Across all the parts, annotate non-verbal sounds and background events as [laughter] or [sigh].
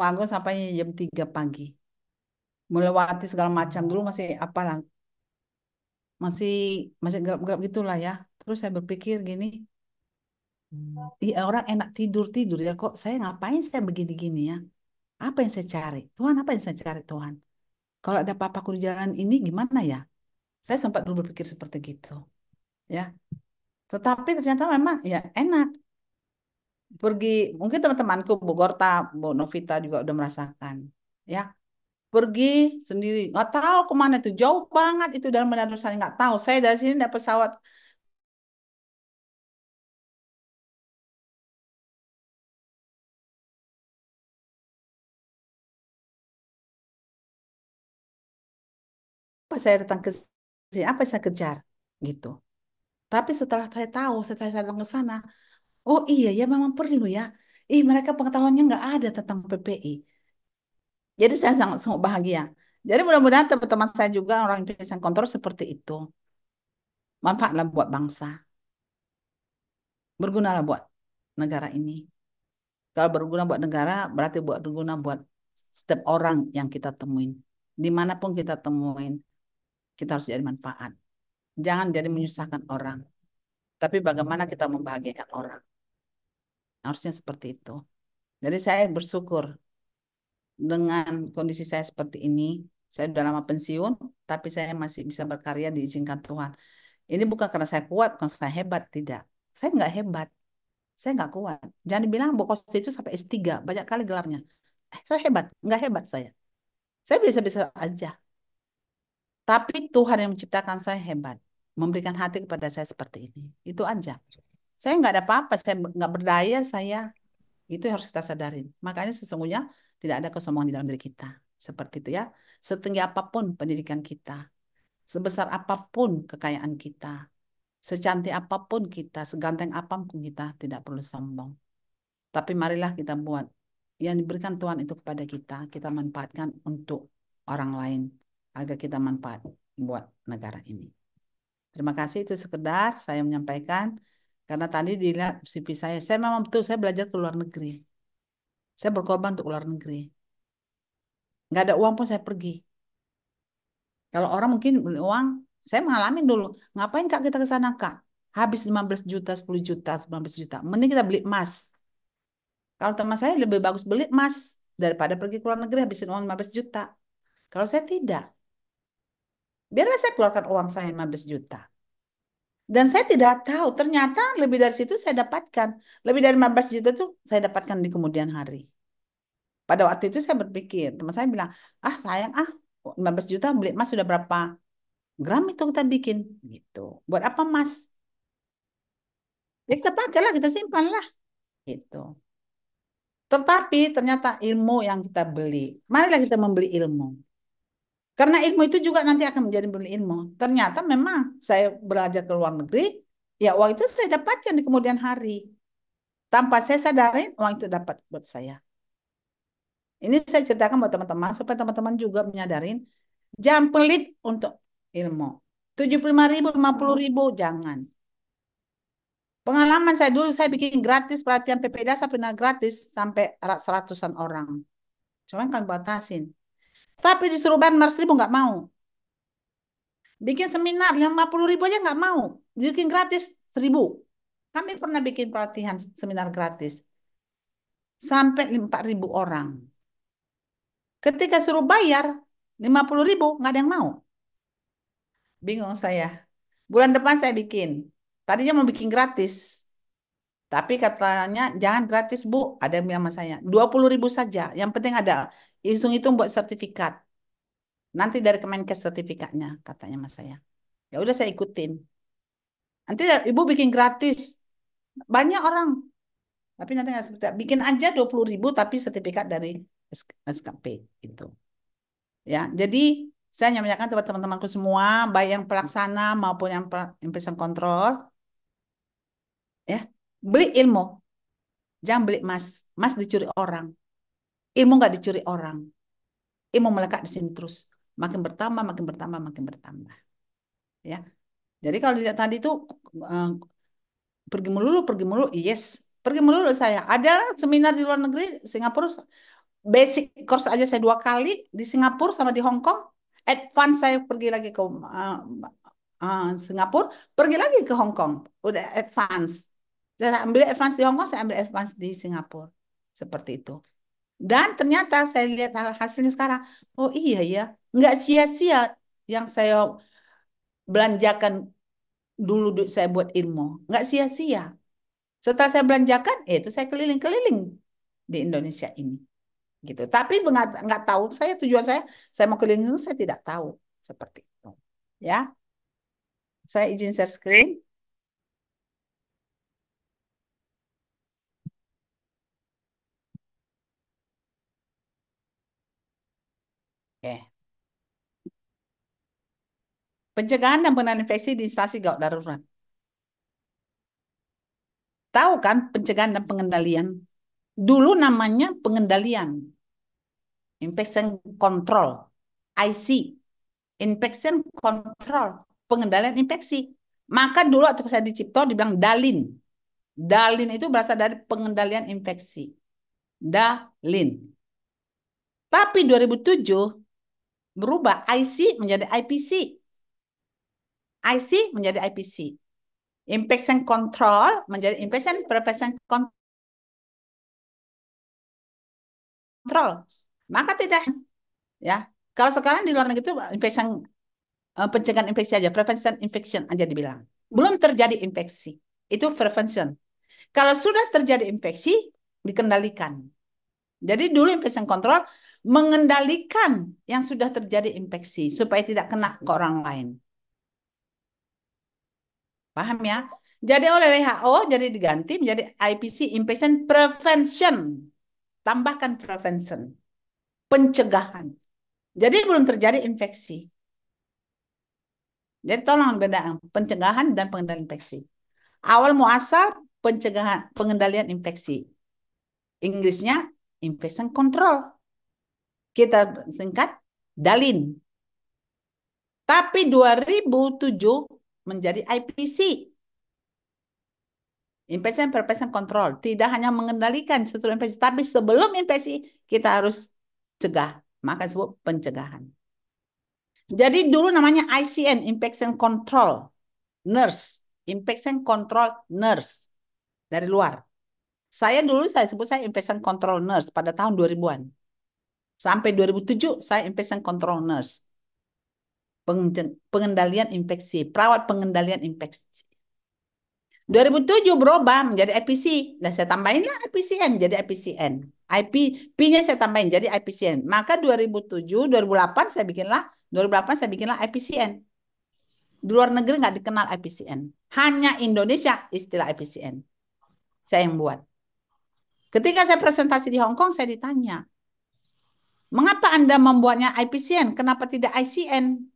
panggung sampai jam 3 pagi. Melewati segala macam dulu masih apalah masih masih gelap-gelap gitulah ya. Terus saya berpikir gini, Iya orang enak tidur tidur ya kok saya ngapain saya begini-gini ya? Apa yang saya cari? Tuhan apa yang saya cari Tuhan? Kalau ada papa di jalan ini gimana ya? Saya sempat dulu berpikir seperti gitu. Ya. Tetapi ternyata memang ya enak pergi mungkin teman-temanku Bu Gorta, Bu Novita juga udah merasakan ya pergi sendiri nggak tahu kemana itu jauh banget itu dalam benar saya nggak tahu saya dari sini naik pesawat apa saya datang ke sini apa saya kejar gitu tapi setelah saya tahu setelah saya datang ke sana Oh iya ya memang perlu ya. Ih mereka pengetahuannya nggak ada tentang PPI. Jadi saya sangat sangat bahagia. Jadi mudah-mudahan teman-teman saya juga orang Indonesia yang kontrol seperti itu. Manfaatlah buat bangsa. Bergunalah buat negara ini. Kalau berguna buat negara berarti buat berguna buat setiap orang yang kita temuin. Dimanapun kita temuin, kita harus jadi manfaat. Jangan jadi menyusahkan orang. Tapi bagaimana kita membahagiakan orang. Harusnya seperti itu. Jadi saya bersyukur dengan kondisi saya seperti ini. Saya sudah lama pensiun, tapi saya masih bisa berkarya diizinkan Tuhan. Ini bukan karena saya kuat, karena saya hebat, tidak. Saya nggak hebat, saya nggak kuat. Jangan dibilang Bu Kosti itu sampai S3, banyak kali gelarnya. Eh, saya hebat, nggak hebat saya. Saya bisa-bisa aja. Tapi Tuhan yang menciptakan saya hebat, memberikan hati kepada saya seperti ini. Itu aja saya nggak ada apa-apa saya nggak berdaya saya itu harus kita sadarin makanya sesungguhnya tidak ada kesombongan di dalam diri kita seperti itu ya setinggi apapun pendidikan kita sebesar apapun kekayaan kita secantik apapun kita seganteng apapun kita tidak perlu sombong tapi marilah kita buat yang diberikan Tuhan itu kepada kita kita manfaatkan untuk orang lain agar kita manfaat buat negara ini. Terima kasih itu sekedar saya menyampaikan. Karena tadi dilihat CV saya, saya memang betul saya belajar ke luar negeri. Saya berkorban untuk luar negeri. Nggak ada uang pun saya pergi. Kalau orang mungkin uang, saya mengalami dulu. Ngapain kak kita ke sana kak? Habis 15 juta, 10 juta, 19 juta. Mending kita beli emas. Kalau teman saya lebih bagus beli emas daripada pergi ke luar negeri habisin uang 15 juta. Kalau saya tidak, biarlah saya keluarkan uang saya 15 juta. Dan saya tidak tahu, ternyata lebih dari situ saya dapatkan. Lebih dari 15 juta itu saya dapatkan di kemudian hari. Pada waktu itu saya berpikir, teman saya bilang, ah sayang ah 15 juta beli emas sudah berapa gram itu kita bikin gitu. Buat apa emas? Ya kita lah kita simpanlah gitu. Tetapi ternyata ilmu yang kita beli, marilah kita membeli ilmu. Karena ilmu itu juga nanti akan menjadi beli ilmu. Ternyata memang saya belajar ke luar negeri, ya uang itu saya dapatkan di kemudian hari. Tanpa saya sadarin, uang itu dapat buat saya. Ini saya ceritakan buat teman-teman, supaya teman-teman juga menyadarin, jangan pelit untuk ilmu. 75 ribu, 50 ribu, jangan. Pengalaman saya dulu, saya bikin gratis perhatian PPDA, saya pernah gratis sampai seratusan orang. cuma kami batasin tapi disuruh bayar 500 ribu nggak mau. Bikin seminar 50 ribu aja nggak mau. Bikin gratis 1000. Kami pernah bikin pelatihan seminar gratis. Sampai 4 ribu orang. Ketika suruh bayar 50 ribu nggak ada yang mau. Bingung saya. Bulan depan saya bikin. Tadinya mau bikin gratis. Tapi katanya jangan gratis bu, ada yang bilang sama saya. 20 ribu saja, yang penting ada hitung-hitung buat sertifikat. Nanti dari Kemenkes sertifikatnya, katanya mas saya. Ya udah saya ikutin. Nanti ibu bikin gratis. Banyak orang. Tapi nanti nggak seperti bikin aja 20 ribu tapi sertifikat dari SKP itu. Ya, jadi saya hanya kepada teman-temanku semua, baik yang pelaksana maupun yang person control, ya beli ilmu, jangan beli emas. Emas dicuri orang. Ilmu nggak dicuri orang. Ilmu melekat di sini terus. Makin bertambah, makin bertambah, makin bertambah. Ya. Jadi kalau dilihat tadi itu eh, pergi melulu, pergi melulu, yes. Pergi melulu saya. Ada seminar di luar negeri, Singapura, basic course aja saya dua kali, di Singapura sama di Hong Kong. Advance saya pergi lagi ke uh, uh, Singapura, pergi lagi ke Hong Kong. Udah advance. Saya ambil advance di Hong Kong, saya ambil advance di Singapura. Seperti itu. Dan ternyata saya lihat hasilnya sekarang, oh iya ya, nggak sia-sia yang saya belanjakan dulu saya buat ilmu, nggak sia-sia. Setelah saya belanjakan, eh, itu saya keliling-keliling di Indonesia ini, gitu. Tapi nggak tahu saya tujuan saya, saya mau keliling itu saya tidak tahu seperti itu, ya. Saya izin share screen. Oke. Eh. Pencegahan dan penanganan infeksi di instansi gawat darurat. Tahu kan pencegahan dan pengendalian? Dulu namanya pengendalian. Infection Control, IC. Infection Control, pengendalian infeksi. Maka dulu waktu saya di dibilang Dalin. Dalin itu berasal dari pengendalian infeksi. Dalin. Tapi 2007 berubah IC menjadi IPC. IC menjadi IPC. Infection control menjadi infection prevention control. Maka tidak ya. Kalau sekarang di luar negeri itu infection eh, pencegahan infeksi aja, prevention infection aja dibilang. Belum terjadi infeksi. Itu prevention. Kalau sudah terjadi infeksi, dikendalikan. Jadi dulu infection control mengendalikan yang sudah terjadi infeksi supaya tidak kena ke orang lain. Paham ya? Jadi oleh WHO jadi diganti menjadi IPC Infection Prevention. Tambahkan prevention. Pencegahan. Jadi belum terjadi infeksi. Jadi tolong beda pencegahan dan pengendalian infeksi. Awal muasal pencegahan pengendalian infeksi. Inggrisnya infection control kita singkat Dalin. Tapi 2007 menjadi IPC. Impression Prevention Control. Tidak hanya mengendalikan setelah infeksi, tapi sebelum infeksi kita harus cegah. Maka disebut pencegahan. Jadi dulu namanya ICN, Infection Control Nurse. Infection Control Nurse. Dari luar. Saya dulu saya sebut saya Infection Control Nurse pada tahun 2000-an. Sampai 2007 saya infection control nurse. Pengendalian infeksi, perawat pengendalian infeksi. 2007 berubah menjadi IPC. nah saya tambahinlah IPCN jadi IPCN. IP, P-nya saya tambahin jadi IPCN. Maka 2007, 2008 saya bikinlah 2008 saya bikinlah IPCN. Di luar negeri nggak dikenal IPCN. Hanya Indonesia istilah IPCN. Saya yang buat. Ketika saya presentasi di Hong Kong, saya ditanya, Mengapa Anda membuatnya IPCN? Kenapa tidak ICN?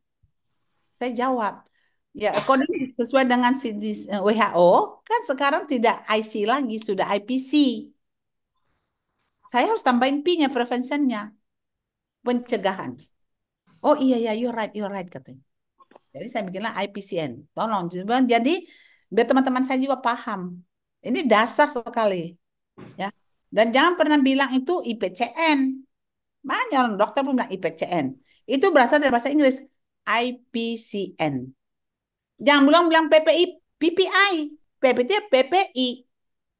Saya jawab, ya kode [laughs] sesuai dengan eh, WHO kan sekarang tidak IC lagi sudah IPC. Saya harus tambahin P-nya preventionnya pencegahan. Oh iya iya you're right, you're right katanya. Jadi saya bikinlah IPCN. Tolong, jadi biar teman-teman saya juga paham. Ini dasar sekali, ya. Dan jangan pernah bilang itu IPCN. Banyak orang dokter pun bilang IPCN. Itu berasal dari bahasa Inggris. IPCN. Jangan bilang-bilang PPI, PPI. PPT PPI.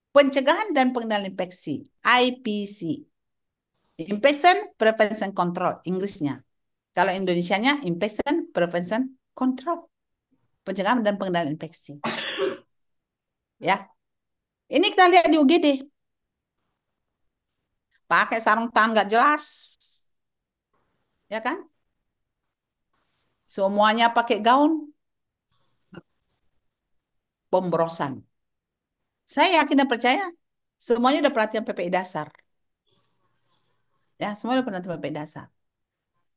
Pencegahan dan pengendalian infeksi. IPC. Infection Prevention Control, Inggrisnya. Kalau Indonesianya, Infection Prevention Control. Pencegahan dan pengendalian infeksi. ya. Ini kita lihat di UGD pakai sarung tangan nggak jelas ya kan semuanya pakai gaun pemborosan saya yakin dan percaya semuanya udah pelatihan PPI dasar ya semuanya udah pelatihan PPI dasar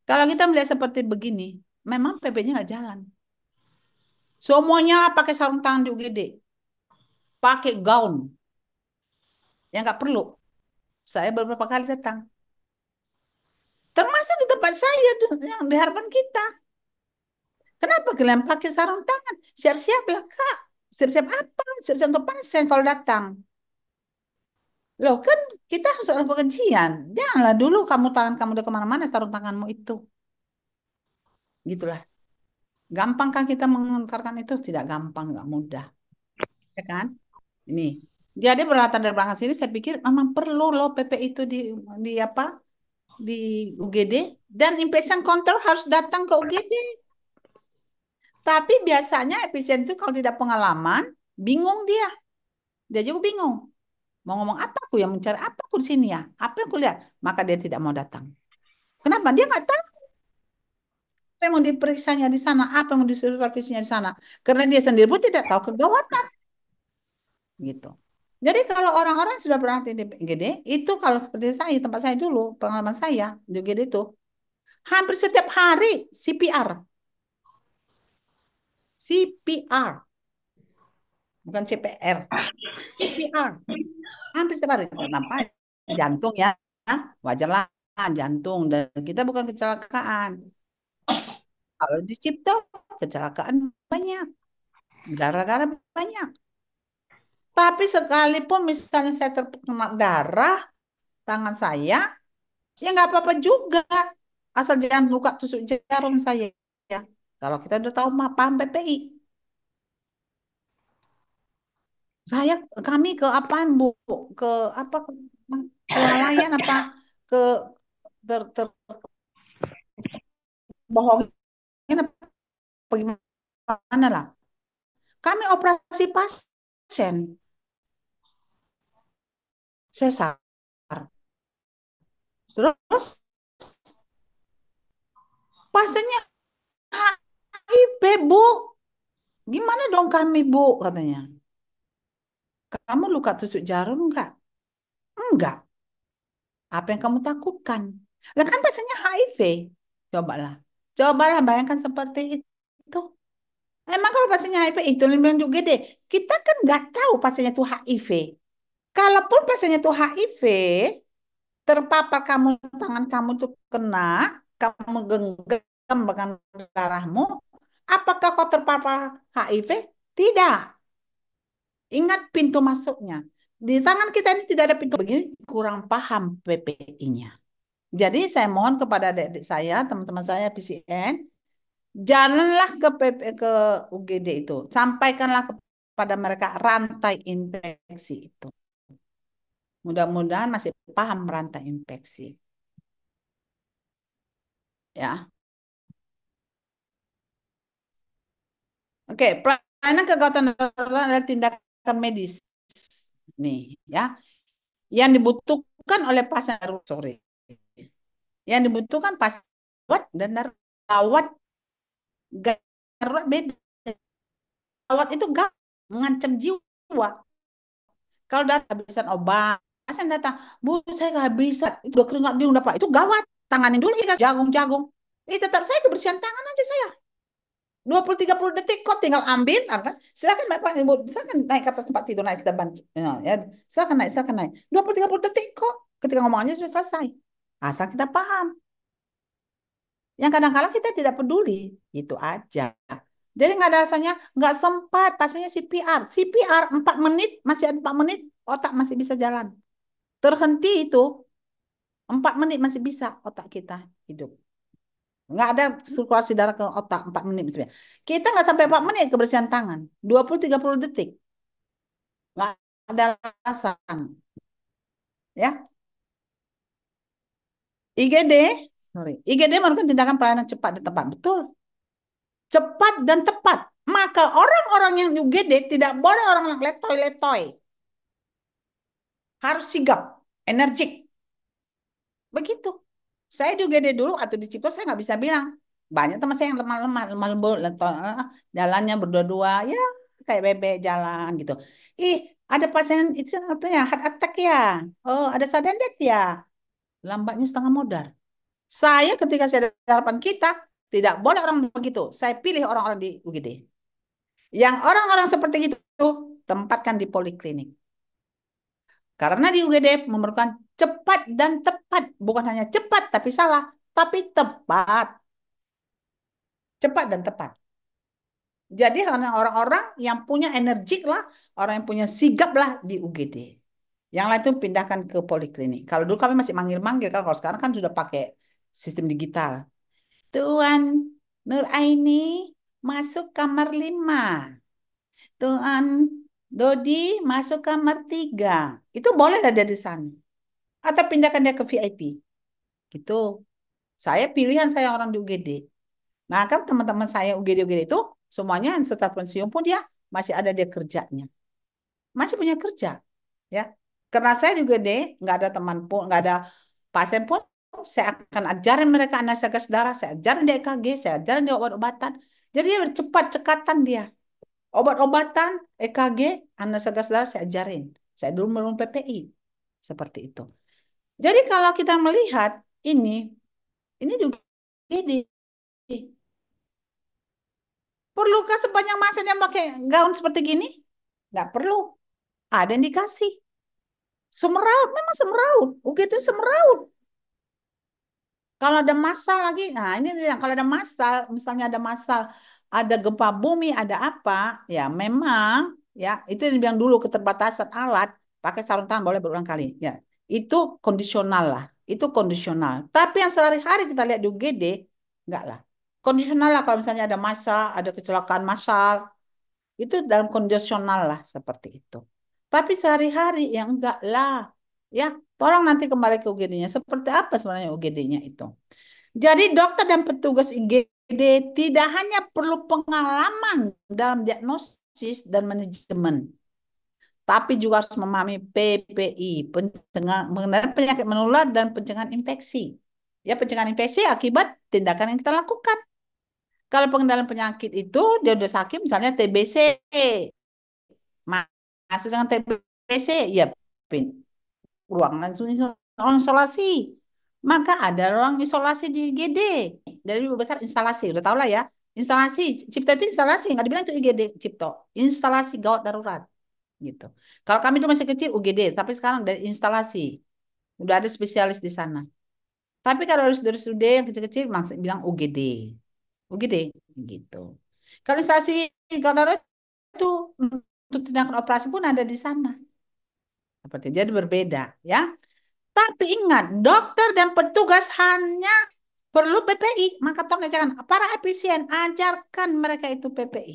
kalau kita melihat seperti begini memang PPI-nya nggak jalan semuanya pakai sarung tangan di UGD pakai gaun yang nggak perlu saya beberapa kali datang. Termasuk di tempat saya tuh, yang di harapan kita. Kenapa kalian pakai sarung tangan? siap siap lah kak. Siap-siap apa? Siap-siap untuk pasien kalau datang. Loh kan kita harus ada pengajian. Janganlah dulu kamu tangan kamu udah kemana-mana sarung tanganmu itu. Gitulah. kan kita mengantarkan itu? Tidak gampang, nggak mudah. Ya kan? Ini jadi berlatar dari belakang sini saya pikir memang perlu loh PP itu di di apa di UGD dan impression control harus datang ke UGD. Tapi biasanya efisien itu kalau tidak pengalaman, bingung dia. Dia juga bingung. Mau ngomong apa aku yang mencari apa aku di sini ya? Apa yang kulihat? Maka dia tidak mau datang. Kenapa? Dia nggak tahu apa yang mau diperiksanya di sana, apa yang mau disupervisinya di sana. Karena dia sendiri pun tidak tahu kegawatan. Gitu. Jadi kalau orang-orang sudah pernah di IGD, itu kalau seperti saya, tempat saya dulu, pengalaman saya di IGD itu, hampir setiap hari CPR. CPR. Bukan CPR. CPR. Hampir setiap hari. Kenapa? Jantung ya. Wajarlah jantung. Dan kita bukan kecelakaan. Kalau di kecelakaan banyak. Darah-darah banyak tapi sekalipun misalnya saya terkena darah tangan saya, ya nggak apa-apa juga. Asal jangan luka tusuk jarum saya. Ya. Kalau kita udah tahu paham PPI. Saya kami ke apaan Bu? Ke apa Ke kelalaian apa ke ter, ter bohongin apa lah. Kami operasi pasien sesar. Terus pasiennya HIV, eh, Bu. Gimana dong kami, Bu, katanya. Kamu luka tusuk jarum enggak? Enggak. Apa yang kamu takutkan? Lah kan pasiennya HIV. Eh. Cobalah. Cobalah bayangkan seperti itu. Emang kalau pasiennya HIV eh, itu lebih juga deh, kita kan nggak tahu pasiennya itu HIV. Kalaupun pasiennya itu HIV, terpapar kamu tangan kamu itu kena, kamu genggam dengan darahmu, apakah kau terpapar HIV? Tidak. Ingat pintu masuknya. Di tangan kita ini tidak ada pintu begini, kurang paham PPI-nya. Jadi saya mohon kepada adik-adik saya, teman-teman saya PCN, janganlah ke PP, ke UGD itu, sampaikanlah kepada mereka rantai infeksi itu. Mudah-mudahan masih paham rantai infeksi. Ya. Oke, pelayanan kekuatan darurat adalah tindakan medis. Nih, ya. Yang dibutuhkan oleh pasien darurat, sorry. Yang dibutuhkan pasien darurat dan darurat darurat beda. Darurat itu gak mengancam jiwa. Kalau darurat kehabisan obat, pasien datang, bu saya nggak bisa, udah keringat dingin udah pak, itu gawat, tanganin dulu ya jagung-jagung. Ini tetap saya kebersihan tangan aja saya. dua 20-30 detik kok tinggal ambil ah, angkat silakan Bapak Ibu silakan naik ke atas tempat tidur naik kita bantu ya, ya silakan naik silakan naik 20-30 detik kok ketika ngomongannya sudah selesai asal kita paham yang kadang kadang kita tidak peduli itu aja jadi nggak ada rasanya nggak sempat pastinya CPR CPR 4 menit masih ada 4 menit otak masih bisa jalan terhenti itu empat menit masih bisa otak kita hidup nggak ada sirkulasi darah ke otak empat menit misalnya kita nggak sampai empat menit kebersihan tangan 20-30 detik nggak ada alasan ya IGD sorry IGD merupakan tindakan pelayanan cepat dan tepat betul cepat dan tepat maka orang-orang yang UGD tidak boleh orang orang letoy-letoy harus sigap, energik. Begitu. Saya juga dari dulu atau di Cipto saya nggak bisa bilang. Banyak teman saya yang lemah-lemah, lemah lembut, jalannya berdua-dua, ya kayak bebek jalan gitu. Ih, ada pasien itu artinya heart attack ya. Oh, ada sudden death ya. Lambatnya setengah modal. Saya ketika saya ada harapan kita, tidak boleh orang begitu. Saya pilih orang-orang di UGD. Yang orang-orang seperti itu tempatkan di poliklinik. Karena di UGD memerlukan cepat dan tepat, bukan hanya cepat tapi salah, tapi tepat. Cepat dan tepat. Jadi karena orang-orang yang punya energik lah, orang yang punya sigap lah di UGD. Yang lain itu pindahkan ke poliklinik. Kalau dulu kami masih manggil-manggil, kan, kalau sekarang kan sudah pakai sistem digital. Tuan Nur Aini masuk kamar lima. Tuan Dodi masuk kamar tiga. Itu boleh ada di sana. Atau pindahkan dia ke VIP. Gitu. Saya pilihan saya orang di UGD. Nah, kan teman-teman saya UGD-UGD itu semuanya setelah pensiun pun dia masih ada dia kerjanya. Masih punya kerja. ya Karena saya di UGD, nggak ada teman pun, nggak ada pasien pun, saya akan ajarin mereka anak saya saudara, saya ajarin dia EKG, saya ajarin dia obat-obatan. Jadi dia cepat cekatan dia Obat-obatan, EKG, anak saudara-saudara saya ajarin. Saya dulu belum PPI. Seperti itu. Jadi kalau kita melihat ini, ini juga ini Perlukah sepanjang masanya pakai gaun seperti gini? Nggak perlu. Ada yang dikasih. Semeraut, memang semeraut. Oke itu semeraut. Kalau ada masal lagi, nah ini kalau ada masal, misalnya ada masal, ada gempa bumi, ada apa? Ya, memang ya itu yang bilang dulu keterbatasan alat pakai sarung tangan boleh berulang kali. Ya, itu kondisional lah, itu kondisional. Tapi yang sehari-hari kita lihat di UGD enggak lah. Kondisional lah kalau misalnya ada masa, ada kecelakaan masal, itu dalam kondisional lah seperti itu. Tapi sehari-hari yang enggak lah. Ya, tolong nanti kembali ke UGD-nya. Seperti apa sebenarnya UGD-nya itu? Jadi dokter dan petugas IGD PD tidak hanya perlu pengalaman dalam diagnosis dan manajemen, tapi juga harus memahami PPI, pencegahan mengenai penyakit menular dan pencegahan infeksi. Ya, pencegahan infeksi akibat tindakan yang kita lakukan. Kalau pengendalian penyakit itu dia sudah sakit misalnya TBC. Masih dengan TBC, ya ruang langsung isolasi maka ada ruang isolasi di IGD dari lebih besar instalasi udah tau lah ya instalasi cipta itu instalasi nggak dibilang itu IGD cipto instalasi gawat darurat gitu kalau kami itu masih kecil UGD tapi sekarang dari instalasi udah ada spesialis di sana tapi kalau harus dari sudah yang kecil-kecil masih bilang UGD UGD gitu kalau instalasi gawat darurat itu untuk tindakan operasi pun ada di sana seperti jadi berbeda ya tapi ingat, dokter dan petugas hanya perlu PPI. Maka tolong jangan para efisien, ajarkan mereka itu PPI.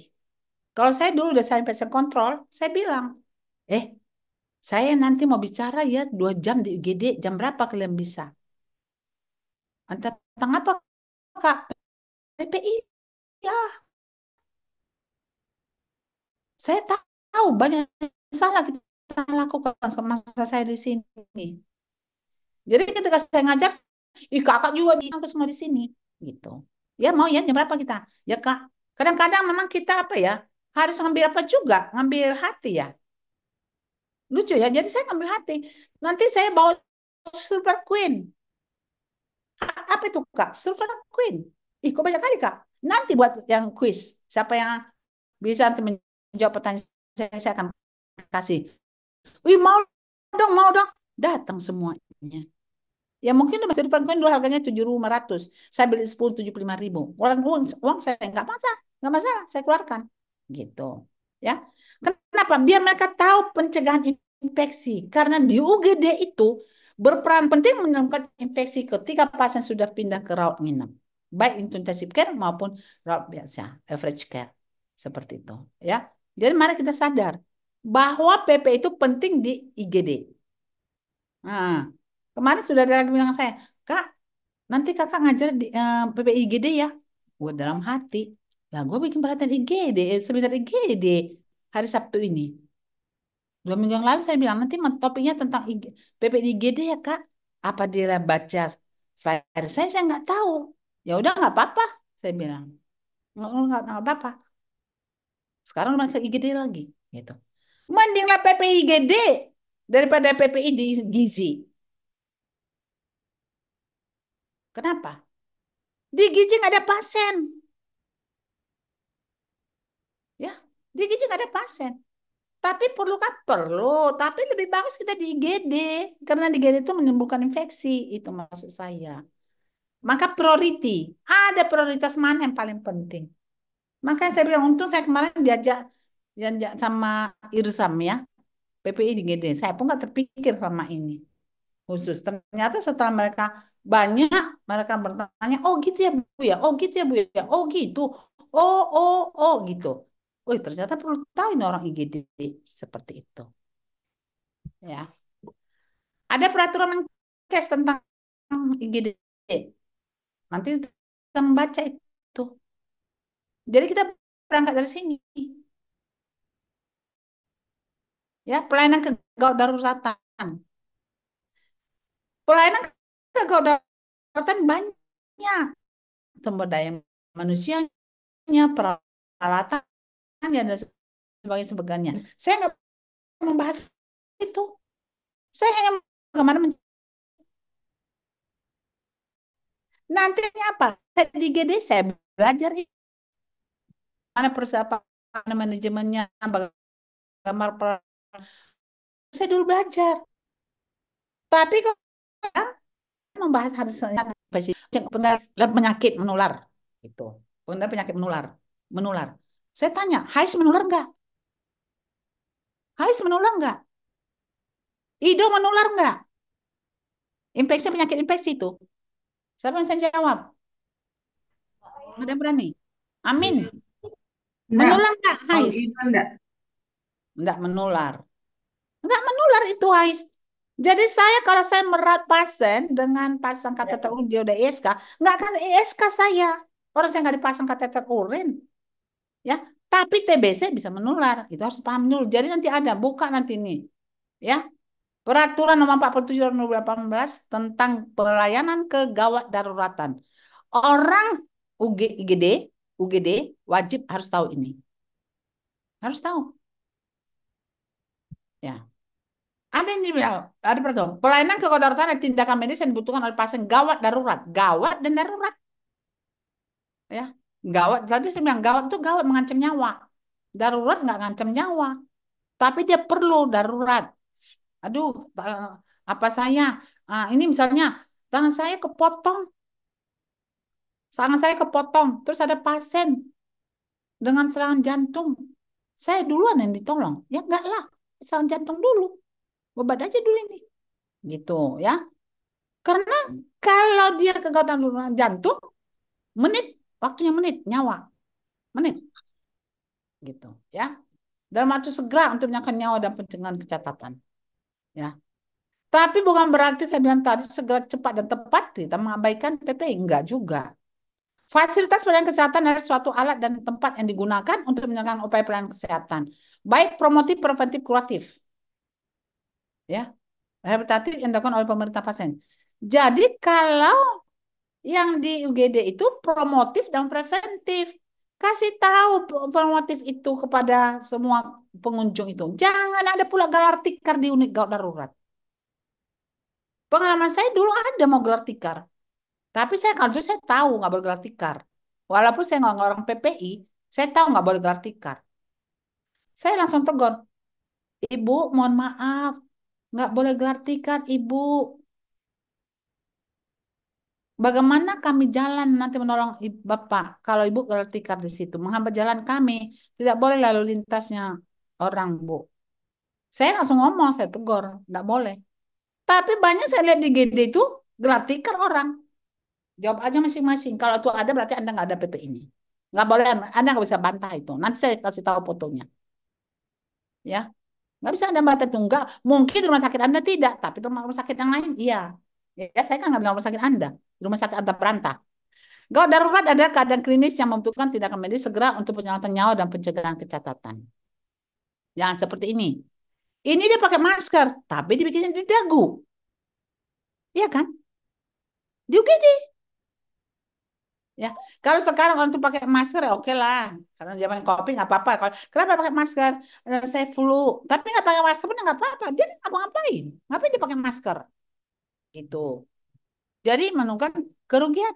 Kalau saya dulu udah saya patient kontrol, saya bilang, eh, saya nanti mau bicara ya dua jam di UGD, jam berapa kalian bisa? Mantap, tentang apa kak? PPI, ya. Saya tahu banyak salah kita lakukan semasa saya di sini. Jadi ketika saya ngajak, ih kakak juga bilang semua di sini gitu. Ya mau ya jam berapa kita? Ya kak. Kadang-kadang memang kita apa ya harus ngambil apa juga, ngambil hati ya. Lucu ya. Jadi saya ngambil hati. Nanti saya bawa Super Queen. Apa itu kak? Super Queen. Ih kok banyak kali kak. Nanti buat yang quiz. Siapa yang bisa nanti menjawab pertanyaan saya, saya akan kasih. Wih mau dong, mau dong. Datang semuanya. Ya mungkin di masa depan koin dulu harganya tujuh ribu lima ratus, saya beli sepuluh tujuh puluh lima ribu. Orang uang, uang saya nggak masalah, nggak masalah, saya keluarkan, gitu. Ya, kenapa? Biar mereka tahu pencegahan infeksi. Karena di UGD itu berperan penting menemukan infeksi ketika pasien sudah pindah ke rawat minum, baik intensive care maupun rawat biasa, average care, seperti itu. Ya, jadi mari kita sadar bahwa PP itu penting di IGD. Nah, Kemarin sudah ada lagi bilang saya, Kak, nanti kakak ngajar di uh, eh, PPIGD ya. Gue dalam hati, lah gue bikin perhatian IGD, eh, seminar IGD hari Sabtu ini. Dua minggu yang lalu saya bilang, nanti topiknya tentang IG, PPIGD ya Kak. Apa dia baca flyer saya, saya nggak tahu. Ya udah nggak apa-apa, saya bilang. Nggak apa-apa. Sekarang mereka IGD lagi, gitu. Mendinglah PPIGD daripada PPI di Gizi. Kenapa? Di nggak ada pasien. Ya, di nggak ada pasien. Tapi kan? Perlu. Tapi lebih bagus kita di IGD. Karena di IGD itu menimbulkan infeksi. Itu maksud saya. Maka priority. Ada prioritas mana yang paling penting? Maka saya bilang, untung saya kemarin diajak, diajak sama Irsam ya. PPI di IGD. Saya pun gak terpikir sama ini. Khusus. Ternyata setelah mereka banyak mereka bertanya, oh gitu ya Bu ya, oh gitu ya Bu ya, oh gitu, oh, oh, oh gitu. Wih ternyata perlu tahu ini orang IGD seperti itu. Ya. Ada peraturan yang kes tentang IGD. Nanti kita membaca itu. Jadi kita berangkat dari sini. Ya, pelayanan kegawat daruratan. Pelayanan kegawat Kesehatan banyak. Sumber daya manusianya, peralatan, dan sebagainya. sebagainya. Hmm. Saya nggak membahas itu. Saya hanya bagaimana men Nantinya apa? Saya di GD saya belajar mana persiapan manajemennya, bagaimana per... saya dulu belajar. Tapi kalau membahas harus penyakit menular itu kemudian penyakit menular menular saya tanya hais menular enggak hais menular enggak ido menular enggak infeksi penyakit infeksi itu siapa yang saya jawab ada yang berani amin menular enggak hais enggak menular enggak menular itu hais jadi saya kalau saya merat pasien dengan pasang ya. kateter urin dia udah ISK, nggak akan ISK saya. Orang saya nggak dipasang kateter urin. Ya, tapi TBC bisa menular. Itu harus paham dulu. Jadi nanti ada buka nanti ini. Ya. Peraturan nomor 47 tahun 2018 tentang pelayanan kegawat daruratan. Orang UG, IGD, UGD wajib harus tahu ini. Harus tahu. Ya. Ada yang dibilang, ada pertanyaan. Pelayanan kekodaratan dan tindakan medis yang dibutuhkan oleh pasien gawat darurat. Gawat dan darurat. Ya, gawat. Tadi saya bilang gawat itu gawat mengancam nyawa. Darurat nggak ngancam nyawa. Tapi dia perlu darurat. Aduh, apa saya? Ah, ini misalnya tangan saya kepotong. Tangan saya kepotong. Terus ada pasien dengan serangan jantung. Saya duluan yang ditolong. Ya enggak lah. Serangan jantung dulu beban aja dulu ini gitu ya karena kalau dia kegatan jantung menit waktunya menit nyawa menit gitu ya dalam waktu segera untuk menyangkut nyawa dan pencegahan kecatatan ya tapi bukan berarti saya bilang tadi segera cepat dan tepat kita mengabaikan PP enggak juga Fasilitas pelayanan kesehatan adalah suatu alat dan tempat yang digunakan untuk menjalankan upaya pelayanan kesehatan, baik promotif, preventif, kuratif ya rehabilitatif yang dilakukan oleh pemerintah pasien. Jadi kalau yang di UGD itu promotif dan preventif. Kasih tahu promotif itu kepada semua pengunjung itu. Jangan ada pula gelar tikar di unit gawat darurat. Pengalaman saya dulu ada mau gelar tikar. Tapi saya kalau saya tahu nggak boleh gelar tikar. Walaupun saya nggak orang PPI, saya tahu nggak boleh gelar tikar. Saya langsung tegur. Ibu, mohon maaf, Nggak boleh gelar tikar, Ibu. Bagaimana kami jalan nanti menolong Bapak kalau Ibu gelar tikar di situ? Menghambat jalan kami. Tidak boleh lalu lintasnya orang, Bu. Saya langsung ngomong, saya tegur. Nggak boleh. Tapi banyak saya lihat di GD itu gelar tikar orang. Jawab aja masing-masing. Kalau itu ada berarti Anda nggak ada PP ini. Nggak boleh, Anda nggak bisa bantah itu. Nanti saya kasih tahu fotonya. Ya, Nggak bisa Anda batas tunggal. Mungkin rumah sakit Anda tidak, tapi rumah, sakit yang lain iya. Ya, saya kan nggak bilang rumah sakit Anda, rumah sakit anda Peranta. kalau darurat ada keadaan klinis yang membutuhkan tindakan medis segera untuk penyelamatan nyawa dan pencegahan kecatatan. Jangan seperti ini. Ini dia pakai masker, tapi dibikinnya di dagu. Iya kan? Di UGD. Ya, kalau sekarang orang tuh pakai masker ya oke lah, karena zaman kopi nggak apa-apa. Kalau kenapa pakai masker? Eh, saya flu, tapi nggak pakai masker pun ya nggak apa-apa. Dia nggak ngapain, ngapain dia pakai masker? Gitu. Jadi menunjukkan kerugian.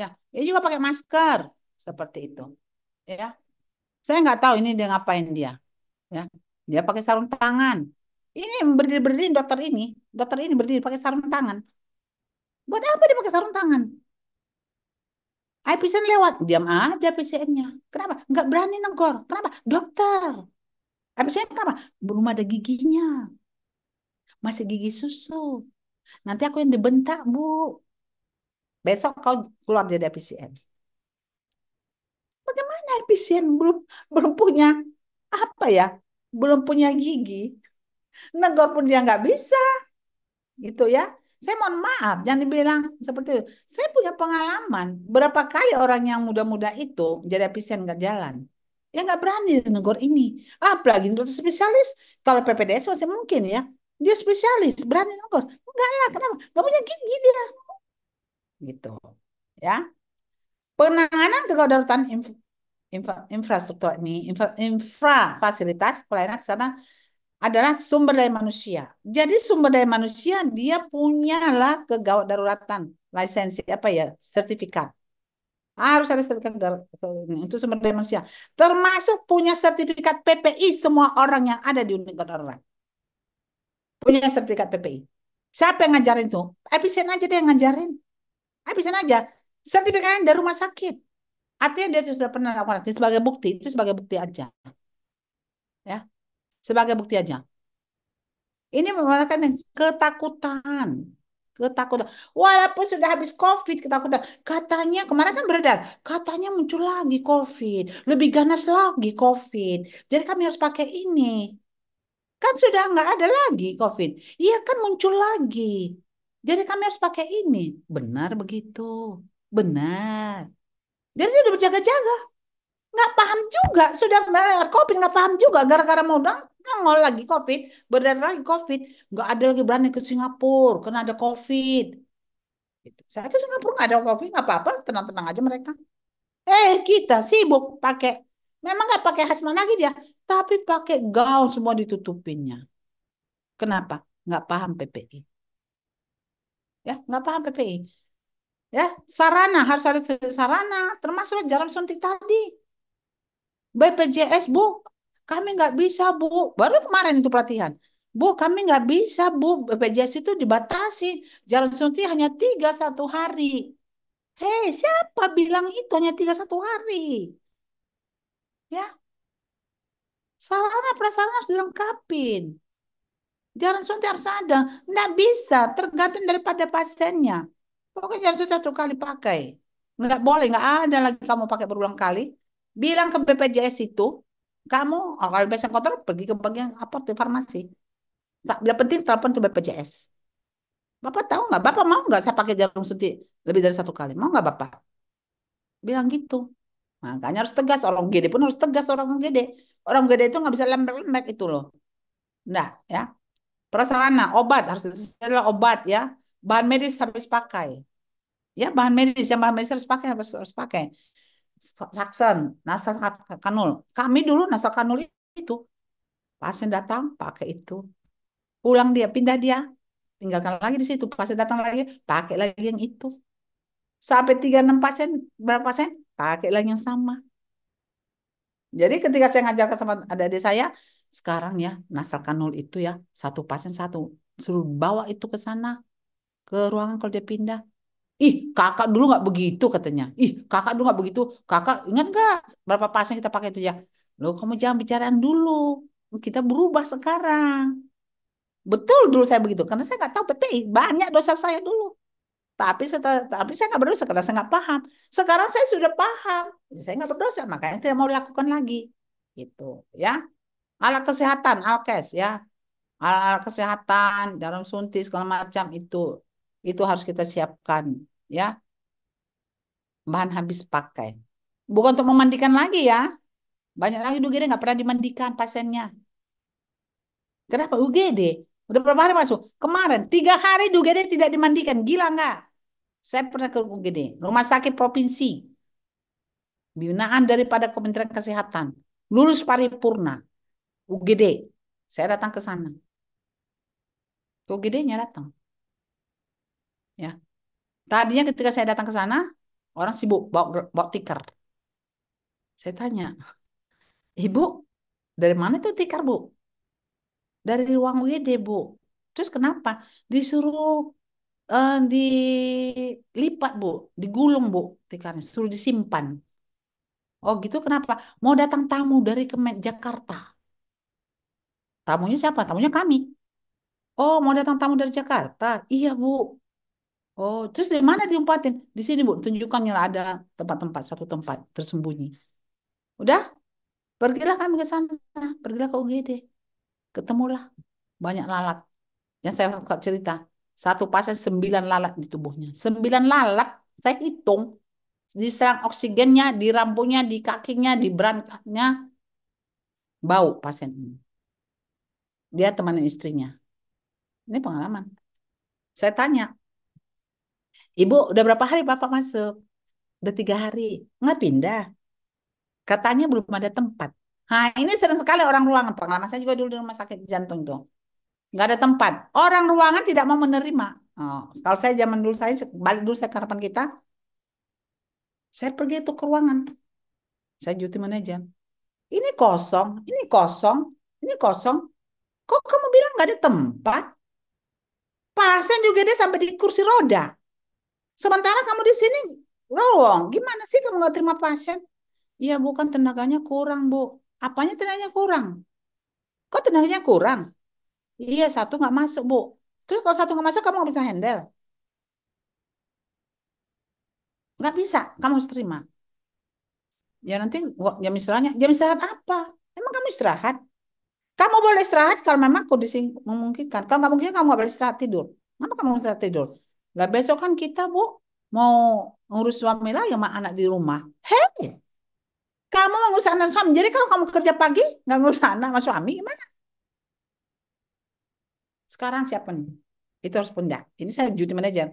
Ya, dia juga pakai masker seperti itu. Ya, saya nggak tahu ini dia ngapain dia. Ya, dia pakai sarung tangan. Ini berdiri berdiri dokter ini, dokter ini berdiri pakai sarung tangan. Buat apa dia pakai sarung tangan? IPCN lewat, diam aja PCN-nya. Kenapa? Nggak berani negor. Kenapa? Dokter. IPCN kenapa? Belum ada giginya. Masih gigi susu. Nanti aku yang dibentak, Bu. Besok kau keluar dari IPCN. Bagaimana IPCN belum belum punya apa ya? Belum punya gigi. Negor pun dia nggak bisa. Gitu ya. Saya mohon maaf, jangan dibilang seperti itu. Saya punya pengalaman, berapa kali orang yang muda-muda itu jadi efisien nggak jalan. Ya nggak berani negor ini. Apalagi dokter spesialis, kalau PPDS masih mungkin ya. Dia spesialis, berani negor. Enggak lah, kenapa? Nggak punya gigi dia. Gitu. Ya. Penanganan kedaruratan infrastruktur ini, infra, infra fasilitas pelayanan kesehatan adalah sumber daya manusia. Jadi sumber daya manusia dia punyalah kegawat daruratan, lisensi apa ya, sertifikat. Harus ada sertifikat untuk sumber daya manusia. Termasuk punya sertifikat PPI semua orang yang ada di unit darurat. Punya sertifikat PPI. Siapa yang ngajarin tuh? Episen aja dia yang ngajarin. Episen aja. Sertifikatnya dari rumah sakit. Artinya dia sudah pernah lakukan sebagai bukti, itu sebagai bukti aja. Ya sebagai bukti aja. Ini memerlukan yang ketakutan. Ketakutan. Walaupun sudah habis COVID, ketakutan. Katanya, kemarin kan beredar, katanya muncul lagi COVID. Lebih ganas lagi COVID. Jadi kami harus pakai ini. Kan sudah nggak ada lagi COVID. Iya kan muncul lagi. Jadi kami harus pakai ini. Benar begitu. Benar. Jadi dia udah berjaga-jaga nggak paham juga sudah melewat covid nggak paham juga gara-gara mau nongol lagi COVID, berdarah lagi COVID, nggak ada lagi berani ke Singapura, karena ada COVID. Gitu. Saya ke Singapura nggak ada COVID, nggak apa-apa, tenang-tenang aja mereka. Eh kita sibuk pakai, memang nggak pakai hasman lagi dia, tapi pakai gaun semua ditutupinnya. Kenapa? Nggak paham PPI. Ya, nggak paham PPI. Ya, sarana harus ada sarana, termasuk jarum suntik tadi. BPJS bu kami nggak bisa bu. Baru kemarin itu pelatihan. Bu, kami nggak bisa, Bu. BPJS itu dibatasi. Jalan suntik hanya tiga satu hari. Hei, siapa bilang itu hanya tiga satu hari? Ya, sarana prasarana harus dilengkapin. Jalan suntik harus ada. Nggak bisa, tergantung daripada pasiennya. Pokoknya jalan suntik satu kali pakai. Nggak boleh, nggak ada lagi kamu pakai berulang kali. Bilang ke BPJS itu, kamu oh, kalau biasa kotor pergi ke bagian apa di farmasi tak bila penting telepon ke BPJS bapak tahu nggak bapak mau nggak saya pakai jarum suntik lebih dari satu kali mau nggak bapak bilang gitu makanya harus tegas orang gede pun harus tegas orang gede orang gede itu nggak bisa lembek-lembek itu loh nah ya prasarana obat harus adalah obat ya bahan medis harus pakai ya bahan medis yang bahan medis harus pakai harus, harus pakai Saxon, nasal Kanul. Kami dulu nasal Kanul itu. Pasien datang pakai itu. Pulang dia, pindah dia. Tinggalkan lagi di situ. Pasien datang lagi, pakai lagi yang itu. Sampai 36 pasien, berapa pasien? Pakai lagi yang sama. Jadi ketika saya ngajarkan sama adik-adik saya, sekarang ya nasal Kanul itu ya, satu pasien satu. Suruh bawa itu ke sana, ke ruangan kalau dia pindah Ih, kakak dulu nggak begitu katanya. Ih, kakak dulu nggak begitu. Kakak ingat nggak berapa pasang kita pakai itu ya? Lo kamu jangan bicaraan dulu. Kita berubah sekarang. Betul dulu saya begitu karena saya nggak tahu PPI banyak dosa saya dulu. Tapi setelah tapi saya nggak berdosa karena saya nggak paham. Sekarang saya sudah paham, saya nggak berdosa makanya saya mau lakukan lagi. Gitu ya. Alat kesehatan, alkes ya. Alat, kesehatan, dalam suntik segala macam itu itu harus kita siapkan ya bahan habis pakai bukan untuk memandikan lagi ya banyak lagi UGD nggak pernah dimandikan pasiennya kenapa UGD udah berapa hari masuk kemarin tiga hari UGD tidak dimandikan gila nggak saya pernah ke UGD rumah sakit provinsi binaan daripada Kementerian Kesehatan lulus paripurna UGD saya datang ke sana ke UGD-nya datang ya Tadinya ketika saya datang ke sana, orang sibuk bawa, bawa tikar. Saya tanya, Ibu, dari mana itu tikar, Bu? Dari ruang UGD, Bu. Terus kenapa? Disuruh uh, dilipat, Bu. Digulung, Bu, tikarnya. Suruh disimpan. Oh gitu kenapa? Mau datang tamu dari Kemen Jakarta. Tamunya siapa? Tamunya kami. Oh mau datang tamu dari Jakarta? Iya, Bu Oh, terus di mana diumpatin? Di sini, Bu, tunjukkan yang ada tempat-tempat, satu tempat tersembunyi. Udah? Pergilah kami ke sana, pergilah ke UGD. Ketemulah banyak lalat. Yang saya cerita, satu pasien sembilan lalat di tubuhnya. Sembilan lalat, saya hitung, diserang oksigennya, di rambutnya, di kakinya, di berangkatnya, bau pasien ini. Dia teman istrinya. Ini pengalaman. Saya tanya, Ibu, udah berapa hari Bapak masuk? Udah tiga hari. Nggak pindah. Katanya belum ada tempat. Nah, ini sering sekali orang ruangan. Pengalaman saya juga dulu di rumah sakit jantung tuh. Nggak ada tempat. Orang ruangan tidak mau menerima. Oh, kalau saya zaman dulu saya, balik dulu saya ke harapan kita, saya pergi itu ke ruangan. Saya duty manajer. Ini kosong, ini kosong, ini kosong. Kok kamu bilang nggak ada tempat? Pasien juga dia sampai di kursi roda. Sementara kamu di sini lowong, gimana sih kamu nggak terima pasien? Iya bukan tenaganya kurang bu, apanya tenaganya kurang? Kok tenaganya kurang? Iya satu nggak masuk bu. Terus kalau satu nggak masuk kamu nggak bisa handle? Nggak bisa, kamu harus terima. Ya nanti jam istirahatnya, jam istirahat apa? Emang kamu istirahat? Kamu boleh istirahat kalau memang kondisi memungkinkan. Kalau nggak mungkin kamu nggak boleh istirahat tidur. Kenapa kamu istirahat tidur? Lah besok kan kita, Bu, mau ngurus suami lagi ya sama anak di rumah. Hei, kamu mau ngurus anak suami. Jadi kalau kamu kerja pagi, nggak ngurus anak sama suami, gimana? Sekarang siapa nih? Itu harus punya Ini saya duty manager.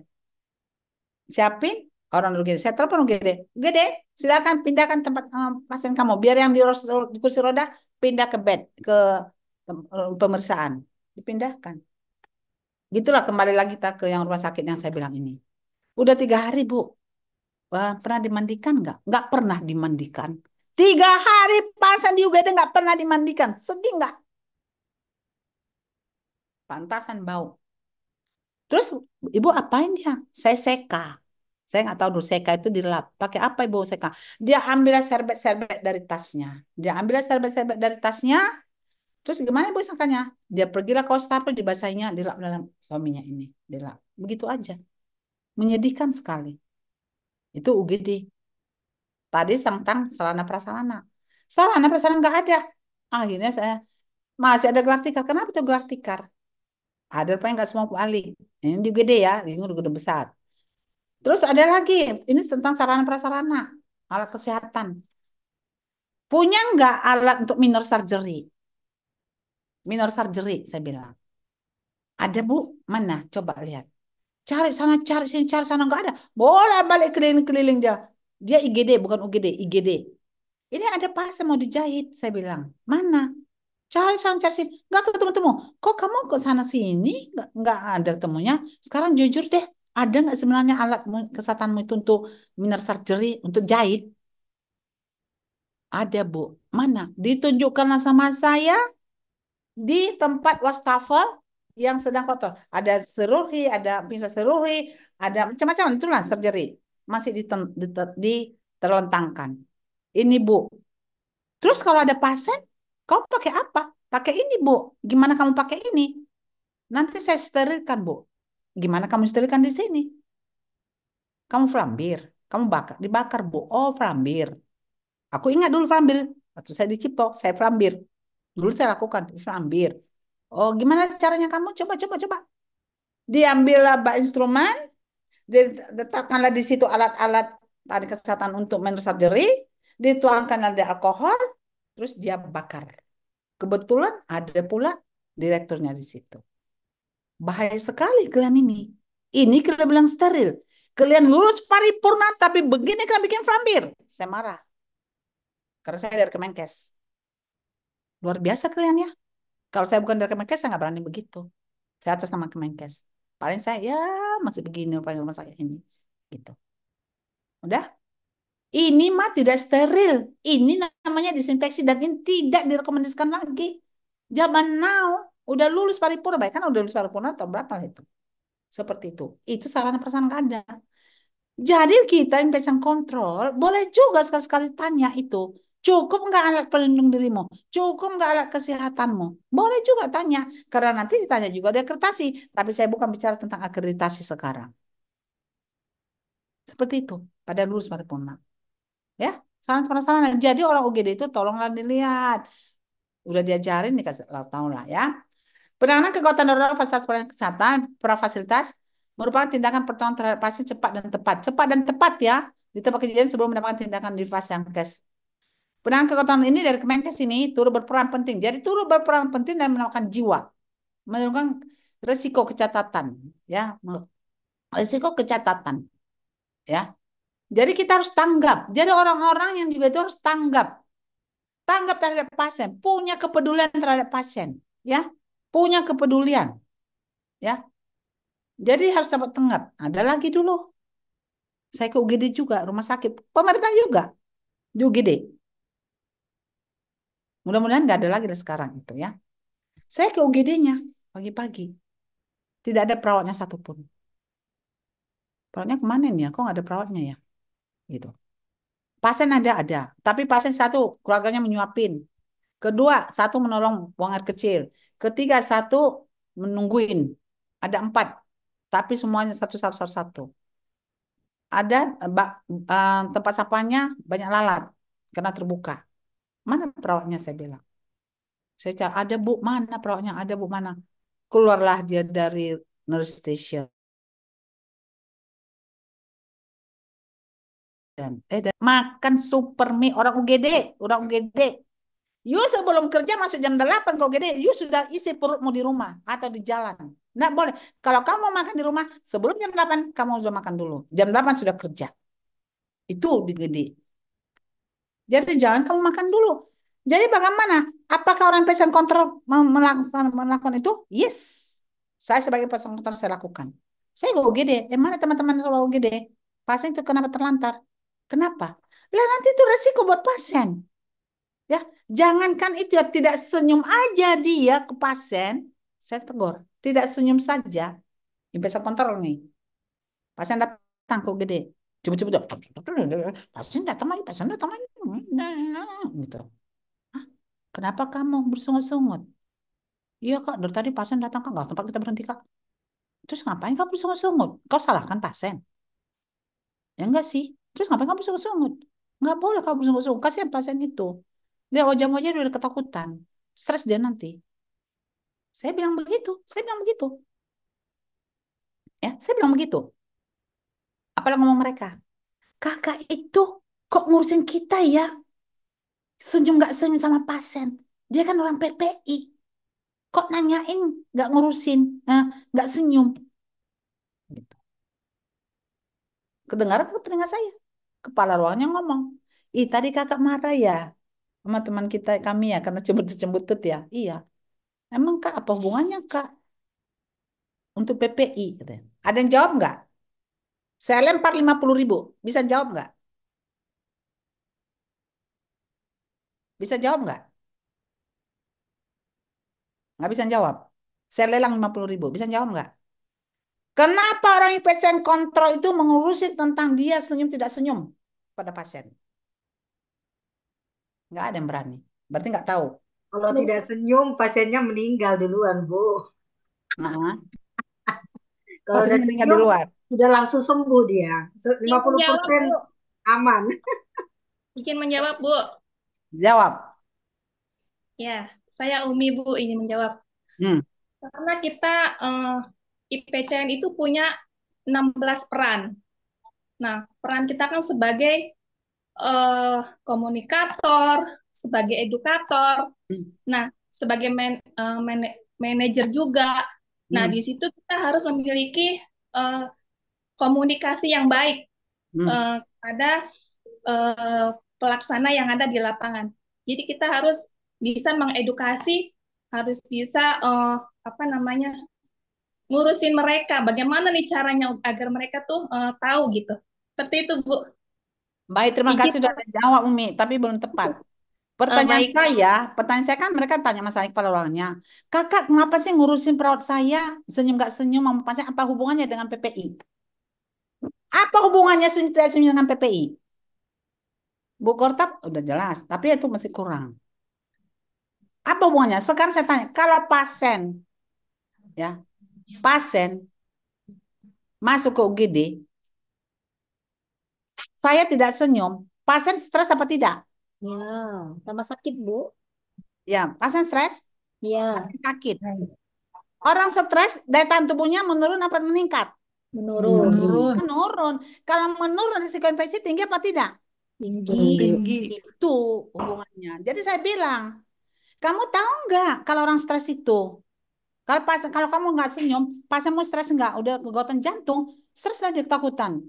Siapin orang gede Saya telepon gede gede silakan pindahkan tempat um, pasien kamu. Biar yang di, kursi roda pindah ke bed, ke um, pemeriksaan. Dipindahkan gitulah kembali lagi kita ke yang rumah sakit yang saya bilang ini. Udah tiga hari bu, Wah, pernah dimandikan nggak? Nggak pernah dimandikan. Tiga hari pasan di UGD nggak pernah dimandikan. Sedih nggak? Pantasan bau. Terus ibu apain dia? Saya seka. Saya nggak tahu dulu seka itu dilap. Pakai apa ibu seka? Dia ambil serbet-serbet dari tasnya. Dia ambil serbet-serbet dari tasnya. Terus gimana Bu sangkanya? Dia pergilah ke wastafel di bahasanya dilap dalam suaminya ini. Dilap. Begitu aja. Menyedihkan sekali. Itu UGD. Tadi tentang sarana prasarana. Sarana prasarana nggak ada. Akhirnya saya masih ada gelar tikar. Kenapa itu gelar tikar? Ada apa yang nggak semua kembali. Ini di UGD ya, ini udah gede besar. Terus ada lagi, ini tentang sarana prasarana, alat kesehatan. Punya nggak alat untuk minor surgery? minor surgery saya bilang. Ada bu? Mana? Coba lihat. Cari sana, cari sini, cari sana nggak ada. Boleh balik keliling-keliling dia. Dia IGD bukan UGD, IGD. Ini ada pasien mau dijahit, saya bilang. Mana? Cari sana, cari sini. Nggak ketemu-temu. Kok kamu ke sana sini? Nggak, nggak ada temunya. Sekarang jujur deh, ada nggak sebenarnya alat kesehatanmu itu untuk minor surgery, untuk jahit? Ada bu, mana? Ditunjukkanlah sama saya di tempat wastafel yang sedang kotor. Ada seruhi, ada bisa seruhi, ada macam-macam itulah surgery masih diterlentangkan. Ini bu. Terus kalau ada pasien, kau pakai apa? Pakai ini bu. Gimana kamu pakai ini? Nanti saya sterilkan bu. Gimana kamu sterilkan di sini? Kamu flambir, kamu bakar, dibakar bu. Oh flambir. Aku ingat dulu flambir. Waktu saya dicipok, saya flambir. Dulu saya lakukan, saya ambil. Oh, gimana caranya kamu? Coba, coba, coba. Diambillah bak instrumen, diletakkanlah di situ alat-alat tadi kesehatan untuk men surgery, dituangkan ada alkohol, terus dia bakar. Kebetulan ada pula direkturnya di situ. Bahaya sekali kalian ini. Ini kalian bilang steril. Kalian lulus paripurna tapi begini kalian bikin flambir Saya marah. Karena saya dari Kemenkes. Luar biasa kalian ya. Kalau saya bukan dari Kemenkes, saya nggak berani begitu. Saya atas nama Kemenkes. Paling saya ya masih begini paling rumah saya ini. Gitu. Udah? Ini mah tidak steril. Ini namanya disinfeksi dan ini tidak direkomendasikan lagi. Zaman now. Udah lulus paripurna. Baik kan udah lulus paripurna atau berapa itu. Seperti itu. Itu saran perasaan kada Jadi kita infeksi kontrol, boleh juga sekali-sekali tanya itu Cukup nggak alat pelindung dirimu? Cukup nggak alat kesehatanmu? Boleh juga tanya, karena nanti ditanya juga ada akreditasi. Tapi saya bukan bicara tentang akreditasi sekarang. Seperti itu, pada lulus paripurna. punak. Ya, saran-saran. Jadi orang UGD itu tolonglah dilihat. Udah diajarin, nih kalau tahu lah ya. Penanganan kekuatan darurat fasilitas pelayanan kesehatan, prafasilitas, merupakan tindakan pertolongan terhadap pasien cepat dan tepat. Cepat dan tepat ya, di tempat kejadian sebelum mendapatkan tindakan di fase yang kes Penangkatan ini dari Kemenkes ini turut berperan penting. Jadi turut berperan penting dan menolakkan jiwa, Menurunkan resiko kecatatan, ya, resiko kecatatan, ya. Jadi kita harus tanggap. Jadi orang-orang yang juga itu harus tanggap, tanggap terhadap pasien, punya kepedulian terhadap pasien, ya, punya kepedulian, ya. Jadi harus dapat tanggap. Ada lagi dulu. Saya ke UGD juga, rumah sakit, pemerintah juga, di UGD Mudah-mudahan nggak ada lagi dari sekarang itu ya. Saya ke UGD-nya pagi-pagi. Tidak ada perawatnya satupun. Perawatnya kemana nih ya? Kok nggak ada perawatnya ya? Gitu. Pasien ada, ada. Tapi pasien satu, keluarganya menyuapin. Kedua, satu menolong buang air kecil. Ketiga, satu menungguin. Ada empat. Tapi semuanya satu, satu, satu, satu. Ada uh, tempat sampahnya banyak lalat karena terbuka Mana perawatnya saya bilang. Saya cari, ada bu, mana perawatnya, ada bu, mana. Keluarlah dia dari nurse station. Dan, eh, dan, makan super mie orang UGD, orang UGD. You sebelum kerja masuk jam 8 kok gede, you sudah isi perutmu di rumah atau di jalan. Nggak boleh. Kalau kamu mau makan di rumah, sebelum jam 8 kamu sudah makan dulu. Jam 8 sudah kerja. Itu di gede. Jadi jangan kamu makan dulu. Jadi bagaimana? Apakah orang pesan kontrol melakukan, melakukan itu? Yes. Saya sebagai pesan kontrol saya lakukan. Saya gak gede. Eh mana teman-teman kalau gede? Pasien itu kenapa terlantar? Kenapa? Lah nanti itu resiko buat pasien. Ya, jangankan itu ya tidak senyum aja dia ke pasien, saya tegur. Tidak senyum saja. Ini pesan kontrol nih. Pasien datang kok gede. Coba-coba pasien datang lagi, pasien datang lagi. [laughs] gitu Hah? kenapa kamu bersungut-sungut iya kak dari tadi pasien datang kak nggak sempat kita berhenti kak terus ngapain kamu bersungut-sungut kau salahkan pasien ya enggak sih terus ngapain kamu bersungut-sungut nggak boleh kamu bersungut-sungut kasihan pasien itu dia wajah-wajah udah ketakutan stres dia nanti saya bilang begitu saya bilang begitu ya saya bilang begitu Apalagi ngomong mereka kakak itu kok ngurusin kita ya senyum nggak senyum sama pasien dia kan orang PPI kok nanyain nggak ngurusin eh, nggak eh, senyum gitu kedengaran ke telinga saya kepala ruangnya ngomong ih tadi kakak marah ya sama teman kita kami ya karena cembut cembetut ya iya emang kak apa hubungannya kak untuk PPI ada yang jawab nggak saya lempar lima puluh ribu bisa jawab nggak Bisa jawab nggak? Nggak bisa jawab. Saya lelang 50 ribu. Bisa jawab nggak? Kenapa orang yang kontrol itu mengurusi tentang dia senyum tidak senyum pada pasien? Nggak ada yang berani. Berarti nggak tahu. Kalau tidak senyum, pasiennya meninggal duluan, Bu. Nah. [laughs] Kalau sudah meninggal senyum, duluan. Sudah langsung sembuh dia. 50% menjawab, aman. Bikin menjawab, Bu. Jawab. Ya, saya Umi Bu ingin menjawab. Hmm. Karena kita uh, eh, IPCN itu punya 16 peran. Nah, peran kita kan sebagai uh, komunikator, sebagai edukator, hmm. nah, sebagai man, uh, eh, man, manajer juga. Nah, hmm. di situ kita harus memiliki uh, komunikasi yang baik hmm. uh, pada uh, pelaksana yang ada di lapangan. Jadi kita harus bisa mengedukasi, harus bisa uh, apa namanya ngurusin mereka. Bagaimana nih caranya agar mereka tuh uh, tahu gitu. Seperti itu Bu. Baik, terima Ijit. kasih sudah menjawab Umi, tapi belum tepat. Pertanyaan oh saya, pertanyaan saya kan mereka tanya masalah pada orangnya. Kakak, kenapa sih ngurusin perawat saya? Senyum gak senyum, pasang apa hubungannya dengan PPI? Apa hubungannya senyum senyum dengan PPI? Bu Gortap udah jelas, tapi itu masih kurang. Apa hubungannya? Sekarang saya tanya, kalau pasien, ya, pasien masuk ke UGD, saya tidak senyum, pasien stres apa tidak? Ya, tambah sakit, Bu. Ya, pasien stres? Ya. sakit. Orang stres, daya tahan tubuhnya menurun apa meningkat? Menurun. Menurun. menurun. Kalau menurun, risiko infeksi tinggi apa tidak? tinggi. Tinggi. Itu hubungannya. Jadi saya bilang, kamu tahu nggak kalau orang stres itu? Kalau pas kalau kamu nggak senyum, pas kamu stres nggak, udah kegotan jantung, stres lah ketakutan.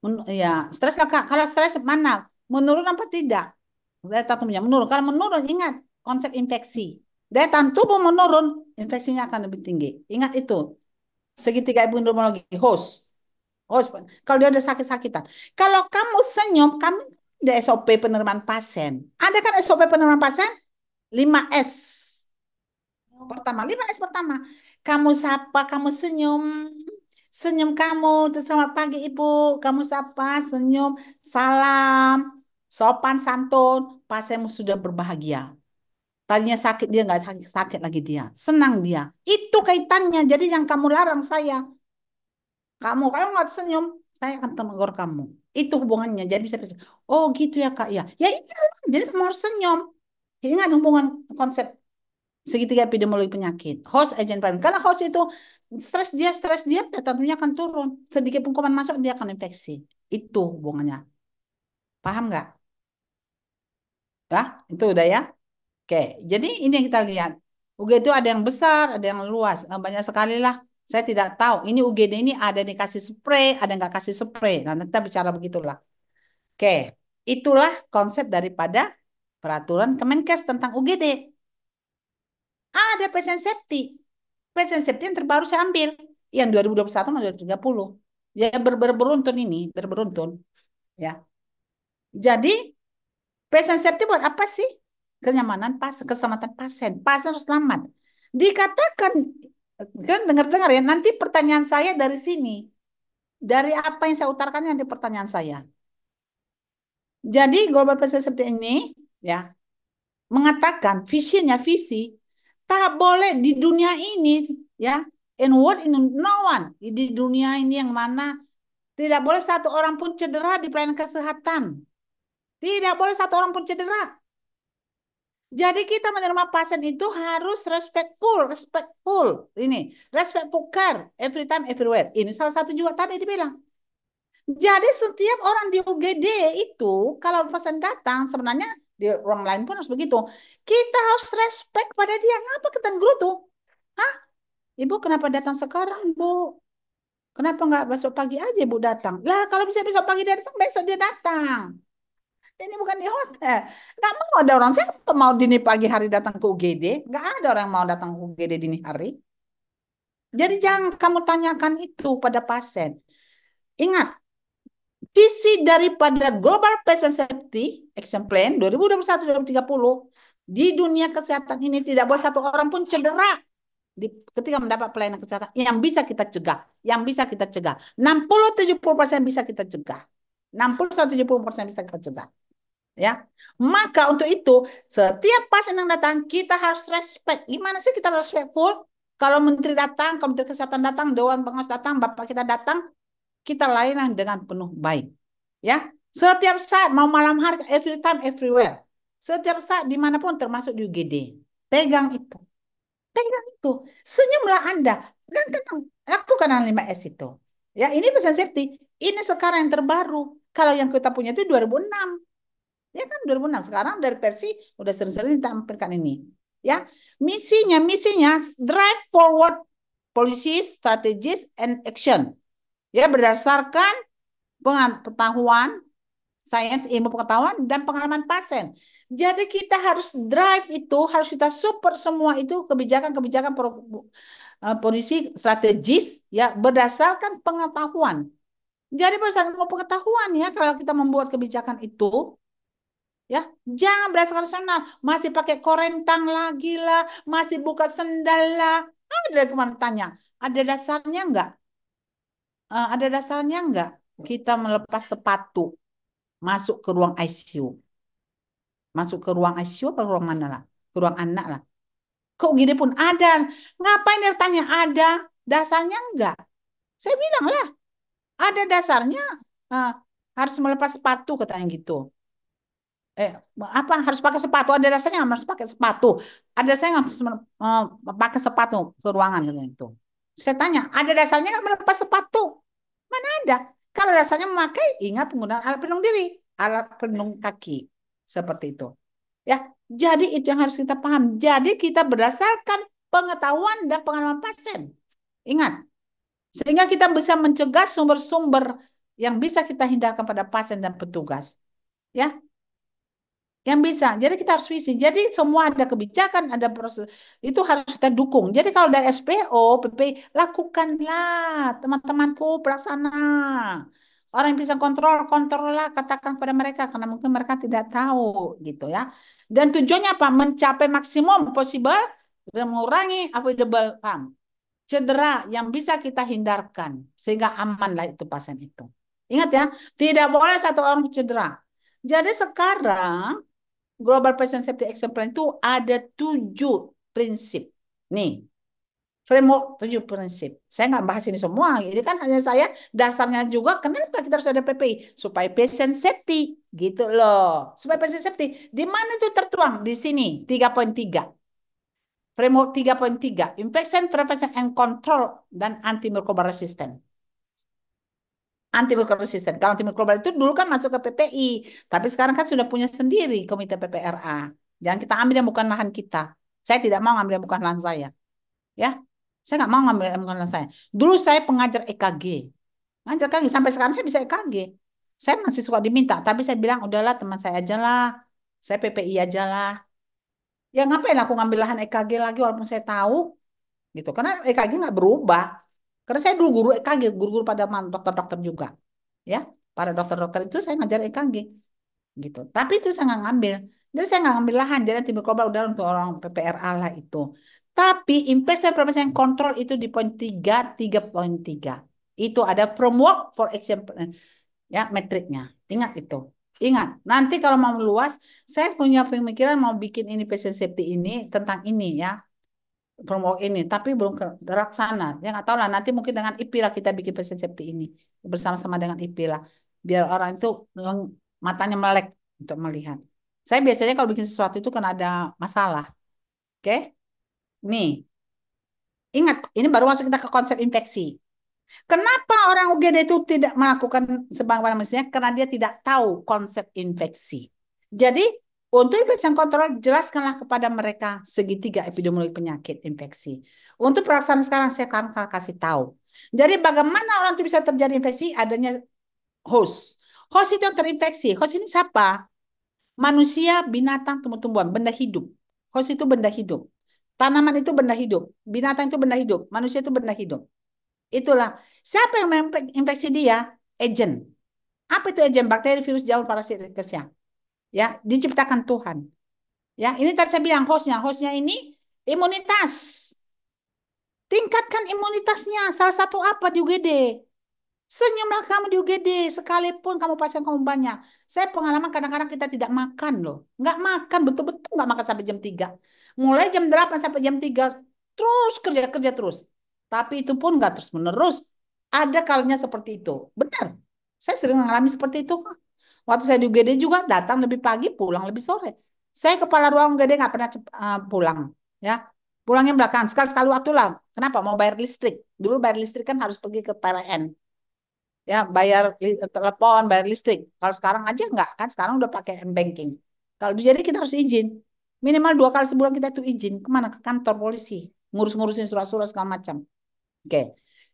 Men, ya, stres lah kak. Kalau stres mana? Menurun apa tidak? Daya tahan tubuhnya menurun. Kalau menurun, ingat konsep infeksi. Daya tahan tubuh menurun, infeksinya akan lebih tinggi. Ingat itu. Segitiga ibu host. Oh, kalau dia ada sakit-sakitan. Kalau kamu senyum, kamu ada SOP penerimaan pasien. Ada kan SOP penerimaan pasien? 5S. Pertama, 5S pertama. Kamu sapa, kamu senyum. Senyum kamu, selamat pagi Ibu. Kamu sapa, senyum, salam, sopan santun. Pasienmu sudah berbahagia. Tadinya sakit dia nggak sakit, sakit lagi dia. Senang dia. Itu kaitannya. Jadi yang kamu larang saya kamu kalau nggak senyum saya akan tegur kamu itu hubungannya jadi bisa bisa oh gitu ya kak ya ya iya jadi kamu harus senyum ingat hubungan konsep segitiga epidemiologi penyakit host agent prime karena host itu stres dia stres dia ya tentunya akan turun sedikit pun masuk dia akan infeksi itu hubungannya paham nggak Nah, itu udah ya. Oke, jadi ini yang kita lihat. UG itu ada yang besar, ada yang luas, eh, banyak sekali lah saya tidak tahu. Ini UGD ini ada yang dikasih spray, ada yang nggak kasih spray. Nah, kita bicara begitulah. Oke, itulah konsep daripada peraturan Kemenkes tentang UGD. Ada patient safety. Patient safety yang terbaru saya ambil. Yang 2021 sama 2030. Ya ber -ber beruntun ini, ber beruntun. Ya. Jadi, patient safety buat apa sih? Kenyamanan pas, keselamatan pasien. Pasien harus selamat. Dikatakan kan dengar-dengar ya nanti pertanyaan saya dari sini dari apa yang saya utarakan nanti pertanyaan saya jadi global presence seperti ini ya mengatakan visinya visi tak boleh di dunia ini ya in world in no one di dunia ini yang mana tidak boleh satu orang pun cedera di pelayanan kesehatan tidak boleh satu orang pun cedera jadi kita menerima pasien itu harus respectful, respectful ini, respectful care every time everywhere. Ini salah satu juga tadi dibilang. Jadi setiap orang di UGD itu kalau pasien datang sebenarnya di ruang lain pun harus begitu. Kita harus respect pada dia. Ngapa kita ngerutu? Hah? Ibu kenapa datang sekarang, Bu? Kenapa nggak besok pagi aja bu? datang? Lah kalau bisa besok pagi dia datang, besok dia datang. Ini bukan di hotel. Gak mau ada orang siapa mau dini pagi hari datang ke UGD. Gak ada orang yang mau datang ke UGD dini hari. Jadi jangan kamu tanyakan itu pada pasien. Ingat, visi daripada Global Patient Safety Action Plan 2021-2030 di dunia kesehatan ini tidak boleh satu orang pun cedera di, ketika mendapat pelayanan kesehatan yang bisa kita cegah, yang bisa kita cegah. 60-70% bisa kita cegah. 60-70% bisa kita cegah ya. Maka untuk itu, setiap pasien yang datang kita harus respect. Gimana sih kita respectful? Kalau menteri datang, kalau menteri kesehatan datang, dewan pengawas datang, bapak kita datang, kita layanan dengan penuh baik. Ya, setiap saat mau malam hari, every time, everywhere. Setiap saat dimanapun termasuk di UGD. Pegang itu. Pegang itu. Senyumlah Anda. Dan lakukan 5S itu. Ya, ini pesan safety. Ini sekarang yang terbaru. Kalau yang kita punya itu 2006 Ya kan 2006. Sekarang dari versi udah sering-sering ditampilkan ini. Ya, misinya misinya drive forward policy, strategies and action. Ya berdasarkan pengetahuan science ilmu pengetahuan dan pengalaman pasien. Jadi kita harus drive itu, harus kita support semua itu kebijakan-kebijakan eh, polisi strategis ya berdasarkan pengetahuan. Jadi berdasarkan pengetahuan ya kalau kita membuat kebijakan itu ya jangan berasa rasional. masih pakai korentang lagi lah masih buka sendal lah ada kemana tanya ada dasarnya enggak uh, eh, ada dasarnya enggak kita melepas sepatu masuk ke ruang ICU masuk ke ruang ICU atau ruang mana lah ke ruang anak lah Kok gini pun ada ngapain dia tanya ada dasarnya enggak saya bilang lah ada dasarnya uh, harus melepas sepatu katanya gitu eh apa harus pakai sepatu ada dasarnya harus pakai sepatu ada saya harus eh, pakai sepatu ke ruangan gitu itu saya tanya ada dasarnya nggak melepas sepatu mana ada kalau rasanya memakai ingat penggunaan alat pelindung diri alat pelindung kaki seperti itu ya jadi itu yang harus kita paham jadi kita berdasarkan pengetahuan dan pengalaman pasien ingat sehingga kita bisa mencegah sumber-sumber yang bisa kita hindarkan pada pasien dan petugas ya yang bisa. Jadi kita harus visi. Jadi semua ada kebijakan, ada proses. Itu harus kita dukung. Jadi kalau dari SPO, PP, lakukanlah teman-temanku pelaksana. Orang yang bisa kontrol, kontrol lah, katakan pada mereka karena mungkin mereka tidak tahu gitu ya. Dan tujuannya apa? Mencapai maksimum possible dan mengurangi avoidable harm. Cedera yang bisa kita hindarkan sehingga aman lah itu pasien itu. Ingat ya, tidak boleh satu orang cedera. Jadi sekarang Global Patient Safety Action Plan itu ada tujuh prinsip. Nih, framework tujuh prinsip. Saya nggak bahas ini semua. Ini kan hanya saya dasarnya juga kenapa kita harus ada PPI supaya patient safety gitu loh. Supaya patient safety di mana itu tertuang di sini 3.3. Framework 3.3 infection prevention and control dan anti antimikroba resisten antimikroba resisten. Kalau antimikroba itu dulu kan masuk ke PPI, tapi sekarang kan sudah punya sendiri komite PPRA. Jangan kita ambil yang bukan lahan kita. Saya tidak mau ambil yang bukan lahan saya. Ya, saya nggak mau ngambil yang bukan lahan saya. Dulu saya pengajar EKG. Ngajar EKG, sampai sekarang saya bisa EKG. Saya masih suka diminta, tapi saya bilang udahlah teman saya aja lah. Saya PPI aja lah. Ya ngapain aku ngambil lahan EKG lagi walaupun saya tahu gitu karena EKG nggak berubah karena saya dulu guru EKG, guru-guru pada dokter-dokter juga. Ya, pada dokter-dokter itu saya ngajar EKG gitu. Tapi itu saya nggak ngambil. Jadi saya nggak ngambil lahan jadi global udah untuk orang PPRA lah itu. Tapi impact yang kontrol itu di poin 3 3.3. Itu ada framework for action ya metriknya. Ingat itu. Ingat, nanti kalau mau meluas, saya punya pemikiran mau bikin ini patient safety ini tentang ini ya promo ini tapi belum terlaksana ya nggak tahu lah nanti mungkin dengan IP lah kita bikin patient seperti ini bersama-sama dengan IP lah biar orang itu matanya melek untuk melihat saya biasanya kalau bikin sesuatu itu kan ada masalah oke okay? nih ingat ini baru masuk kita ke konsep infeksi kenapa orang UGD itu tidak melakukan sebagaimana mestinya karena dia tidak tahu konsep infeksi jadi untuk infeksi yang kontrol, jelaskanlah kepada mereka segitiga epidemiologi penyakit infeksi. Untuk pelaksanaan sekarang, saya akan kasih tahu. Jadi bagaimana orang itu bisa terjadi infeksi? Adanya host. Host itu yang terinfeksi. Host ini siapa? Manusia, binatang, tumbuh-tumbuhan, benda hidup. Host itu benda hidup. Tanaman itu benda hidup. Binatang itu benda hidup. Manusia itu benda hidup. Itulah. Siapa yang menginfeksi dia? Agent. Apa itu agent? Bakteri, virus, jamur, parasit, kesehatan ya diciptakan Tuhan ya ini tadi saya bilang hostnya hostnya ini imunitas tingkatkan imunitasnya salah satu apa di UGD senyumlah kamu di UGD sekalipun kamu pasien kamu banyak saya pengalaman kadang-kadang kita tidak makan loh nggak makan betul-betul nggak makan sampai jam 3 mulai jam 8 sampai jam 3 terus kerja-kerja terus tapi itu pun nggak terus-menerus ada kalinya seperti itu benar saya sering mengalami seperti itu kok Waktu saya di UGD juga datang lebih pagi, pulang lebih sore. Saya kepala ruang UGD nggak pernah uh, pulang, ya. Pulangnya belakang, sekali-sekali waktu lah. Kenapa? Mau bayar listrik. Dulu bayar listrik kan harus pergi ke PLN. Ya, bayar eh, telepon, bayar listrik. Kalau sekarang aja nggak, kan sekarang udah pakai M-Banking. Kalau jadi kita harus izin. Minimal dua kali sebulan kita itu izin. Kemana? Ke kantor polisi. Ngurus-ngurusin surat-surat segala macam. Oke. Okay.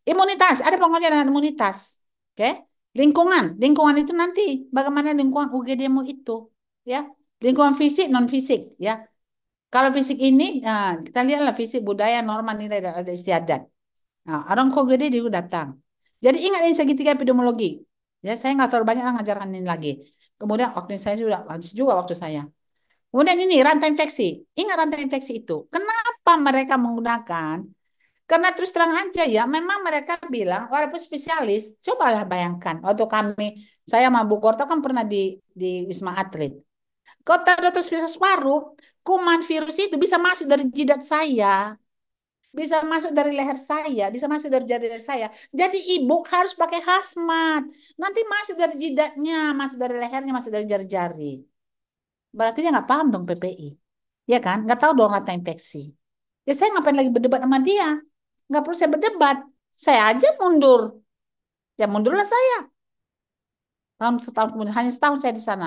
Imunitas. Ada pengujian dengan imunitas. Oke. Okay. Lingkungan, lingkungan itu nanti bagaimana lingkungan UGDmu itu, ya. Lingkungan fisik, non fisik, ya. Kalau fisik ini, nah, kita lihatlah fisik budaya, norma, nilai dan adat istiadat. Nah, orang gede dia datang. Jadi ingat ini segitiga epidemiologi. Ya, saya nggak terlalu banyak ngajarkan ini lagi. Kemudian waktu saya juga lanjut juga waktu saya. Kemudian ini rantai infeksi. Ingat rantai infeksi itu. Kenapa mereka menggunakan karena terus terang aja ya, memang mereka bilang walaupun spesialis, cobalah bayangkan waktu kami saya sama Bu Korto kan pernah di di Wisma Atlet. Kota dokter spesialis paru, kuman virus itu bisa masuk dari jidat saya, bisa masuk dari leher saya, bisa masuk dari jari leher saya. Jadi ibu harus pakai hazmat. Nanti masuk dari jidatnya, masuk dari lehernya, masuk dari jari-jari. Berarti dia nggak paham dong PPI. Ya kan? Nggak tahu dong rata infeksi. Ya saya ngapain lagi berdebat sama dia? nggak perlu saya berdebat saya aja mundur ya mundurlah saya tahun setahun kemudian hanya setahun saya di sana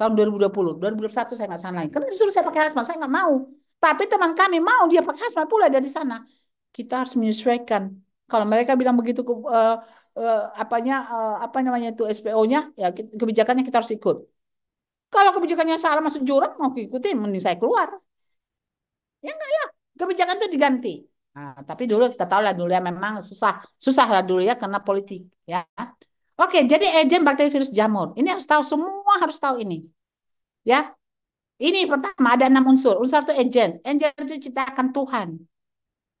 tahun 2020 2021 saya nggak sana lagi karena disuruh saya pakai hazmat saya nggak mau tapi teman kami mau dia pakai hazmat pula dari sana kita harus menyesuaikan kalau mereka bilang begitu ke, uh, uh, apanya uh, apa namanya itu SPO-nya ya kebijakannya kita harus ikut kalau kebijakannya salah masuk jurang mau ikutin, mending saya keluar ya enggak lah kebijakan itu diganti Nah, tapi dulu kita tahu lah dulu ya memang susah, susah lah dulu ya karena politik ya. Oke, jadi agen bakteri virus jamur ini harus tahu semua harus tahu ini, ya. Ini pertama ada enam unsur. Unsur itu agen. Agen itu ciptakan Tuhan,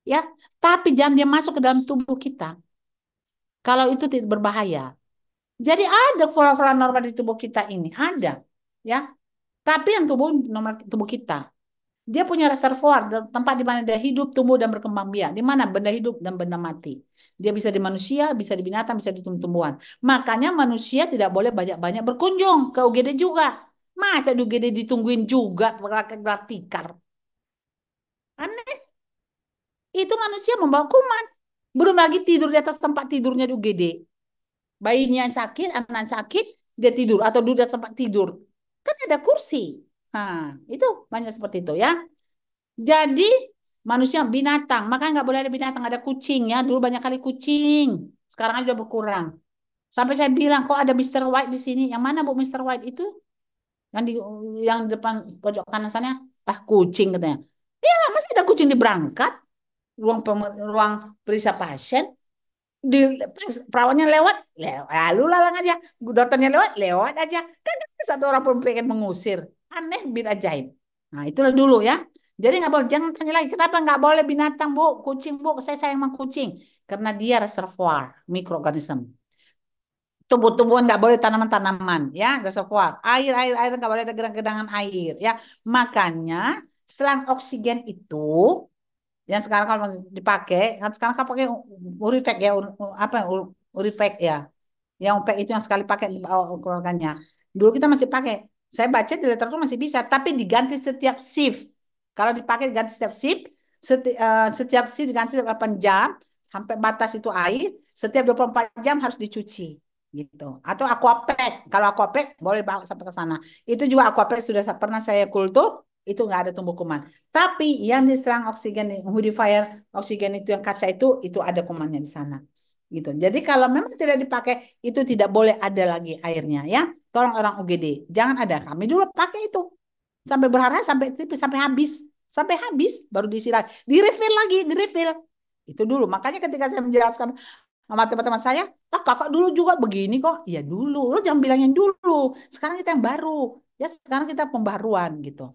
ya. Tapi jangan dia masuk ke dalam tubuh kita kalau itu tidak berbahaya. Jadi ada flora-flora normal di tubuh kita ini ada, ya. Tapi yang tubuh normal tubuh kita dia punya reservoir tempat di mana dia hidup, tumbuh dan berkembang biak. Di mana benda hidup dan benda mati. Dia bisa di manusia, bisa di binatang, bisa di tumbuhan Makanya manusia tidak boleh banyak-banyak berkunjung ke UGD juga. Masa di UGD ditungguin juga gelar tikar. Aneh. Itu manusia membawa kuman. Belum lagi tidur di atas tempat tidurnya di UGD. Bayinya yang sakit, anak sakit, dia tidur atau duduk di tempat tidur. Kan ada kursi. Nah, itu banyak seperti itu ya. Jadi manusia binatang, makanya nggak boleh ada binatang, ada kucing ya. Dulu banyak kali kucing, sekarang aja berkurang. Sampai saya bilang kok ada Mr. White di sini. Yang mana Bu Mr. White itu? Yang di yang depan pojok kanan sana, lah kucing katanya. Iya, masih ada kucing di berangkat ruang ruang periksa pasien di perawatnya lewat, lewat lalu lalang aja dokternya lewat lewat aja kan satu orang pun pengen mengusir aneh bin ajaib. Nah itulah dulu ya. Jadi nggak boleh jangan tanya lagi kenapa nggak boleh binatang bu, kucing bu, saya sayang sama kucing karena dia reservoir mikroorganisme. Tumbuh-tumbuhan nggak boleh tanaman-tanaman ya reservoir. Air air air nggak boleh ada gedang-gedangan air ya. Makanya selang oksigen itu yang sekarang kalau dipakai kan sekarang kan pakai urifek ya ur, apa urifek ya yang UPEC itu yang sekali pakai oh, keluarganya. Dulu kita masih pakai. Saya baca di literatur masih bisa, tapi diganti setiap shift. Kalau dipakai diganti setiap shift, seti, uh, setiap shift diganti setiap 8 jam, sampai batas itu air, setiap 24 jam harus dicuci gitu. Atau aquapack, kalau aquapack boleh bawa sampai ke sana. Itu juga aquapack sudah pernah saya kultur, itu nggak ada tumbuh kuman. Tapi yang diserang oksigen humidifier oksigen itu yang kaca itu itu ada kumannya di sana. Gitu. Jadi kalau memang tidak dipakai itu tidak boleh ada lagi airnya ya tolong orang UGD. Jangan ada. Kami dulu pakai itu. Sampai berharap sampai tipis, sampai habis. Sampai habis baru diisi lagi. Di lagi, di Itu dulu. Makanya ketika saya menjelaskan sama teman-teman saya, ah, kakak dulu juga begini kok. Ya dulu. Lo jangan bilang yang dulu. Sekarang kita yang baru. Ya sekarang kita pembaruan gitu.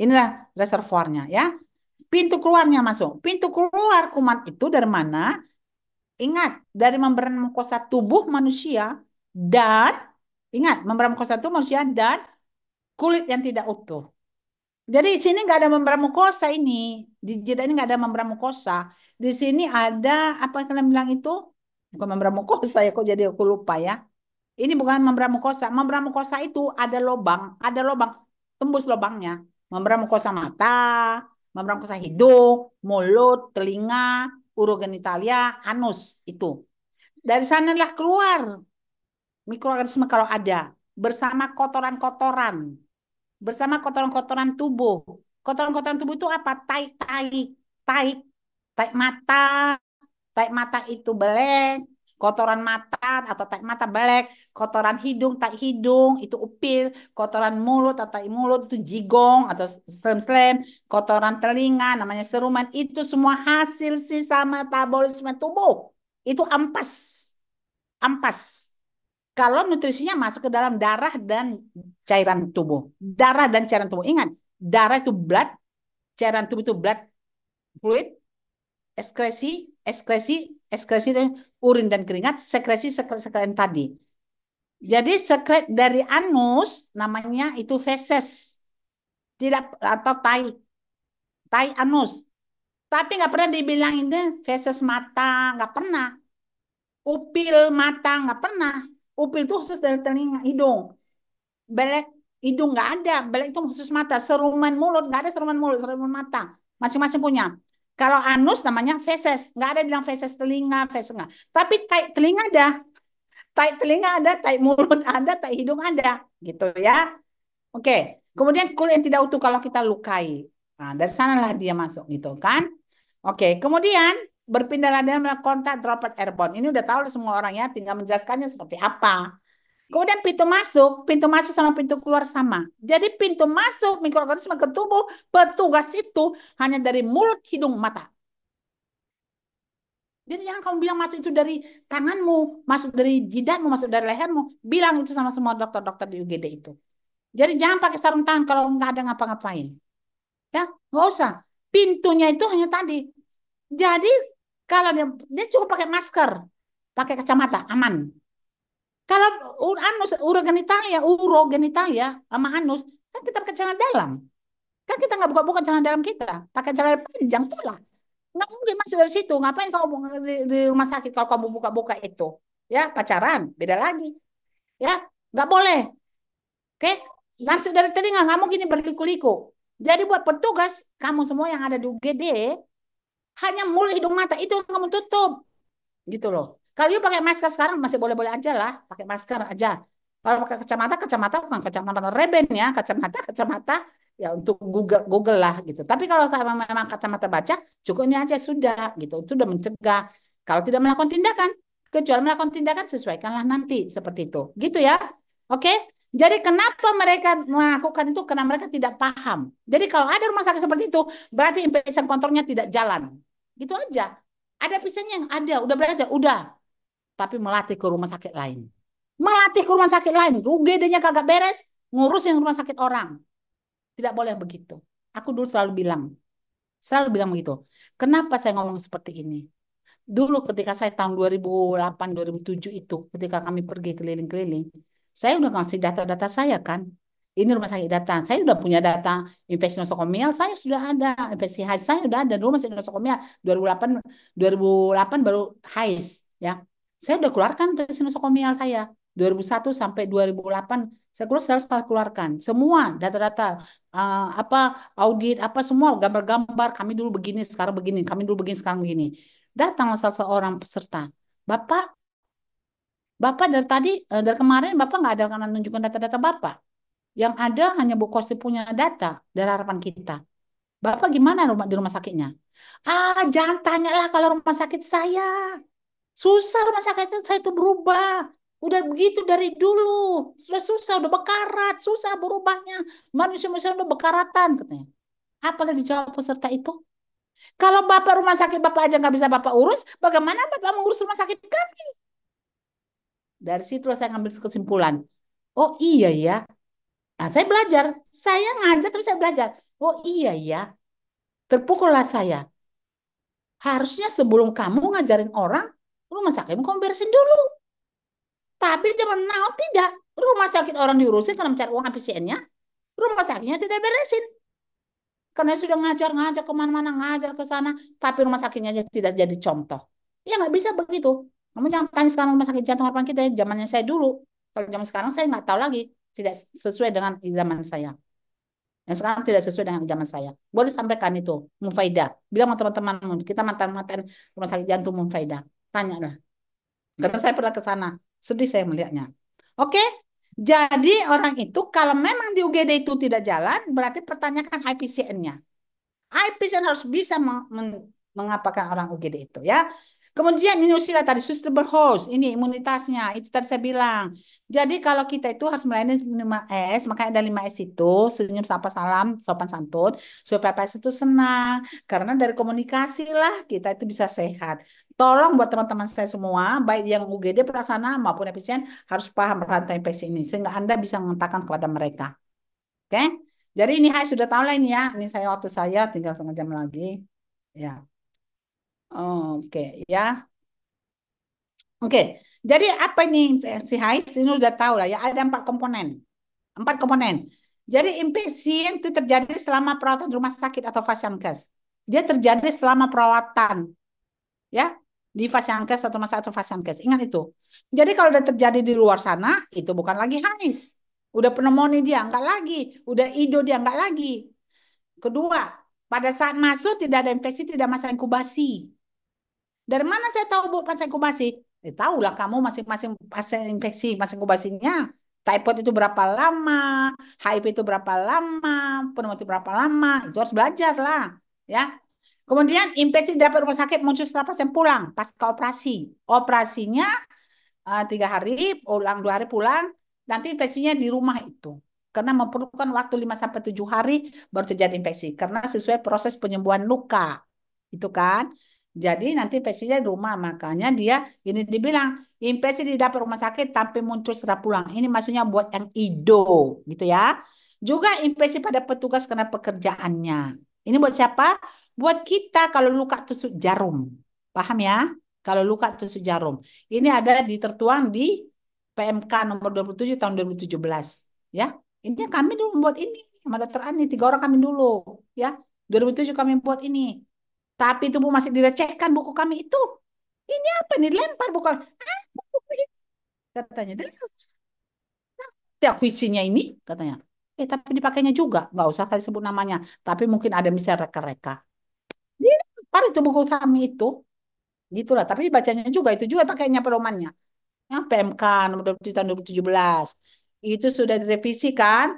Inilah reservoirnya ya. Pintu keluarnya masuk. Pintu keluar kuman itu dari mana? Ingat, dari mukosa tubuh manusia dan Ingat, membran mukosa itu manusia dan kulit yang tidak utuh. Jadi di sini nggak ada membran mukosa ini. Di jeda ini nggak ada membran mukosa. Di sini ada apa yang kalian bilang itu? Bukan membran mukosa ya, kok jadi aku lupa ya. Ini bukan membran Membran mukosa itu ada lobang, ada lobang, tembus lobangnya. mukosa mata, membran mukosa hidung, mulut, telinga, urogenitalia, anus itu. Dari sanalah keluar mikroorganisme kalau ada bersama kotoran-kotoran bersama kotoran-kotoran tubuh kotoran-kotoran tubuh itu apa tai tai tai tai mata tai mata itu belek kotoran mata atau tai mata belek kotoran hidung tai hidung itu upil kotoran mulut atau tai mulut itu jigong atau slem slem kotoran telinga namanya seruman itu semua hasil sisa metabolisme tubuh itu ampas ampas kalau nutrisinya masuk ke dalam darah dan cairan tubuh. Darah dan cairan tubuh. Ingat, darah itu blood, cairan tubuh itu blood fluid, ekskresi, ekskresi, ekskresi itu urin dan keringat, sekresi, sekresi, sekret tadi. Jadi sekret dari anus namanya itu feses. Tidak atau tai. Tai anus. Tapi nggak pernah dibilang itu feses mata, nggak pernah. Upil mata nggak pernah Upil itu khusus dari telinga hidung. Belek hidung nggak ada. Belek itu khusus mata. Seruman mulut nggak ada seruman mulut, seruman mata. Masing-masing punya. Kalau anus namanya feses. Nggak ada bilang feses telinga, feses nggak. Tapi tai telinga ada. Tai telinga ada, tai mulut ada, tai hidung ada. Gitu ya. Oke. Kemudian kulit yang tidak utuh kalau kita lukai. Nah, dari sanalah dia masuk gitu kan. Oke, kemudian berpindah latihan kontak droplet airborne. Ini udah tahu semua orang ya, tinggal menjelaskannya seperti apa. Kemudian pintu masuk, pintu masuk sama pintu keluar sama. Jadi pintu masuk mikroorganisme ke tubuh petugas itu hanya dari mulut, hidung, mata. Jadi jangan kamu bilang masuk itu dari tanganmu, masuk dari jidatmu, masuk dari lehermu. Bilang itu sama semua dokter-dokter di UGD itu. Jadi jangan pakai sarung tangan kalau nggak ada ngapa-ngapain. Ya, nggak usah. Pintunya itu hanya tadi. Jadi kalau dia, dia cukup pakai masker, pakai kacamata, aman. Kalau anus, urogenitalia, urogenitalia sama anus, kan kita pakai celana dalam. Kan kita nggak buka-buka celana dalam kita, pakai celana panjang pula, Nggak mungkin masih dari situ. Ngapain kamu di, di rumah sakit kalau kamu buka-buka itu? Ya, pacaran, beda lagi. Ya, nggak boleh. Oke, langsung dari telinga nggak mungkin berliku-liku. Jadi buat petugas, kamu semua yang ada di UGD, hanya mulut hidung mata itu yang kamu tutup gitu loh kalau you pakai masker sekarang masih boleh-boleh aja lah pakai masker aja kalau pakai kacamata kacamata bukan kacamata reben ya kacamata kacamata ya untuk Google Google lah gitu tapi kalau sama memang kacamata baca cukupnya aja sudah gitu itu sudah mencegah kalau tidak melakukan tindakan kecuali melakukan tindakan sesuaikanlah nanti seperti itu gitu ya oke Jadi kenapa mereka melakukan itu? Karena mereka tidak paham. Jadi kalau ada rumah sakit seperti itu, berarti infection kontrolnya tidak jalan. Gitu aja. Ada pisahnya yang ada, udah belajar, udah. Tapi melatih ke rumah sakit lain. Melatih ke rumah sakit lain. rugedenya kagak beres, ngurus yang rumah sakit orang. Tidak boleh begitu. Aku dulu selalu bilang. Selalu bilang begitu. Kenapa saya ngomong seperti ini? Dulu ketika saya tahun 2008-2007 itu, ketika kami pergi keliling-keliling, saya udah ngasih data-data saya kan ini rumah sakit datang. Saya sudah punya data infeksi nosokomial, saya sudah ada. Infeksi HIS saya sudah ada. rumah sakit nosokomial 2008 2008 baru HIS ya. Saya sudah keluarkan infeksi nosokomial saya 2001 sampai 2008 saya keluar saya harus keluarkan semua data-data uh, apa audit apa semua gambar-gambar kami dulu begini sekarang begini kami dulu begini sekarang begini datanglah salah seorang peserta bapak bapak dari tadi eh, dari kemarin bapak nggak ada karena nunjukkan data-data bapak yang ada hanya Bu Kosti punya data dari harapan kita. Bapak gimana rumah di rumah sakitnya? Ah, jangan tanyalah kalau rumah sakit saya. Susah rumah sakitnya saya itu berubah. Udah begitu dari dulu. Sudah susah, udah bekarat. Susah berubahnya. Manusia-manusia udah bekaratan katanya. Apalagi dijawab peserta itu? Kalau Bapak rumah sakit Bapak aja nggak bisa Bapak urus, bagaimana Bapak mengurus rumah sakit kami? Dari situ saya ngambil kesimpulan. Oh iya ya, Nah, saya belajar, saya ngajar tapi saya belajar. Oh iya ya, terpukullah saya. Harusnya sebelum kamu ngajarin orang, rumah sakit kamu dulu. Tapi zaman now tidak. Rumah sakit orang diurusin karena mencari uang APCN-nya. Rumah sakitnya tidak beresin. Karena sudah ngajar-ngajar kemana-mana, ngajar ke sana. Tapi rumah sakitnya tidak jadi contoh. Ya nggak bisa begitu. Kamu jangan tanya sekarang rumah sakit jantung harapan kita ya, zamannya saya dulu. Kalau zaman sekarang saya nggak tahu lagi tidak sesuai dengan zaman saya. Yang sekarang tidak sesuai dengan zaman saya. Boleh sampaikan itu, Mufaida. Bilang sama teman-temanmu, kita mantan-mantan rumah sakit jantung Mufaida. Tanyalah. Karena saya pernah ke sana. Sedih saya melihatnya. Oke? Jadi orang itu kalau memang di UGD itu tidak jalan, berarti pertanyakan IPCN-nya. IPCN harus bisa mengapakan orang UGD itu ya. Kemudian ini Nusila tadi suster berhost, ini imunitasnya itu tadi saya bilang. Jadi kalau kita itu harus melayani 5S, makanya ada 5S itu senyum, sapa, salam, sopan santun, supaya pas itu senang. Karena dari komunikasi lah kita itu bisa sehat. Tolong buat teman-teman saya semua, baik yang UGD pelaksana maupun efisien harus paham rantai infeksi ini sehingga Anda bisa mengatakan kepada mereka. Oke? Okay? Jadi ini hai sudah tahu lah ini ya. Ini saya waktu saya tinggal setengah jam lagi. Ya. Oke, ya. Oke, jadi apa ini infeksi HIV? Ini sudah tahu lah ya, ada empat komponen. Empat komponen. Jadi infeksi yang itu terjadi selama perawatan rumah sakit atau fasiankes. Dia terjadi selama perawatan. Ya, di fasiankes atau masa atau fasiankes. Ingat itu. Jadi kalau udah terjadi di luar sana, itu bukan lagi hais. Udah pneumonia dia, enggak lagi. Udah ido dia, enggak lagi. Kedua, pada saat masuk tidak ada infeksi, tidak masa inkubasi. Dari mana saya tahu bu pasien inkubasi? tahu eh, tahulah kamu masing-masing pasien infeksi, masing inkubasinya. Typhoid itu berapa lama, HIV itu berapa lama, pneumonia berapa lama, itu harus belajar lah. Ya, Kemudian infeksi dapat rumah sakit muncul setelah pasien pulang ke operasi. Operasinya eh, tiga uh, hari, pulang dua hari pulang. Nanti infeksinya di rumah itu. Karena memerlukan waktu 5 sampai tujuh hari baru terjadi infeksi. Karena sesuai proses penyembuhan luka. Itu kan. Jadi nanti infeksinya di rumah, makanya dia ini dibilang infeksi di dapur rumah sakit tapi muncul setelah pulang. Ini maksudnya buat yang ido gitu ya. Juga infeksi pada petugas karena pekerjaannya. Ini buat siapa? Buat kita kalau luka tusuk jarum. Paham ya? Kalau luka tusuk jarum. Ini ada di tertuang di PMK nomor 27 tahun 2017 ya. Ini kami dulu buat ini sama dokter Ani tiga orang kami dulu ya. 2007 kami buat ini tapi itu masih dilecehkan buku kami itu. Ini apa nih lempar buku katanya Ah, buku ini. kuisinya ini, katanya. Eh, tapi dipakainya juga. Nggak usah tadi sebut namanya. Tapi mungkin ada bisa reka-reka. Dilempar itu buku kami itu. Gitulah, tapi dibacanya juga. Itu juga pakainya pedomannya. Yang PMK nomor 27 tahun 2017. Itu sudah direvisi kan?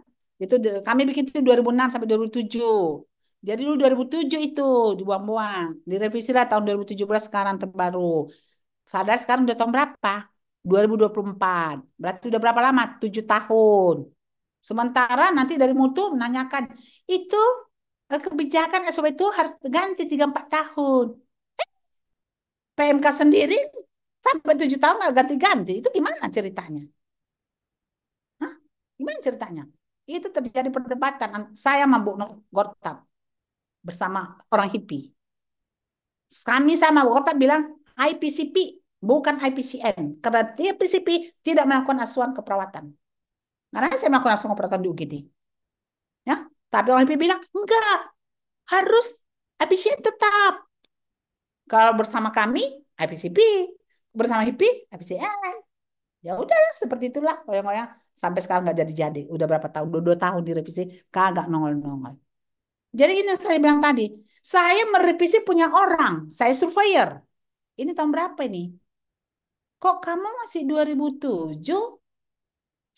Itu kami bikin itu 2006 sampai 2007 jadi dulu 2007 itu dibuang-buang. Direvisi lah tahun 2017 sekarang terbaru. Padahal sekarang udah tahun berapa? 2024. Berarti udah berapa lama? 7 tahun. Sementara nanti dari Mutu menanyakan, itu eh, kebijakan SOP itu harus ganti 3-4 tahun. Eh, PMK sendiri sampai 7 tahun nggak ganti-ganti. Itu gimana ceritanya? Hah? Gimana ceritanya? Itu terjadi perdebatan saya mabuk Bu Gortab bersama orang hippie. Kami sama Bogota bilang IPCP bukan IPCN karena IPCP tidak melakukan asuhan keperawatan. Karena saya melakukan asuhan keperawatan di UGD. Ya, tapi orang hippie bilang enggak harus IPCN tetap. Kalau bersama kami IPCP, bersama hippie IPCN. Ya udahlah seperti itulah goyang-goyang sampai sekarang nggak jadi-jadi. Udah berapa tahun? Dua, dua tahun direvisi kagak nongol-nongol. Jadi ini yang saya bilang tadi, saya merevisi punya orang, saya surveyor. Ini tahun berapa ini? Kok kamu masih 2007?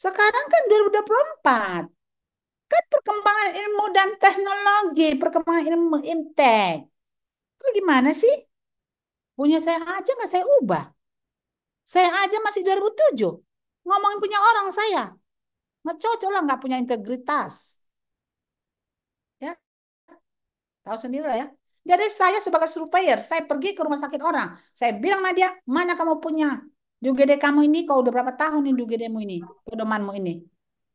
Sekarang kan 2024. Kan perkembangan ilmu dan teknologi, perkembangan ilmu imtek. Kok gimana sih? Punya saya aja nggak saya ubah. Saya aja masih 2007. Ngomongin punya orang saya. Ngecocok lah nggak punya integritas Tahu sendiri lah ya. Jadi saya sebagai surveyor, saya pergi ke rumah sakit orang. Saya bilang sama dia, mana kamu punya? UGD kamu ini, kau udah berapa tahun nih UGD-mu ini? Pedomanmu ini.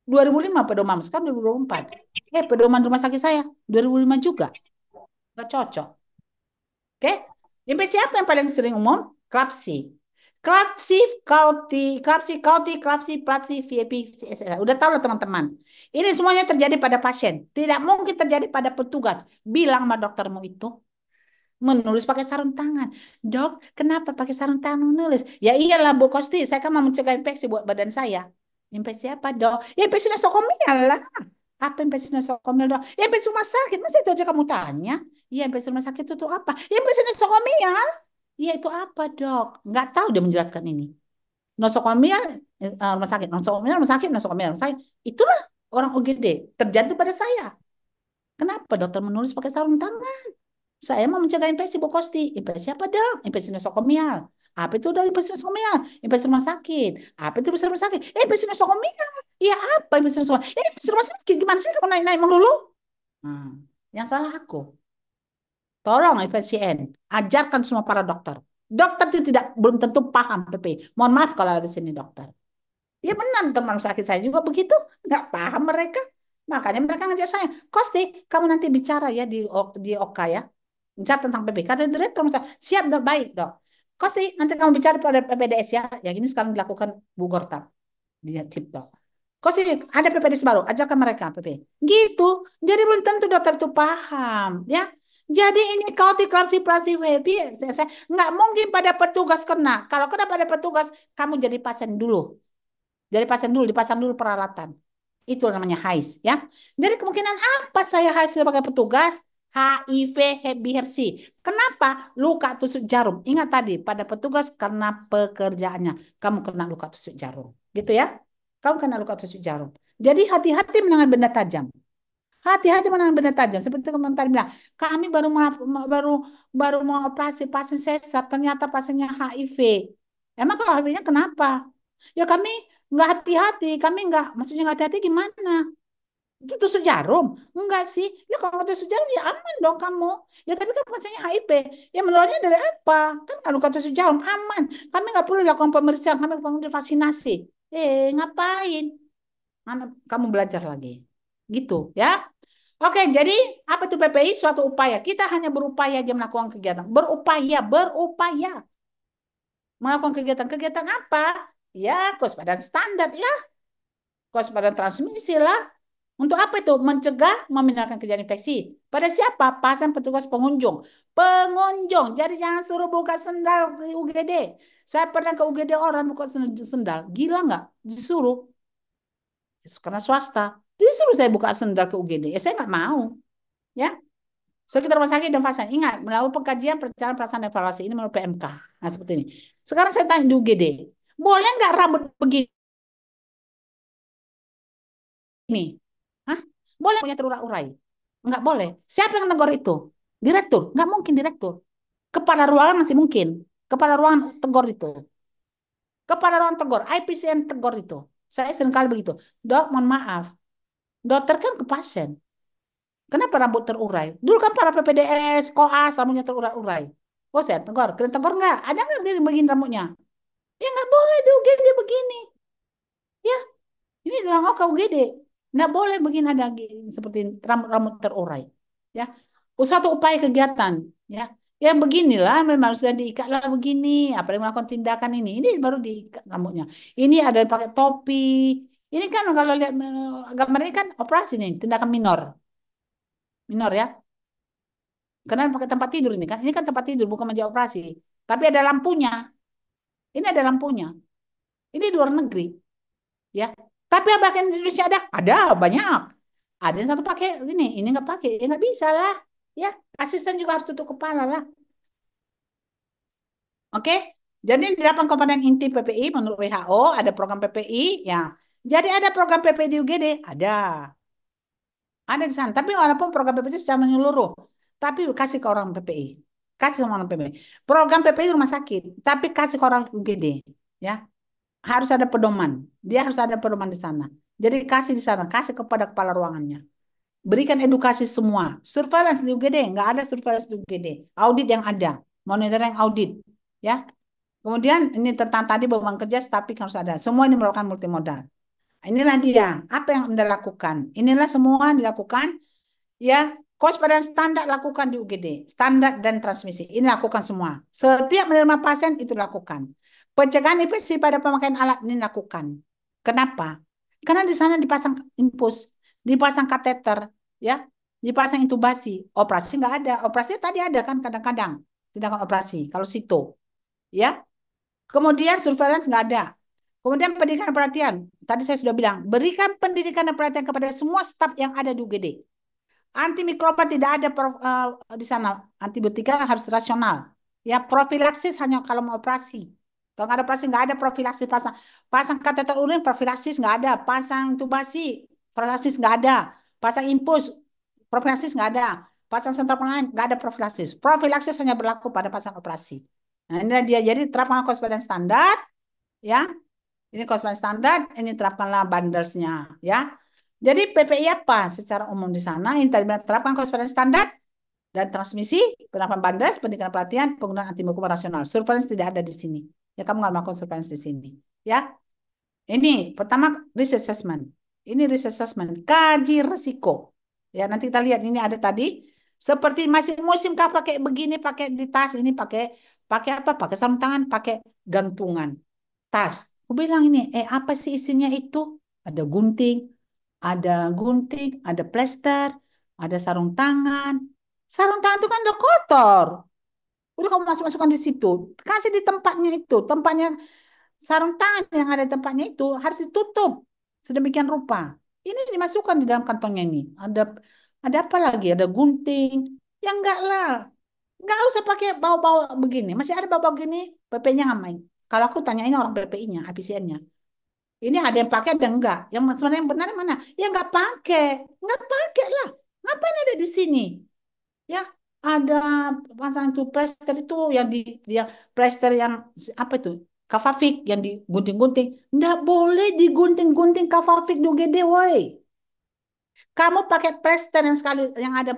2005 pedoman, sekarang 2024. Eh, pedoman rumah sakit saya, 2005 juga. Gak cocok. Oke? Okay? Jadi siapa yang paling sering umum? Klapsi. Klapsi, kauti, klapsi, kauti, klapsi, klapsi, VIP, Udah tahu lah teman-teman. Ini semuanya terjadi pada pasien. Tidak mungkin terjadi pada petugas. Bilang sama doktermu itu. Menulis pakai sarung tangan. Dok, kenapa pakai sarung tangan menulis? Ya iyalah Bu Kosti, saya kan mau mencegah infeksi buat badan saya. Infeksi apa dok? Ya infeksi nosokomial lah. Apa infeksi nosokomial dok? Ya infeksi rumah sakit. Masa itu aja kamu tanya? Ya infeksi rumah sakit itu tuh apa? Ya infeksi nosokomial. Iya itu apa dok? Nggak tahu dia menjelaskan ini. Nosokomial uh, eh, eh, rumah sakit, nosokomial rumah sakit, nosokomial rumah sakit. Itulah orang OGD terjadi pada saya. Kenapa dokter menulis pakai sarung tangan? Saya mau mencegah infeksi bokosti. Infeksi apa dok? Infeksi nosokomial. Apa itu dari infeksi nosokomial? Infeksi rumah sakit. Apa itu infeksi rumah sakit? Eh, infeksi nosokomial. Iya apa infeksi nosokomial? Eh, infeksi rumah sakit. Gimana sih kalau naik-naik melulu? Hmm. Yang salah aku. Tolong FSCN, ajarkan semua para dokter. Dokter itu tidak belum tentu paham PP. Mohon maaf kalau ada di sini dokter. Ya benar teman sakit saya juga begitu, nggak paham mereka. Makanya mereka ngajak saya, Kosti, kamu nanti bicara ya di di Oka ya, bicara tentang PP. Kata direktur saya, siap dok, baik dok. Kosti, nanti kamu bicara pada PPDS ya, yang ini sekarang dilakukan Bu Gortam di Cipto. Kosti, ada PPDS baru, ajarkan mereka PP. Gitu, jadi belum tentu dokter itu paham ya. Jadi ini kau diklasifikasi WB, Saya nggak mungkin pada petugas kena. Kalau kena pada petugas, kamu jadi pasien dulu. Jadi pasien dulu, dipasang dulu peralatan. Itu namanya hais, ya. Jadi kemungkinan apa saya hais sebagai petugas? HIV, hepatitis C. Kenapa? Luka tusuk jarum. Ingat tadi, pada petugas karena pekerjaannya. Kamu kena luka tusuk jarum. Gitu ya. Kamu kena luka tusuk jarum. Jadi hati-hati menangani benda tajam. Hati-hati menahan benda tajam. Seperti teman tadi bilang, kami baru baru baru mau operasi pasien sesar, ternyata pasiennya HIV. Emang kalau HIV-nya kenapa? Ya kami nggak hati-hati, kami nggak, maksudnya nggak hati-hati gimana? Itu tusuk jarum? Enggak sih. Ya kalau tusuk jarum ya aman dong kamu. Ya tapi kan pasiennya HIV. Ya menularnya dari apa? Kan kalau luka tusuk jarum aman. Kami nggak perlu lakukan pemeriksaan, kami perlu divaksinasi. Eh ngapain? Mana kamu belajar lagi. Gitu ya. Oke, jadi apa itu PPI? Suatu upaya. Kita hanya berupaya aja melakukan kegiatan. Berupaya, berupaya. Melakukan kegiatan. Kegiatan apa? Ya, kos badan standar lah. Kos badan transmisi lah. Untuk apa itu? Mencegah meminimalkan kejadian infeksi. Pada siapa? pasien petugas pengunjung. Pengunjung. Jadi jangan suruh buka sendal di UGD. Saya pernah ke UGD orang buka sendal. Gila nggak? Disuruh. Karena swasta Disuruh saya buka sendal ke UGD. Ya saya nggak mau. Ya. Sekitar rumah sakit dan pasien. Ingat, melalui pengkajian perencanaan perasaan evaluasi ini melalui PMK. Nah, seperti ini. Sekarang saya tanya di UGD. Boleh nggak rambut begini? Hah? Boleh punya terurai-urai? Nggak boleh. Siapa yang negor itu? Direktur. Nggak mungkin direktur. Kepala ruangan masih mungkin. Kepala ruangan tegor itu. Kepala ruangan tegur. IPCN tegor itu. Saya sering kali begitu. Dok, mohon maaf. Dokter kan ke pasien. Kenapa rambut terurai? Dulu kan para PPDS, koas rambutnya terurai-urai. Oh, saya tenggor. Keren tenggor nggak? Ada nggak dia begini rambutnya? Ya nggak boleh dong dia begini. Ya, ini dalam kau UGD. Nggak boleh begini ada seperti rambut-rambut terurai. Ya, oh, suatu upaya kegiatan. Ya, ya beginilah memang diikat diikatlah begini. Apalagi melakukan tindakan ini. Ini baru diikat rambutnya. Ini ada pakai topi, ini kan kalau lihat gambar ini kan operasi nih, tindakan minor. Minor ya. Karena pakai tempat tidur ini kan. Ini kan tempat tidur bukan meja operasi. Tapi ada lampunya. Ini ada lampunya. Ini luar negeri. Ya. Tapi yang di Indonesia ada? Ada banyak. Ada yang satu pakai ini, ini nggak pakai. Ya nggak bisa lah. Ya, asisten juga harus tutup kepala lah. Oke? Okay? Jadi delapan komponen inti PPI menurut WHO ada program PPI ya jadi ada program PP di UGD? Ada. Ada di sana. Tapi walaupun program PP itu secara menyeluruh. Tapi kasih ke orang PPI. Kasih ke orang PPI. Program PPI di rumah sakit. Tapi kasih ke orang UGD. Ya. Harus ada pedoman. Dia harus ada pedoman di sana. Jadi kasih di sana. Kasih kepada kepala ruangannya. Berikan edukasi semua. Surveillance di UGD. Nggak ada surveillance di UGD. Audit yang ada. Monitoring audit. Ya, Kemudian ini tentang tadi beban kerja tapi harus ada. Semua ini merupakan multimodal. Nah, inilah dia, apa yang Anda lakukan. Inilah semua dilakukan ya Coach pada standar lakukan di UGD, standar dan transmisi. Ini lakukan semua. Setiap menerima pasien itu lakukan. Pencegahan infeksi pada pemakaian alat ini lakukan. Kenapa? Karena di sana dipasang impus, dipasang kateter, ya, dipasang intubasi. Operasi nggak ada. Operasi tadi ada kan kadang-kadang tidak tindakan operasi kalau situ, ya. Kemudian surveillance nggak ada. Kemudian pendidikan dan perhatian. Tadi saya sudah bilang, berikan pendidikan dan perhatian kepada semua staf yang ada di UGD. Antimikroba tidak ada uh, di sana. Antibiotika harus rasional. Ya, profilaksis hanya kalau mau operasi. Kalau nggak ada operasi, nggak ada profilaksis pasang. Pasang kateter urin, profilaksis nggak ada. Pasang tubasi profilaksis nggak ada. Pasang impus profilaksis nggak ada. Pasang sentral pengalaman, nggak ada profilaksis. Profilaksis hanya berlaku pada pasang operasi. Nah, ini dia. Jadi, terapkan kos badan standar, ya ini konsumen standar, ini terapkanlah bundlesnya ya. Jadi PPI apa secara umum di sana Ini tadi terapkan konsumen standar dan transmisi, penerapan bundles, pendidikan pelatihan, penggunaan anti hukum rasional. Surveillance tidak ada di sini. Ya kamu nggak melakukan surveillance di sini. Ya, ini pertama risk assessment. Ini risk assessment, kaji resiko. Ya nanti kita lihat ini ada tadi seperti masih musim kah pakai begini, pakai di tas ini, pakai pakai apa? Pakai sarung tangan, pakai gantungan tas. Aku bilang ini, eh apa sih isinya itu? Ada gunting, ada gunting, ada plester, ada sarung tangan. Sarung tangan itu kan udah kotor. Udah kamu masuk-masukkan di situ. Kasih di tempatnya itu. Tempatnya sarung tangan yang ada di tempatnya itu harus ditutup sedemikian rupa. Ini dimasukkan di dalam kantongnya ini. Ada ada apa lagi? Ada gunting. Ya enggak lah. Enggak usah pakai bau-bau begini. Masih ada bau-bau begini, PP-nya ngamain. Kalau aku tanya ini orang PPI-nya, APCN-nya. Ini ada yang pakai ada enggak? Yang sebenarnya yang benar mana? Ya enggak pakai. Enggak pakai lah. Ngapain ada di sini? Ya, ada pasang itu plester itu yang di yang plester yang apa itu? Kafafik yang digunting-gunting. Enggak boleh digunting-gunting kafafik do gede woi. Kamu pakai plester yang sekali yang ada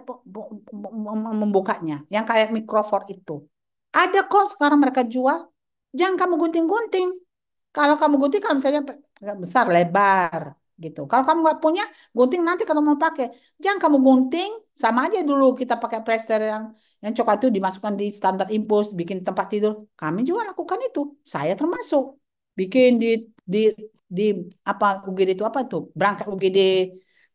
membukanya, yang kayak mikrofor itu. Ada kok sekarang mereka jual Jangan kamu gunting-gunting. Kalau kamu gunting, kalau misalnya besar, lebar gitu. Kalau kamu nggak punya gunting nanti kalau mau pakai, jangan kamu gunting sama aja dulu kita pakai plester yang yang coklat itu dimasukkan di standar impus, bikin tempat tidur. Kami juga lakukan itu, saya termasuk bikin di di di apa UGD itu apa tuh berangkat UGD.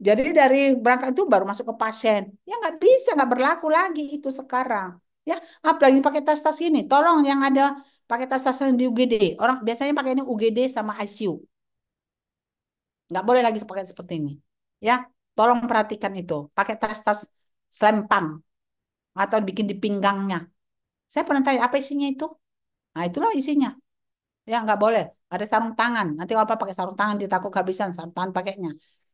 Jadi dari berangkat itu baru masuk ke pasien. Ya nggak bisa, nggak berlaku lagi itu sekarang. Ya, apalagi pakai tas-tas ini. Tolong yang ada pakai tas yang di UGD. Orang biasanya pakai ini UGD sama ICU. Nggak boleh lagi pakai seperti ini. Ya, tolong perhatikan itu. Pakai tas-tas selempang atau bikin di pinggangnya. Saya pernah tanya apa isinya itu? Nah, itulah isinya. Ya, nggak boleh. Ada sarung tangan. Nanti kalau apa pakai sarung tangan ditakut kehabisan sarung tangan pakainya.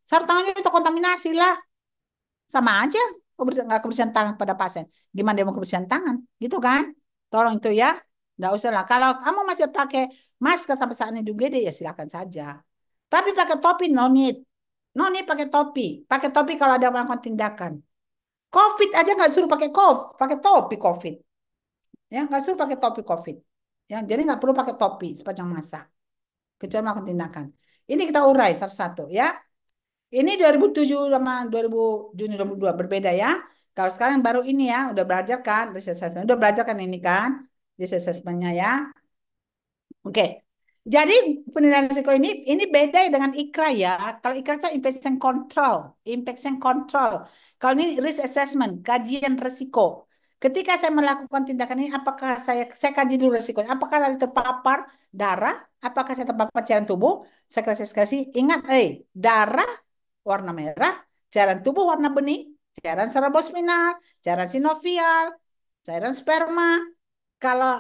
Sarung tangannya itu kontaminasi lah. Sama aja. Nggak kebersihan tangan pada pasien. Gimana dia mau kebersihan tangan? Gitu kan? Tolong itu ya. Nggak usah lah. Kalau kamu masih pakai masker sampai saat ini di UGD ya silakan saja. Tapi pakai topi no need. No need pakai topi. Pakai topi kalau ada melakukan tindakan. Covid aja nggak suruh pakai kof, pakai topi Covid. Ya nggak suruh pakai topi Covid. Ya jadi nggak perlu pakai topi sepanjang masa. Kecuali melakukan tindakan. Ini kita urai satu-satu ya. Ini 2007 sama 2000 Juni 2002 berbeda ya. Kalau sekarang baru ini ya, udah belajar kan, udah belajar kan ini kan. This assessmentnya ya. Oke. Okay. Jadi penilaian risiko ini ini beda dengan IKRA ya. Kalau IKRA itu impact and control, impact and control. Kalau ini risk assessment, kajian risiko. Ketika saya melakukan tindakan ini, apakah saya saya kaji dulu risikonya? Apakah saya terpapar darah? Apakah saya terpapar cairan tubuh? saya Sekresi-sekresi. Ingat, eh, darah warna merah, cairan tubuh warna bening, cairan spinal cairan sinovial, cairan sperma, kalau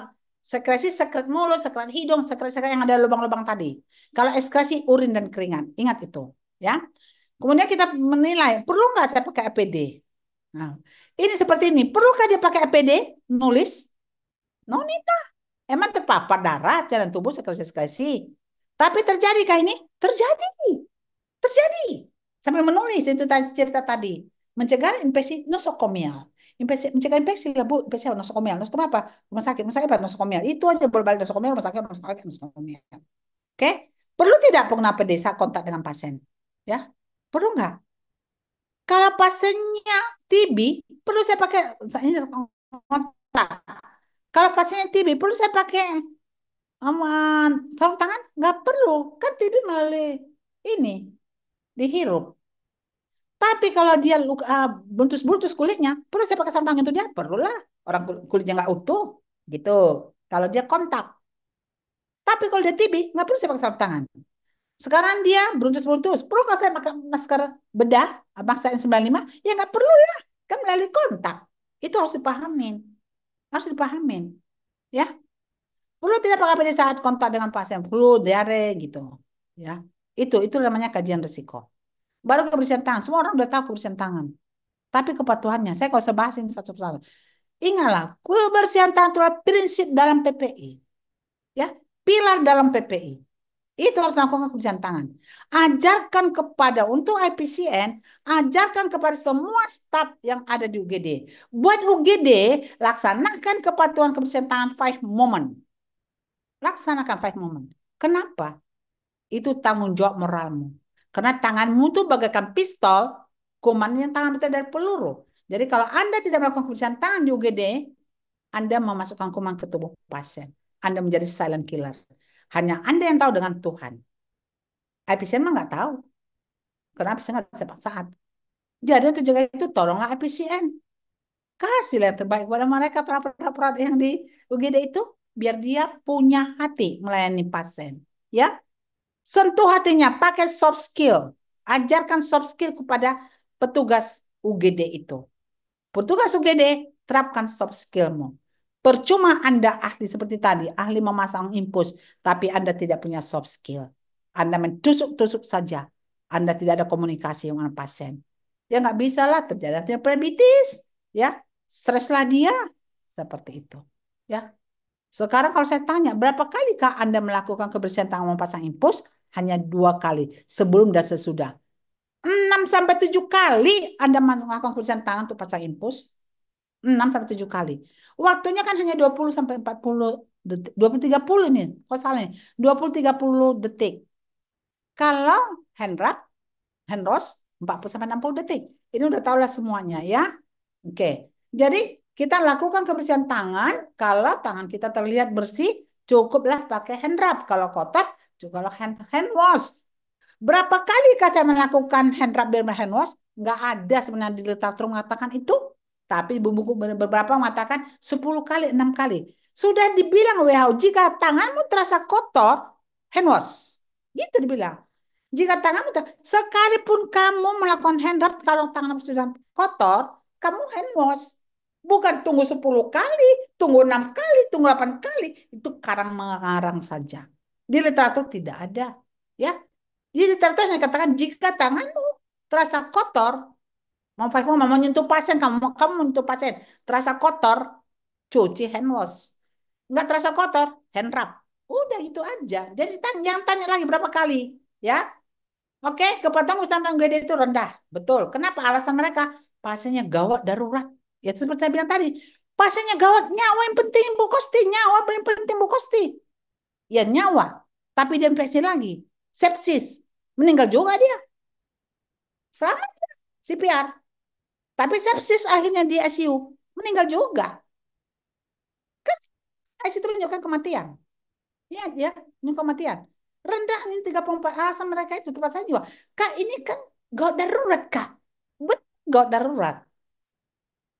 sekresi sekret mulut, sekret hidung, sekret-sekret yang ada lubang-lubang tadi. Kalau ekskresi urin dan keringat, ingat itu, ya. Kemudian kita menilai perlu nggak saya pakai APD. Nah, ini seperti ini, perlukah dia pakai APD? Nulis, nonita. Emang terpapar darah jalan tubuh sekresi-sekresi. Tapi terjadi terjadikah ini? Terjadi, terjadi. Sambil menulis itu cerita tadi, mencegah infeksi nosokomial infeksi mencegah infeksi lah bu infeksi nosokomial nosokomial apa rumah sakit rumah sakit apa nosokomial itu aja berbalik nosokomial rumah sakit rumah sakit nosokomial oke perlu tidak pengguna desa kontak dengan pasien ya perlu nggak kalau pasiennya TB perlu saya pakai saya kontak kalau pasiennya TB perlu saya pakai aman sarung tangan nggak perlu kan TB melalui ini dihirup tapi kalau dia ah, buntus-buntus kulitnya, perlu saya pakai sarung tangan itu dia? Perlulah. Orang kulitnya nggak utuh, gitu. Kalau dia kontak. Tapi kalau dia TB, nggak perlu saya pakai sarung tangan. Sekarang dia beruntus-beruntus. Perlu nggak saya pakai masker bedah, masker N95? Ya nggak perlu lah. Kan melalui kontak. Itu harus dipahamin. Harus dipahamin. Ya. Perlu tidak pakai pada saat kontak dengan pasien. Flu, diare, gitu. Ya. Itu, itu namanya kajian risiko. Baru kebersihan tangan. Semua orang udah tahu kebersihan tangan. Tapi kepatuhannya, saya kalau usah satu persatu. Ingatlah, kebersihan tangan itu adalah prinsip dalam PPI. Ya, pilar dalam PPI. Itu harus melakukan kebersihan tangan. Ajarkan kepada, untuk IPCN, ajarkan kepada semua staf yang ada di UGD. Buat UGD, laksanakan kepatuhan kebersihan tangan five moment. Laksanakan five moment. Kenapa? Itu tanggung jawab moralmu. Karena tanganmu itu bagaikan pistol, kumannya tangan itu dari peluru. Jadi kalau Anda tidak melakukan pemeriksaan tangan di UGD, Anda memasukkan kuman ke tubuh pasien. Anda menjadi silent killer. Hanya Anda yang tahu dengan Tuhan. IPC mah nggak tahu. Karena IPCN nggak sepak saat. Jadi untuk jaga itu tolonglah IPCN. Kasih yang terbaik kepada mereka para perawat yang di UGD itu biar dia punya hati melayani pasien. Ya, Sentuh hatinya, pakai soft skill. Ajarkan soft skill kepada petugas UGD itu. Petugas UGD, terapkan soft skillmu. Percuma Anda ahli seperti tadi, ahli memasang impus, tapi Anda tidak punya soft skill. Anda mentusuk-tusuk saja. Anda tidak ada komunikasi dengan pasien. Ya nggak bisa lah terjadi diabetes, ya streslah dia seperti itu, ya sekarang kalau saya tanya, berapa kalikah Anda melakukan kebersihan tangan memasang impus? Hanya dua kali, sebelum dan sesudah. 6 sampai 7 kali Anda melakukan kebersihan tangan untuk pasang impus. 6 sampai 7 kali. Waktunya kan hanya 20 sampai 40 detik. 20 30 ini, kok salah ini? 20 30 detik. Kalau Hendra, Hendros 40 sampai 60 detik. Ini udah tahulah semuanya ya. Oke. Okay. Jadi kita lakukan kebersihan tangan, kalau tangan kita terlihat bersih, cukuplah pakai hand rub. Kalau kotor, cukuplah hand, hand wash. Berapa kali kah saya melakukan hand rub dan hand wash? Nggak ada sebenarnya di literatur mengatakan itu. Tapi ibu buku beberapa mengatakan 10 kali, 6 kali. Sudah dibilang WHO, jika tanganmu terasa kotor, hand wash. Gitu dibilang. Jika tanganmu terasa, sekalipun kamu melakukan hand rub, kalau tanganmu sudah kotor, kamu hand wash. Bukan tunggu 10 kali, tunggu 6 kali, tunggu 8 kali. Itu karang mengarang saja. Di literatur tidak ada. ya. Di literatur hanya katakan jika tanganmu terasa kotor, mau mau mau menyentuh pasien, kamu kamu menyentuh pasien, terasa kotor, cuci hand wash. Enggak terasa kotor, hand rub. Udah itu aja. Jadi tanya, yang tanya lagi berapa kali, ya. Oke, kepatuhan kesehatan gede itu rendah. Betul. Kenapa? Alasan mereka pasiennya gawat darurat. Ya seperti saya bilang tadi, pasiennya gawat, nyawa yang penting Bu Kosti, nyawa paling penting Bu Kosti. Ya nyawa, tapi dia infeksi lagi, sepsis, meninggal juga dia. Selamat ya, CPR. Tapi sepsis akhirnya di ICU, meninggal juga. Kan ICU itu menunjukkan kematian. Iya, ya, ini kematian. Rendah ini 34 alasan mereka itu tempat saya juga. Kak, ini kan gawat darurat, Kak. Betul gawat darurat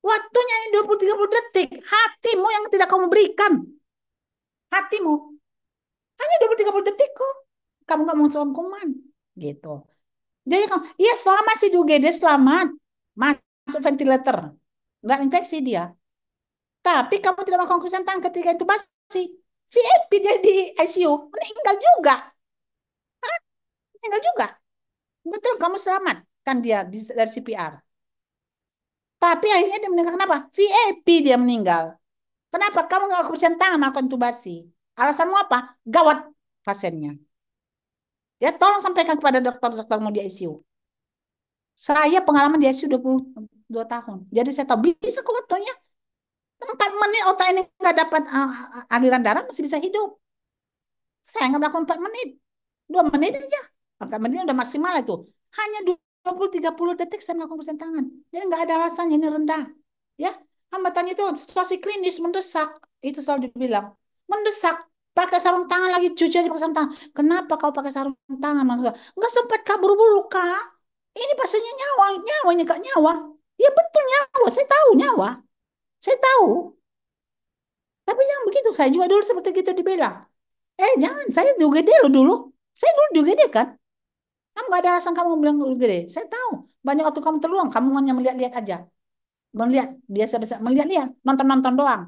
Waktunya ini 20-30 detik. Hatimu yang tidak kamu berikan. Hatimu. Hanya 20-30 detik kok. Kamu gak mau sungkuman. Gitu. Jadi kamu, iya selamat sih juga UGD, selamat. Masuk ventilator. Nggak infeksi dia. Tapi kamu tidak melakukan tentang ketika itu pasti VIP dia di ICU. Meninggal juga. Hah? Meninggal juga. Betul kamu selamat. Kan dia dari CPR. Tapi akhirnya dia meninggal kenapa? VIP dia meninggal. Kenapa? Kamu nggak kebersihan tangan melakukan intubasi. Alasanmu apa? Gawat pasiennya. Ya tolong sampaikan kepada dokter-dokter mau di ICU. Saya pengalaman di ICU 22 tahun. Jadi saya tahu bisa kok katanya. 4 menit otak ini nggak dapat uh, aliran darah masih bisa hidup. Saya nggak melakukan 4 menit. 2 menit aja. 4 menit udah maksimal itu. Hanya 20-30 detik saya melakukan pemeriksaan tangan. Jadi ya, nggak ada rasanya ini rendah. Ya, hambatannya itu situasi klinis mendesak. Itu selalu dibilang. Mendesak. Pakai sarung tangan lagi, cuci aja pakai sarung tangan. Kenapa kau pakai sarung tangan? manusia Nggak sempat kabur buru kak. Ini pasiennya nyawa, nyawa, ini kak nyawa. Ya betul nyawa, saya tahu nyawa. Saya tahu. Tapi yang begitu, saya juga dulu seperti gitu dibilang. Eh jangan, saya juga dulu dulu. Saya dulu juga kan. Kamu gak ada alasan kamu bilang gede. Saya tahu. Banyak waktu kamu terluang. Kamu hanya melihat-lihat aja. Melihat. Biasa-biasa. Melihat-lihat. Nonton-nonton doang.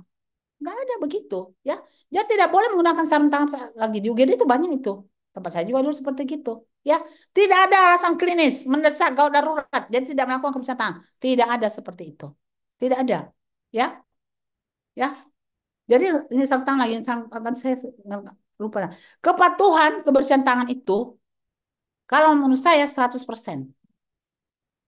Gak ada begitu. ya. Jadi ya, tidak boleh menggunakan sarung tangan lagi. Di UGD itu banyak itu. Tempat saya juga dulu seperti gitu. Ya, tidak ada alasan klinis mendesak gaul darurat. Jadi tidak melakukan pemisahan tangan. Tidak ada seperti itu. Tidak ada. Ya, ya. Jadi ini sarung tangan lagi. Sarung tangan saya lupa. Kepatuhan kebersihan tangan itu kalau menurut saya 100%.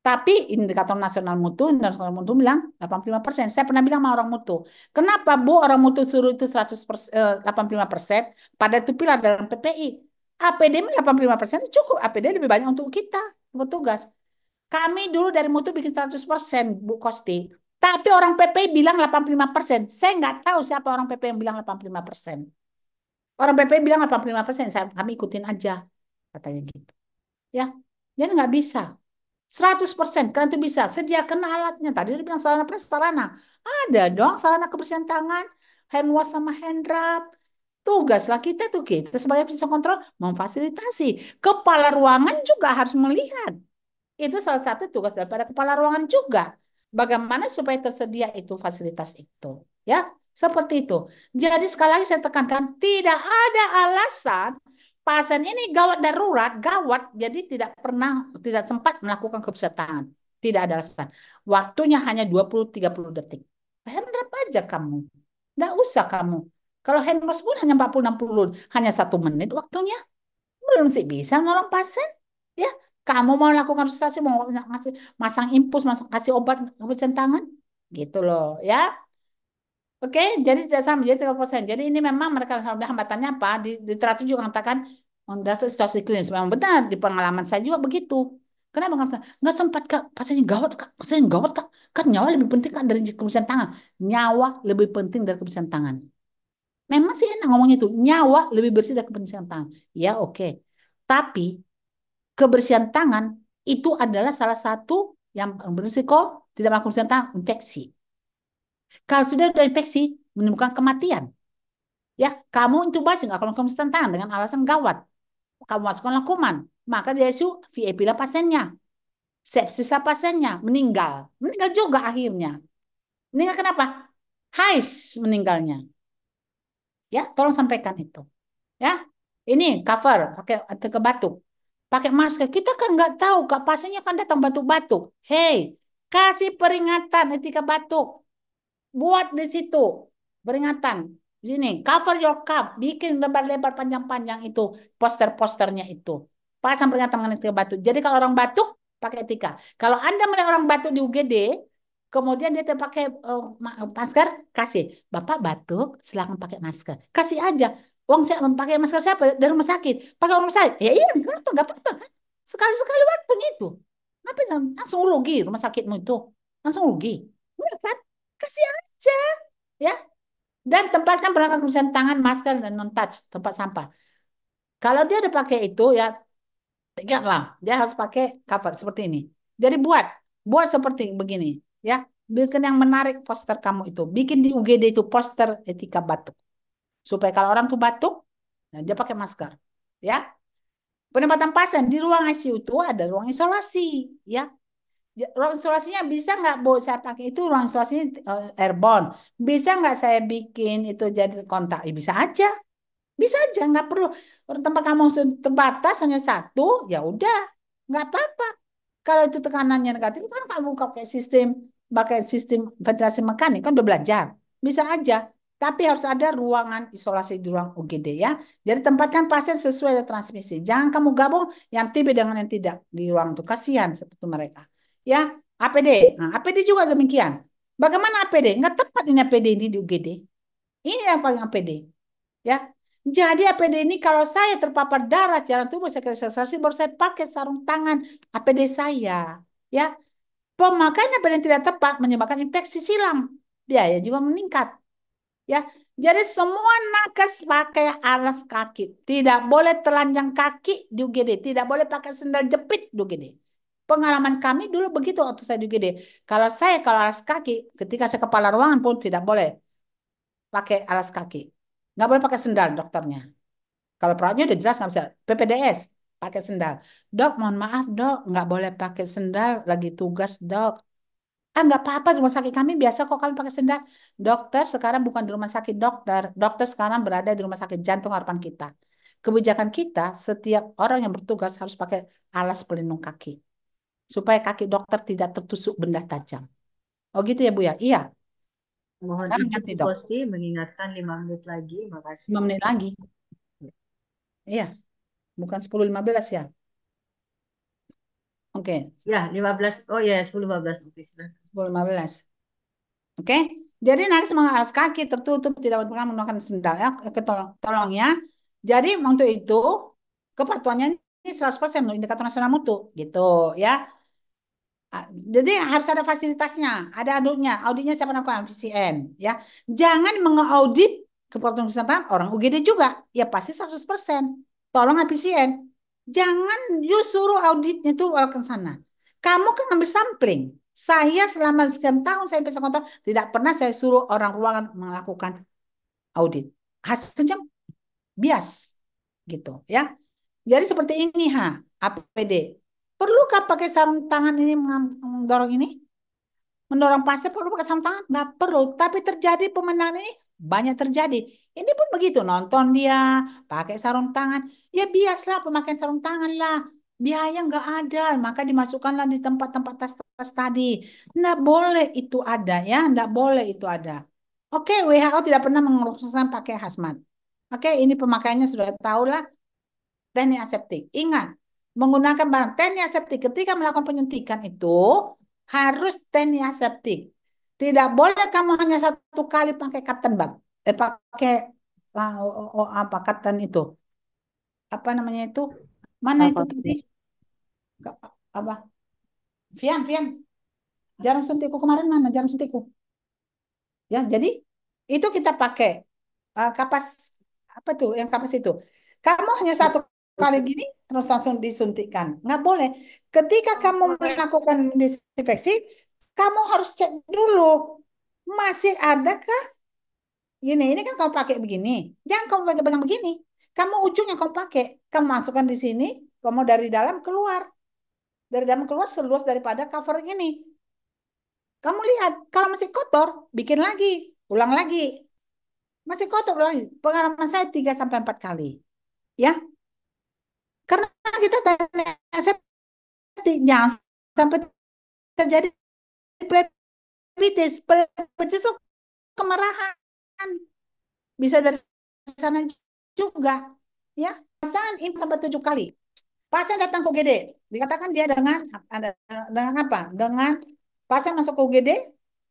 Tapi indikator nasional mutu, indikator mutu bilang 85%. Saya pernah bilang sama orang mutu. Kenapa Bu orang mutu suruh itu 100%, 85%? Eh, pada itu pilar dalam PPI. APD 85% cukup. APD lebih banyak untuk kita, petugas. Kami dulu dari mutu bikin 100% Bu Kosti. Tapi orang PPI bilang 85%. Saya nggak tahu siapa orang PPI yang bilang 85%. Orang PPI bilang 85%, saya, kami ikutin aja. Katanya gitu ya jadi nggak bisa 100% kalian tuh bisa sediakan alatnya tadi dia bilang sarana sarana ada dong sarana kebersihan tangan hand wash sama hand rub tugaslah kita tuh kita sebagai bisa kontrol memfasilitasi kepala ruangan juga harus melihat itu salah satu tugas daripada kepala ruangan juga bagaimana supaya tersedia itu fasilitas itu ya seperti itu jadi sekali lagi saya tekankan tidak ada alasan pasien ini gawat darurat, gawat, jadi tidak pernah, tidak sempat melakukan kepesertaan. Tidak ada alasan. Waktunya hanya 20-30 detik. Hand aja kamu. Tidak usah kamu. Kalau hand pun hanya 40-60, hanya satu menit waktunya. Belum sih bisa nolong pasien. Ya, kamu mau lakukan resusitasi, mau masang impus, masang kasih obat kepesan tangan, gitu loh, ya. Oke, jadi tidak sama, jadi 30%. Jadi ini memang mereka hambatannya apa? Di, literatur juga mengatakan menderita situasi klinis. Memang benar, di pengalaman saya juga begitu. Kenapa nggak sempat? Nggak sempat kak, pasiennya gawat kak, pasiennya gawat kak. Kan nyawa lebih penting kak dari kebersihan tangan. Nyawa lebih penting dari kebersihan tangan. Memang sih enak ngomongnya itu, nyawa lebih bersih dari kebersihan tangan. Ya oke, okay. tapi kebersihan tangan itu adalah salah satu yang berisiko tidak melakukan kebersihan tangan infeksi. Kalau sudah sudah infeksi, menimbulkan kematian. Ya, kamu itu basi nggak kalau kamu tangan dengan alasan gawat. Kamu masukkan lakuman, maka dia Yesus VIP lah pasiennya. Sepsis lah pasiennya, meninggal. Meninggal juga akhirnya. Meninggal kenapa? Hais meninggalnya. Ya, tolong sampaikan itu. Ya, ini cover pakai ke batuk. Pakai masker, kita kan nggak tahu, kak pasiennya kan datang batuk-batuk. hei kasih peringatan etika batuk buat di situ peringatan. Ini cover your cup, bikin lebar-lebar panjang-panjang itu poster-posternya itu. Pasang peringatan mengenai tiga batuk. Jadi kalau orang batuk pakai tika. Kalau Anda melihat orang batuk di UGD, kemudian dia pakai uh, masker, kasih. Bapak batuk, silahkan pakai masker. Kasih aja. Uang saya memakai masker siapa? Dari rumah sakit. Pakai rumah sakit. Ya iya, kenapa? nggak apa-apa kan? Sekali-sekali waktunya itu. Ngapain? Langsung rugi rumah sakitmu itu. Langsung rugi. Iya kan? Kasih aja aja ya dan tempatkan perangkat kebersihan tangan masker dan non touch tempat sampah kalau dia ada pakai itu ya ingatlah dia harus pakai cover seperti ini jadi buat buat seperti begini ya bikin yang menarik poster kamu itu bikin di UGD itu poster etika batuk supaya kalau orang tuh batuk nah dia pakai masker ya penempatan pasien di ruang ICU itu ada ruang isolasi ya ruang isolasinya bisa nggak Bu saya pakai itu ruang isolasinya uh, airborne. Bisa nggak saya bikin itu jadi kontak? Ya, bisa aja. Bisa aja nggak perlu tempat kamu terbatas hanya satu, ya udah nggak apa-apa. Kalau itu tekanannya negatif kan kamu pakai sistem pakai sistem ventilasi mekanik kan udah belajar. Bisa aja. Tapi harus ada ruangan isolasi di ruang UGD ya. Jadi tempatkan pasien sesuai dengan transmisi. Jangan kamu gabung yang TB dengan yang tidak di ruang itu. Kasihan seperti mereka ya APD. Nah, APD juga demikian. Bagaimana APD? Nggak tepat ini APD ini di UGD. Ini yang paling APD. Ya. Jadi APD ini kalau saya terpapar darah jalan tubuh saya kesesarsi baru saya pakai sarung tangan APD saya. Ya. Pemakaian APD yang tidak tepat menyebabkan infeksi silang. Biaya juga meningkat. Ya. Jadi semua nakes pakai alas kaki. Tidak boleh telanjang kaki di UGD. Tidak boleh pakai sendal jepit di UGD Pengalaman kami dulu begitu waktu saya di gede. Kalau saya kalau alas kaki, ketika saya kepala ruangan pun tidak boleh pakai alas kaki. Nggak boleh pakai sendal dokternya. Kalau perawatnya udah jelas nggak bisa. PPDS pakai sendal. Dok, mohon maaf dok, nggak boleh pakai sendal lagi tugas dok. Ah nggak apa-apa di rumah sakit kami biasa kok kami pakai sendal. Dokter sekarang bukan di rumah sakit dokter, dokter sekarang berada di rumah sakit jantung harapan kita. Kebijakan kita setiap orang yang bertugas harus pakai alas pelindung kaki supaya kaki dokter tidak tertusuk benda tajam. Oh gitu ya Bu ya? Iya. Mohon Sekarang ganti dok. Posti mengingatkan 5 menit lagi. Makasih. 5 menit lagi. Iya. Bukan 10.15 ya? Oke. Okay. Ya, 15. Oh ya, 10 10.15. Oke, lima 15. Oke. Okay? Jadi naris mengalas kaki tertutup tidak berpegang menggunakan sendal. Ya, tolong, tolong ya. Jadi untuk itu kepatuannya ini 100% untuk indikator nasional mutu gitu ya. Ah, jadi harus ada fasilitasnya, ada aduknya, Auditnya siapa lakukan PCN ya. Jangan mengaudit keperluan kesehatan orang UGD juga, ya pasti 100%. Tolong PCN. Jangan you suruh auditnya itu orang ke sana. Kamu kan ngambil sampling. Saya selama sekian tahun saya bisa kontrol, tidak pernah saya suruh orang ruangan melakukan audit. Hasilnya bias gitu ya. Jadi seperti ini ha APD Perlukah pakai sarung tangan ini mendorong ini? Mendorong pasir perlu pakai sarung tangan? Nggak perlu. Tapi terjadi pemenang ini banyak terjadi. Ini pun begitu. Nonton dia pakai sarung tangan. Ya biaslah pemakaian sarung tangan lah. Biaya nggak ada. Maka dimasukkanlah di tempat-tempat tas-tas tadi. Nggak boleh itu ada ya. Nggak boleh itu ada. Oke, WHO tidak pernah mengurusan pakai hazmat. Oke, ini pemakaiannya sudah tahu lah. Teknik aseptik. Ingat, menggunakan barang tenia septik ketika melakukan penyuntikan itu harus tenia septik Tidak boleh kamu hanya satu kali pakai cotton bud, eh, pakai oh, oh, apa cotton itu. Apa namanya itu? Mana apa? itu tadi? Apa? Fian, Fian. Jarum suntikku kemarin mana jarum suntikku? Ya, jadi itu kita pakai uh, kapas apa tuh yang kapas itu. Kamu hanya satu kali gini terus langsung disuntikkan. Nggak boleh. Ketika kamu melakukan disinfeksi, kamu harus cek dulu masih ada ke ini ini kan kamu pakai begini. Jangan kamu pakai pegang begini. Kamu ujungnya kamu pakai, kamu masukkan di sini, kamu dari dalam keluar. Dari dalam keluar seluas daripada cover ini. Kamu lihat, kalau masih kotor, bikin lagi, ulang lagi. Masih kotor, ulang lagi. Pengalaman saya 3 sampai 4 kali. Ya, karena kita tanya septiknya sampai terjadi plebitis, plebitis itu kemarahan. Bisa dari sana juga, ya. pasangan ini sampai tujuh kali. Pasien datang ke UGD, dikatakan dia dengan dengan apa? Dengan pasien masuk ke UGD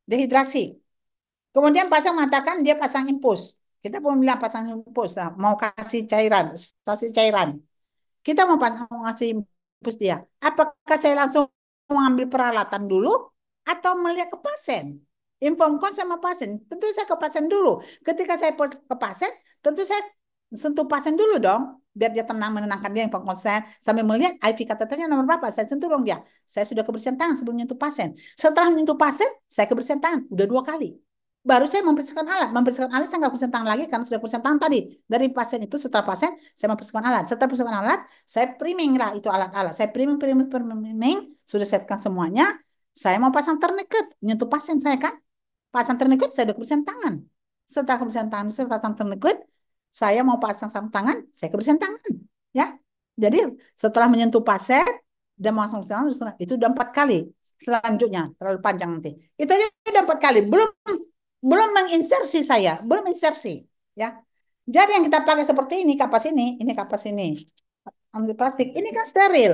dehidrasi. Kemudian pasien mengatakan dia pasang impus Kita pun bilang pasang impus mau kasih cairan, kasih cairan. Kita mau pasang mau ngasih infus dia. Apakah saya langsung mengambil peralatan dulu atau melihat ke pasien? Inform Informkan sama pasien. Tentu saya ke pasien dulu. Ketika saya ke pasien, tentu saya sentuh pasien dulu dong biar dia tenang menenangkan dia yang konsen sambil melihat IV kateternya nomor berapa saya sentuh dong dia saya sudah kebersihan tangan sebelum menyentuh pasien setelah menyentuh pasien saya kebersihan tangan udah dua kali baru saya mempersiapkan alat. Mempersiapkan alat saya nggak tangan lagi karena sudah tangan tadi. Dari pasien itu setelah pasien saya mempersiapkan alat. Setelah periksakan alat saya priming lah itu alat-alat. Saya priming, priming, priming, sudah siapkan semuanya. Saya mau pasang terneket, nyentuh pasien saya kan. Pasang terneket saya udah kebersihan tangan. Setelah kebersihan tangan saya pasang terneket, saya mau pasang sarung tangan, saya kebersihan tangan, ya. Jadi setelah menyentuh pasien dan pasang tangan itu udah empat kali selanjutnya terlalu panjang nanti. Itu aja udah empat kali, belum belum menginsersi saya, belum insersi, ya. Jadi yang kita pakai seperti ini kapas ini, ini kapas ini. Ambil plastik, ini kan steril.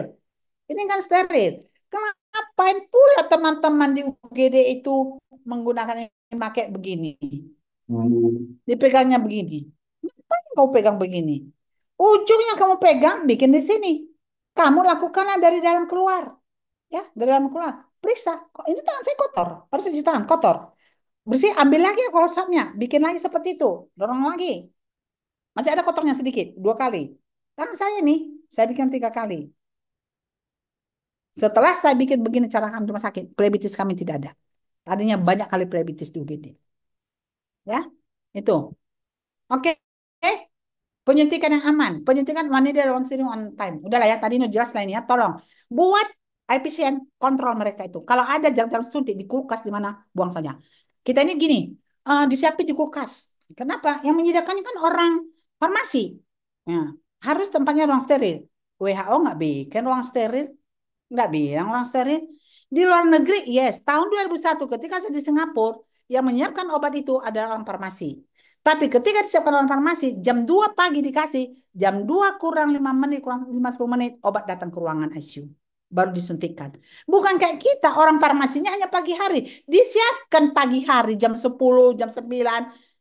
Ini kan steril. Kenapa pula teman-teman di UGD itu menggunakan ini pakai begini? Hmm. Dipegangnya begini. Kenapa kau pegang begini? Ujungnya kamu pegang bikin di sini. Kamu lakukanlah dari dalam keluar. Ya, dari dalam keluar. Periksa, kok ini tangan saya kotor. Harus cuci tangan kotor bersih ambil lagi kolosapnya bikin lagi seperti itu dorong lagi masih ada kotornya sedikit dua kali tangan saya nih saya bikin tiga kali setelah saya bikin begini cara kami rumah sakit plebitis kami tidak ada tadinya banyak kali plebitis di UGD ya itu oke okay. penyuntikan yang aman penyuntikan one day one on time udahlah ya tadi udah jelas lainnya tolong buat IPCN kontrol mereka itu kalau ada jarum-jarum suntik di kulkas di mana buang saja kita ini gini, uh, disiapin di kulkas. Kenapa? Yang menyediakannya kan orang farmasi. ya. harus tempatnya ruang steril. WHO nggak bikin ruang steril. Nggak bilang ruang steril. Di luar negeri, yes. Tahun 2001 ketika saya di Singapura, yang menyiapkan obat itu adalah orang farmasi. Tapi ketika disiapkan orang farmasi, jam 2 pagi dikasih, jam 2 kurang 5 menit, kurang sepuluh menit, obat datang ke ruangan ICU baru disuntikan. Bukan kayak kita, orang farmasinya hanya pagi hari. Disiapkan pagi hari jam 10, jam 9,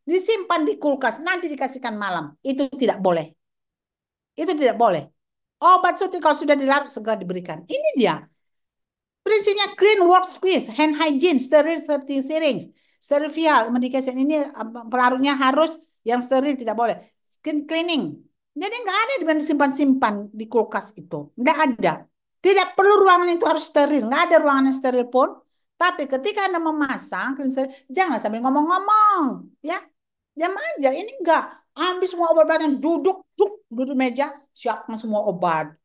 disimpan di kulkas, nanti dikasihkan malam. Itu tidak boleh. Itu tidak boleh. Obat suntik kalau sudah dilarut segera diberikan. Ini dia. Prinsipnya clean workspace, hand hygiene, steril safety syringe, steril medication ini eh, pelarutnya harus yang steril tidak boleh. Skin cleaning. Jadi nggak ada dengan disimpan-simpan di kulkas itu. Nggak ada. Tidak perlu ruangan itu harus steril, nggak ada ruangan yang steril pun. Tapi ketika Anda memasang jangan sambil ngomong-ngomong, ya. Diam aja, ini enggak. Ambil semua obat-obatan, duduk, duduk, duduk meja, siapkan semua obat.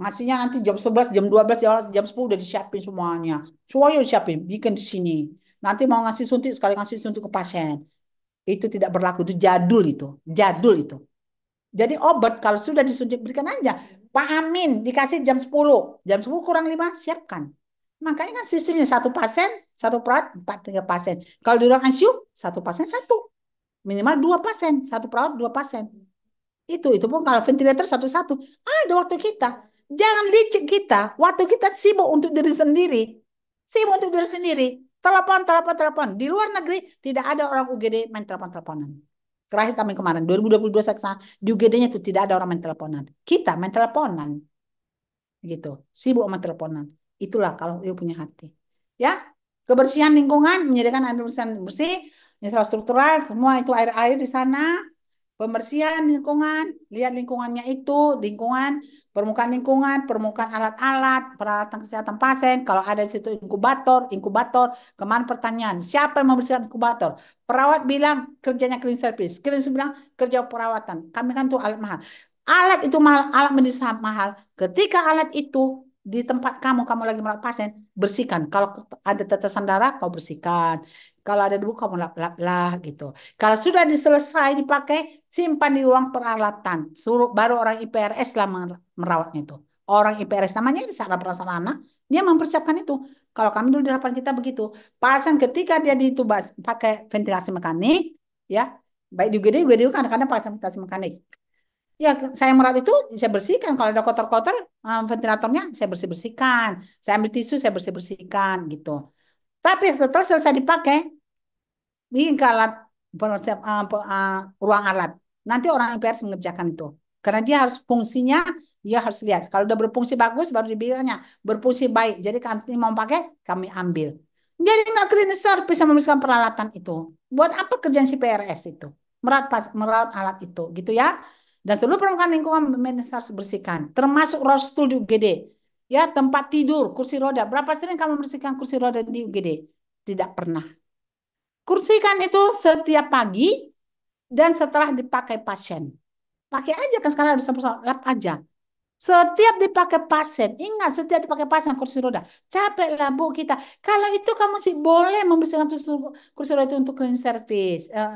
Ngasihnya nanti jam 11, jam 12, jam 10 udah disiapin semuanya. Semuanya disiapin, bikin di sini. Nanti mau ngasih suntik, sekali ngasih suntik ke pasien. Itu tidak berlaku, itu jadul itu. Jadul itu. Jadi obat kalau sudah disuntik berikan aja. Pahamin, dikasih jam 10. Jam 10 kurang 5, siapkan. Makanya kan sistemnya satu pasien, satu perawat, empat, tiga pasien. Kalau di ruang ICU, satu pasien, satu. Minimal dua pasien, satu perawat, dua pasien. Itu, itu pun kalau ventilator satu-satu. Ah, ada waktu kita. Jangan licik kita. Waktu kita sibuk untuk diri sendiri. Sibuk untuk diri sendiri. Telepon, telepon, telepon. Di luar negeri tidak ada orang UGD main telepon-teleponan terakhir kami kemarin 2022 saya kesana di UGD-nya itu tidak ada orang main teleponan kita main teleponan gitu sibuk sama teleponan itulah kalau dia punya hati ya kebersihan lingkungan menyediakan air bersih infrastruktural semua itu air air di sana Pembersihan lingkungan, lihat lingkungannya itu, lingkungan, permukaan lingkungan, permukaan alat-alat, peralatan kesehatan pasien. Kalau ada di situ inkubator, inkubator, kemarin pertanyaan, siapa yang membersihkan inkubator? Perawat bilang kerjanya clean service, clean service bilang kerja perawatan. Kami kan tuh alat mahal. Alat itu mahal, alat medis mahal. Ketika alat itu di tempat kamu kamu lagi merawat pasien bersihkan kalau ada tetesan darah kau bersihkan kalau ada debu kamu lap-lap lah gitu kalau sudah diselesai dipakai simpan di ruang peralatan suruh baru orang IPRS lah merawatnya itu orang IPRS namanya di perasaan anak, dia mempersiapkan itu kalau kami dulu di depan kita begitu pasien ketika dia ditubas pakai ventilasi mekanik ya baik di UGD juga kan karena pasien ventilasi mekanik Ya, saya merawat itu saya bersihkan. Kalau ada kotor-kotor, eh, ventilatornya saya bersih-bersihkan. Saya ambil tisu, saya bersih-bersihkan gitu. Tapi setelah selesai dipakai, bikin ke alat uh, ruang alat. Nanti orang PRS mengerjakan itu. Karena dia harus fungsinya, dia harus lihat. Kalau udah berfungsi bagus, baru dibilangnya berfungsi baik. Jadi nanti mau pakai, kami ambil. Jadi nggak clean service yang memisahkan peralatan itu. Buat apa kerjaan si PRS itu? Merawat, merawat alat itu, gitu ya. Dan seluruh permukaan lingkungan harus bersihkan, termasuk rostul di UGD. Ya, tempat tidur, kursi roda. Berapa sering kamu membersihkan kursi roda di UGD? Tidak pernah. Kursikan itu setiap pagi dan setelah dipakai pasien. Pakai aja kan sekarang ada lap aja. Setiap dipakai pasien, ingat setiap dipakai pasien kursi roda, capeklah bu kita. Kalau itu kamu sih boleh membersihkan kursi roda itu untuk clean service, uh,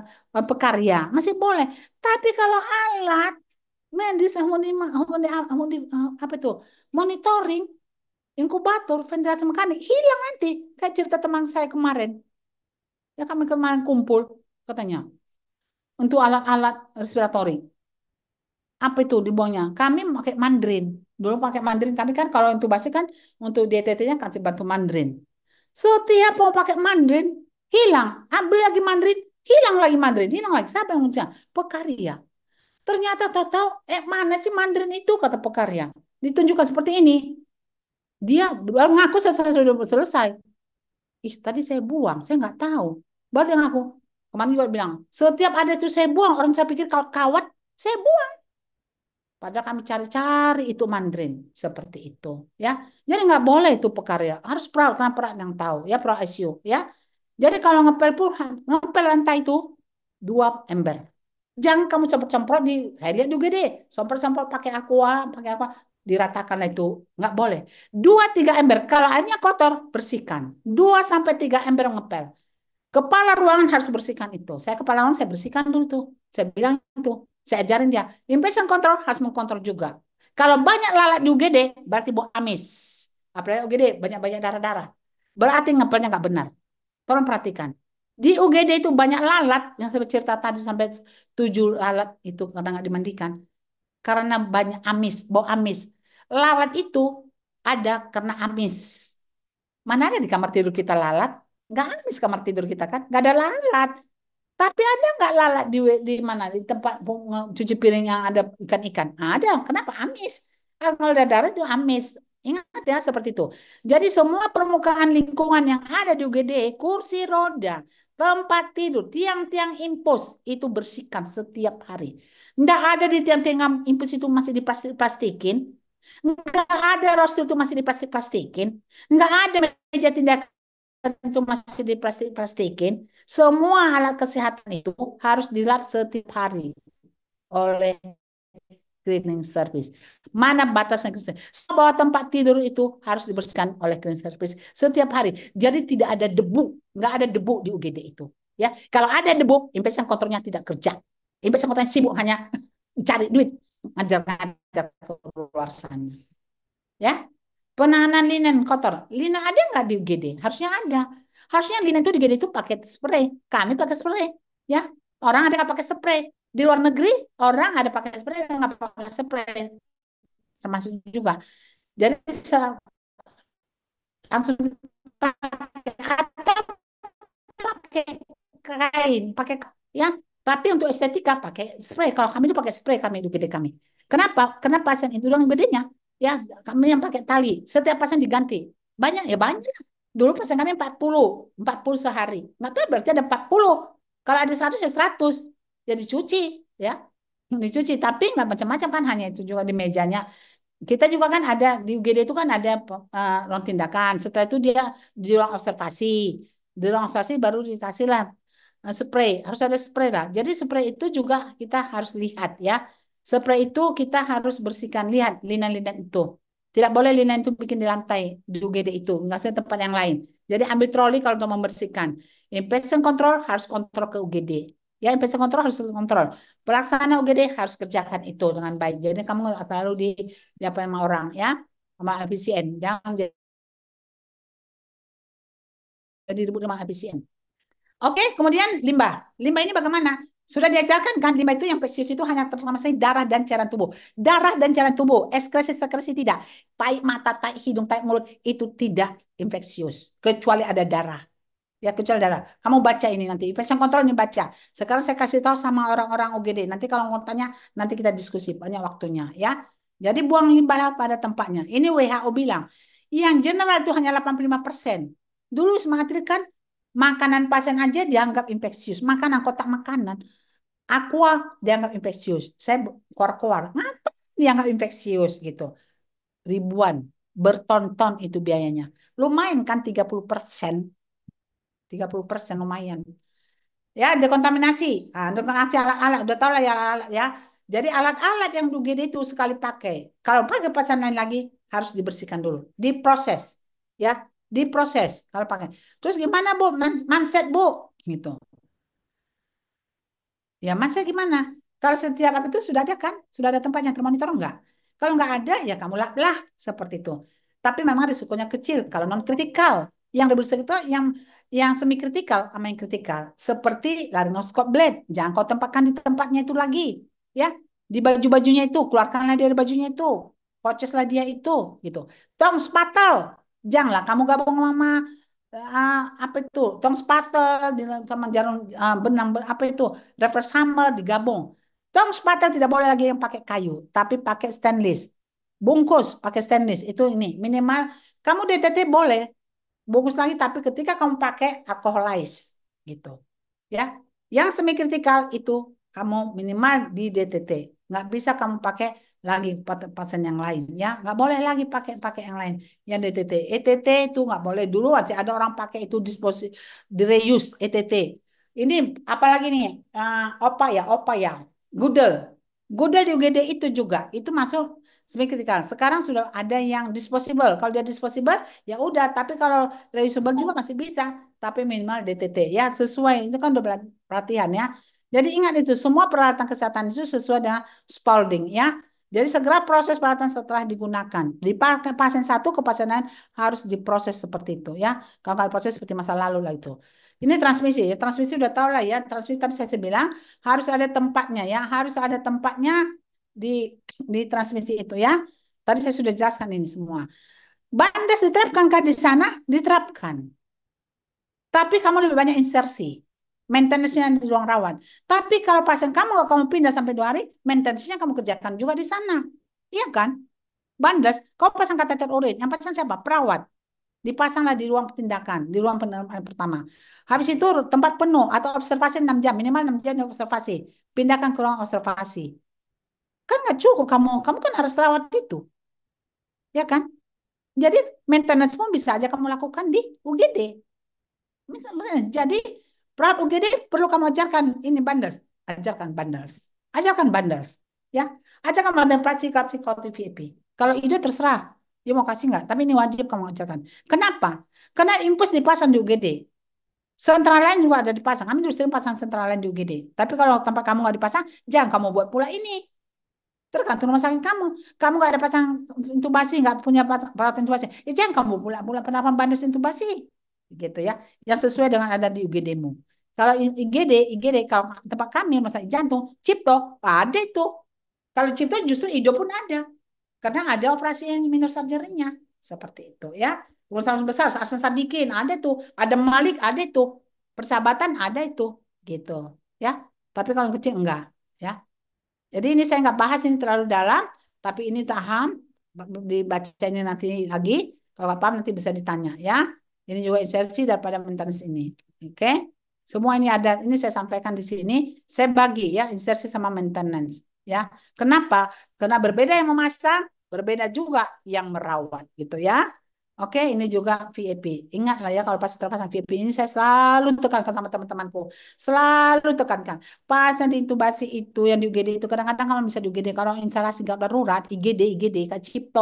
pekarya, masih boleh. Tapi kalau alat medis, eh, apa itu, monitoring, inkubator, ventilator mekanik, hilang nanti. Kayak cerita teman saya kemarin. Ya kami kemarin kumpul, katanya. Untuk alat-alat respiratory apa itu dibuangnya? Kami pakai Mandarin. Dulu pakai Mandarin. Kami kan kalau intubasi kan untuk DTT-nya kasih bantu Mandarin. Setiap mau pakai Mandarin, hilang. Ambil ah, lagi Mandarin, hilang lagi Mandarin, hilang lagi. Siapa yang ngucap? Pekarya. Ternyata tahu-tahu, eh mana sih Mandarin itu kata pekarya. Ditunjukkan seperti ini. Dia baru ngaku sudah selesai. Ih, tadi saya buang, saya nggak tahu. Baru dia ngaku. Kemarin juga bilang, setiap ada itu saya buang. Orang saya pikir kawat, saya buang Padahal kami cari-cari itu Mandarin seperti itu, ya. Jadi nggak boleh itu pekarya, harus perawat karena perawat yang tahu, ya perawat ICU, ya. Jadi kalau ngepel puluhan, ngepel lantai itu dua ember. Jangan kamu campur-campur di, saya lihat juga deh, campur-campur pakai aqua, pakai apa, diratakan itu nggak boleh. Dua tiga ember, kalau airnya kotor bersihkan. Dua sampai tiga ember ngepel. Kepala ruangan harus bersihkan itu. Saya kepala ruangan saya bersihkan dulu tuh. Saya bilang tuh saya ajarin dia, infection control harus mengkontrol juga. Kalau banyak lalat di UGD, berarti bau amis. Apalagi UGD, banyak-banyak darah-darah. Berarti ngepelnya nggak benar. Tolong perhatikan. Di UGD itu banyak lalat, yang saya cerita tadi sampai tujuh lalat itu karena nggak dimandikan. Karena banyak amis, bau amis. Lalat itu ada karena amis. Mana ada di kamar tidur kita lalat? Nggak amis kamar tidur kita kan? Nggak ada lalat. Tapi ada nggak lalat di, di mana di tempat cuci piring yang ada ikan-ikan? Ada. Kenapa? Amis. Kalau ada darah itu amis. Ingat ya seperti itu. Jadi semua permukaan lingkungan yang ada di UGD, kursi roda, tempat tidur, tiang-tiang impus itu bersihkan setiap hari. Nggak ada di tiang-tiang impus itu masih diplastik-plastikin. Nggak ada roster itu masih diplastik-plastikin. Nggak ada meja tindakan cuma masih diplastik-plastikin, semua alat kesehatan itu harus dilap setiap hari oleh cleaning service. Mana batasnya cleaning service? Semua tempat tidur itu harus dibersihkan oleh cleaning service setiap hari. Jadi tidak ada debu, nggak ada debu di UGD itu. Ya, kalau ada debu, impresan kontrolnya tidak kerja. Impresan kontrolnya sibuk hanya [laughs] cari duit, ngajar-ngajar keluar sana. Ya, Penahanan linen kotor. Linen ada nggak di UGD? Harusnya ada. Harusnya linen itu di UGD itu pakai spray. Kami pakai spray. ya. Orang ada nggak pakai spray. Di luar negeri, orang ada pakai spray, ada nggak pakai spray. Termasuk juga. Jadi langsung pakai atau pakai kain, pakai ya. Tapi untuk estetika pakai spray. Kalau kami itu pakai spray kami di UGD kami. Kenapa? Karena pasien itu doang gedenya ya kami yang pakai tali setiap pasien diganti banyak ya banyak dulu pasien kami 40 40 sehari nggak apa berarti ada 40 kalau ada 100 ya 100 ya dicuci ya dicuci tapi nggak macam-macam kan hanya itu juga di mejanya kita juga kan ada di UGD itu kan ada uh, ruang tindakan setelah itu dia di ruang observasi di ruang observasi baru dikasih lah uh, spray harus ada spray lah jadi spray itu juga kita harus lihat ya setelah itu kita harus bersihkan. Lihat linen-linen itu. Tidak boleh linen itu bikin di lantai di UGD itu. Nggak saya tempat yang lain. Jadi ambil troli kalau untuk membersihkan. Infection control harus kontrol ke UGD. Ya, infection control harus kontrol. Pelaksana UGD harus kerjakan itu dengan baik. Jadi kamu nggak terlalu di, apa sama orang ya, sama efisien. Jangan jadi, jadi ribut sama APCN. Oke, kemudian limbah. Limbah ini bagaimana? Sudah diajarkan kan lima itu yang pesius itu hanya termasuk darah dan cairan tubuh. Darah dan cairan tubuh, ekskresi sekresi tidak. Tai mata, tai hidung, tai mulut itu tidak infeksius kecuali ada darah. Ya kecuali darah. Kamu baca ini nanti. Infeksi kontrol ini baca. Sekarang saya kasih tahu sama orang-orang UGD. Nanti kalau mau tanya nanti kita diskusi banyak waktunya ya. Jadi buang limbah pada tempatnya. Ini WHO bilang yang general itu hanya 85%. Dulu semangat kan Makanan pasien aja dianggap infeksius. Makanan kotak makanan. Aqua dianggap infeksius. Saya keluar-keluar. Ngapa dianggap infeksius gitu? Ribuan. Bertonton itu biayanya. Lumayan kan 30 persen. 30 persen lumayan. Ya, dekontaminasi. Nah, dekontaminasi alat-alat. Udah tau lah ya alat-alat ya. Jadi alat-alat yang UGD itu sekali pakai. Kalau pakai pasien lain lagi harus dibersihkan dulu, diproses ya diproses kalau pakai. Terus gimana Bu? Mindset Bu gitu. Ya mindset gimana? Kalau setiap apa itu sudah ada kan? Sudah ada tempatnya termonitor enggak? Kalau enggak ada ya kamu lap lah seperti itu. Tapi memang risikonya kecil kalau non kritikal. Yang lebih itu yang yang semi kritikal sama yang kritikal. Seperti laryngoskop blade, jangan kau tempatkan di tempatnya itu lagi, ya. Di baju-bajunya itu, keluarkanlah dari bajunya itu. Poceslah dia itu, gitu. Tong spatel Jang lah kamu gabung sama uh, apa itu tong spatel sama jarum uh, benang apa itu reverse hammer digabung. Tong spatel tidak boleh lagi yang pakai kayu, tapi pakai stainless. Bungkus pakai stainless itu ini minimal kamu DTT boleh bungkus lagi tapi ketika kamu pakai alkoholize gitu. Ya. Yang semi kritikal itu kamu minimal di DTT. Nggak bisa kamu pakai lagi pasien yang lain ya nggak boleh lagi pakai pakai yang lain yang DTT ETT itu nggak boleh dulu masih ada orang pakai itu disposi reuse ETT ini apalagi nih uh, opa ya opa ya Google Google di UGD itu juga itu masuk semikritikal sekarang sudah ada yang disposable kalau dia disposable ya udah tapi kalau reusable juga masih bisa tapi minimal DTT ya sesuai itu kan udah perhatian ya jadi ingat itu semua peralatan kesehatan itu sesuai dengan Spalding ya. Jadi segera proses peralatan setelah digunakan. Di pasien satu ke pasien lain harus diproses seperti itu ya. Kalau kalau proses seperti masa lalu lah itu. Ini transmisi ya. Transmisi sudah tahu lah ya. Transmisi tadi saya bilang harus ada tempatnya ya. Harus ada tempatnya di di transmisi itu ya. Tadi saya sudah jelaskan ini semua. Bandas diterapkan kan di sana? Diterapkan. Tapi kamu lebih banyak insersi maintenance-nya di ruang rawat. Tapi kalau pasien kamu kalau kamu pindah sampai dua hari, maintenance-nya kamu kerjakan juga di sana. Iya kan? Banders, kau pasang kateter urin, yang pasang siapa? Perawat. Dipasanglah di ruang tindakan, di ruang penerimaan pertama. Habis itu tempat penuh atau observasi 6 jam, minimal 6 jam observasi. Pindahkan ke ruang observasi. Kan nggak cukup kamu, kamu kan harus rawat itu. Ya kan? Jadi maintenance pun bisa aja kamu lakukan di UGD. Misalnya, jadi Perawat UGD perlu kamu ajarkan ini bundles, ajarkan bundles, ajarkan bundles, ya. Ajarkan banders praktik psikotik VIP. Kalau ide terserah, dia mau kasih nggak? Tapi ini wajib kamu ajarkan. Kenapa? Karena impus dipasang di UGD. Sentral lain juga ada dipasang. Kami sering pasang sentral lain di UGD. Tapi kalau tempat kamu nggak dipasang, jangan kamu buat pula ini. Tergantung rumah sakit kamu. Kamu nggak ada pasang intubasi, nggak punya peralatan intubasi. Ya jangan kamu pula-pula penampang bandes intubasi. Gitu ya. Yang sesuai dengan ada di UGD-mu. Kalau IGD, IGD kalau tempat kami masa jantung, Cipto ada itu. Kalau Cipto justru Ido pun ada. Karena ada operasi yang minor surgery-nya. Seperti itu ya. Rumah besar, Arsen Sadikin ada itu. ada Malik ada itu, persahabatan ada itu gitu ya. Tapi kalau kecil enggak ya. Jadi ini saya enggak bahas ini terlalu dalam, tapi ini taham dibacanya nanti lagi. Kalau apa nanti bisa ditanya ya. Ini juga insersi daripada maintenance ini. Oke. Okay? Semua ini ada, ini saya sampaikan di sini, saya bagi ya, insersi sama maintenance. ya. Kenapa? Karena berbeda yang memasang, berbeda juga yang merawat gitu ya. Oke, ini juga VIP. Ingatlah ya kalau pasien terpasang VIP ini saya selalu tekankan sama teman-temanku. Selalu tekankan. Pasien intubasi itu yang di UGD itu kadang-kadang kalau bisa di UGD kalau instalasi gak darurat, IGD IGD Kak Cipto,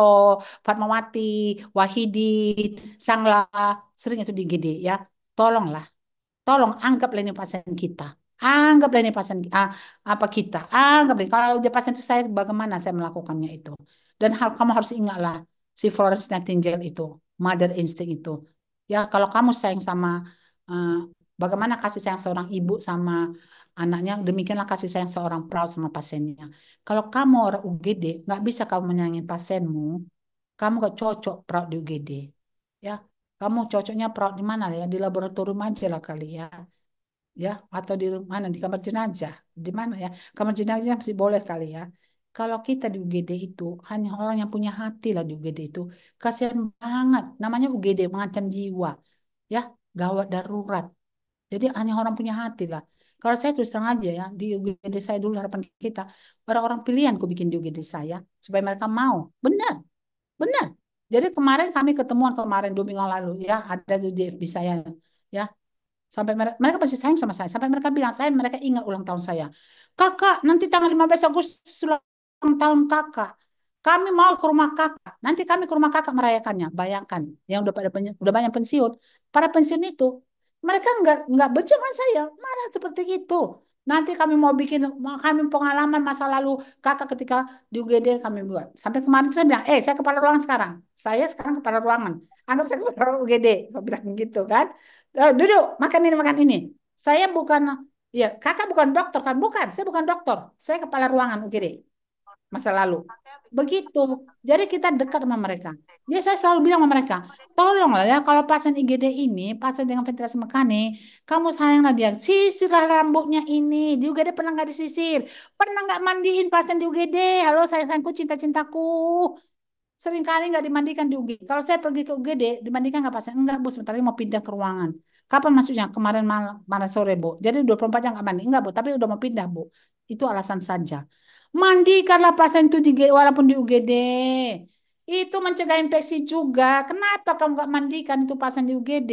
Fatmawati, Wahidin, Sangla, sering itu di IGD ya. Tolonglah Tolong anggaplah ini pasien kita. Anggaplah ini pasien ah, apa kita. anggap kalau dia pasien itu saya bagaimana saya melakukannya itu. Dan hal, kamu harus ingatlah si Florence Nightingale itu, mother instinct itu. Ya kalau kamu sayang sama uh, bagaimana kasih sayang seorang ibu sama anaknya, demikianlah kasih sayang seorang perawat sama pasiennya. Kalau kamu orang UGD nggak bisa kamu menyayangi pasienmu, kamu gak cocok perawat di UGD. Ya, kamu cocoknya perawat di mana ya di laboratorium aja lah kali ya ya atau di mana di kamar jenazah di mana ya kamar jenazah masih boleh kali ya kalau kita di UGD itu hanya orang yang punya hati lah di UGD itu kasihan banget namanya UGD mengancam jiwa ya gawat darurat jadi hanya orang punya hati lah kalau saya terus terang aja ya di UGD saya dulu harapan kita orang-orang pilihan ku bikin di UGD saya supaya mereka mau benar benar jadi kemarin kami ketemuan kemarin dua minggu lalu ya ada di FB saya ya sampai mereka, mereka masih sayang sama saya sampai mereka bilang saya mereka ingat ulang tahun saya kakak nanti tanggal 15 Agustus ulang tahun kakak kami mau ke rumah kakak nanti kami ke rumah kakak merayakannya bayangkan yang udah pada udah banyak pensiun para pensiun itu mereka nggak nggak benci sama saya marah seperti itu Nanti kami mau bikin, kami pengalaman masa lalu kakak ketika di UGD kami buat. Sampai kemarin saya bilang, eh saya kepala ruangan sekarang. Saya sekarang kepala ruangan. Anggap saya kepala UGD. [laughs] Saya bilang gitu kan. Eh, duduk, makan ini, makan ini. Saya bukan, ya kakak bukan dokter kan? Bukan, saya bukan dokter. Saya kepala ruangan UGD. Masa lalu. Begitu. Jadi kita dekat sama mereka. Jadi saya selalu bilang sama mereka, tolonglah ya kalau pasien IGD ini, pasien dengan ventilasi mekanik, kamu sayanglah dia, sisirlah rambutnya ini. Di UGD pernah nggak disisir? Pernah nggak mandiin pasien di UGD? Halo saya sayangku, cinta-cintaku. Seringkali nggak dimandikan di UGD. Kalau saya pergi ke UGD, dimandikan nggak pasien? Enggak, Bu, sebentar lagi mau pindah ke ruangan. Kapan masuknya? Kemarin malam, malam sore, Bu. Jadi 24 jam nggak mandi. Enggak, Bu, tapi udah mau pindah, Bu. Itu alasan saja mandikanlah pasien itu di, walaupun di UGD. Itu mencegah infeksi juga. Kenapa kamu nggak mandikan itu pasien di UGD?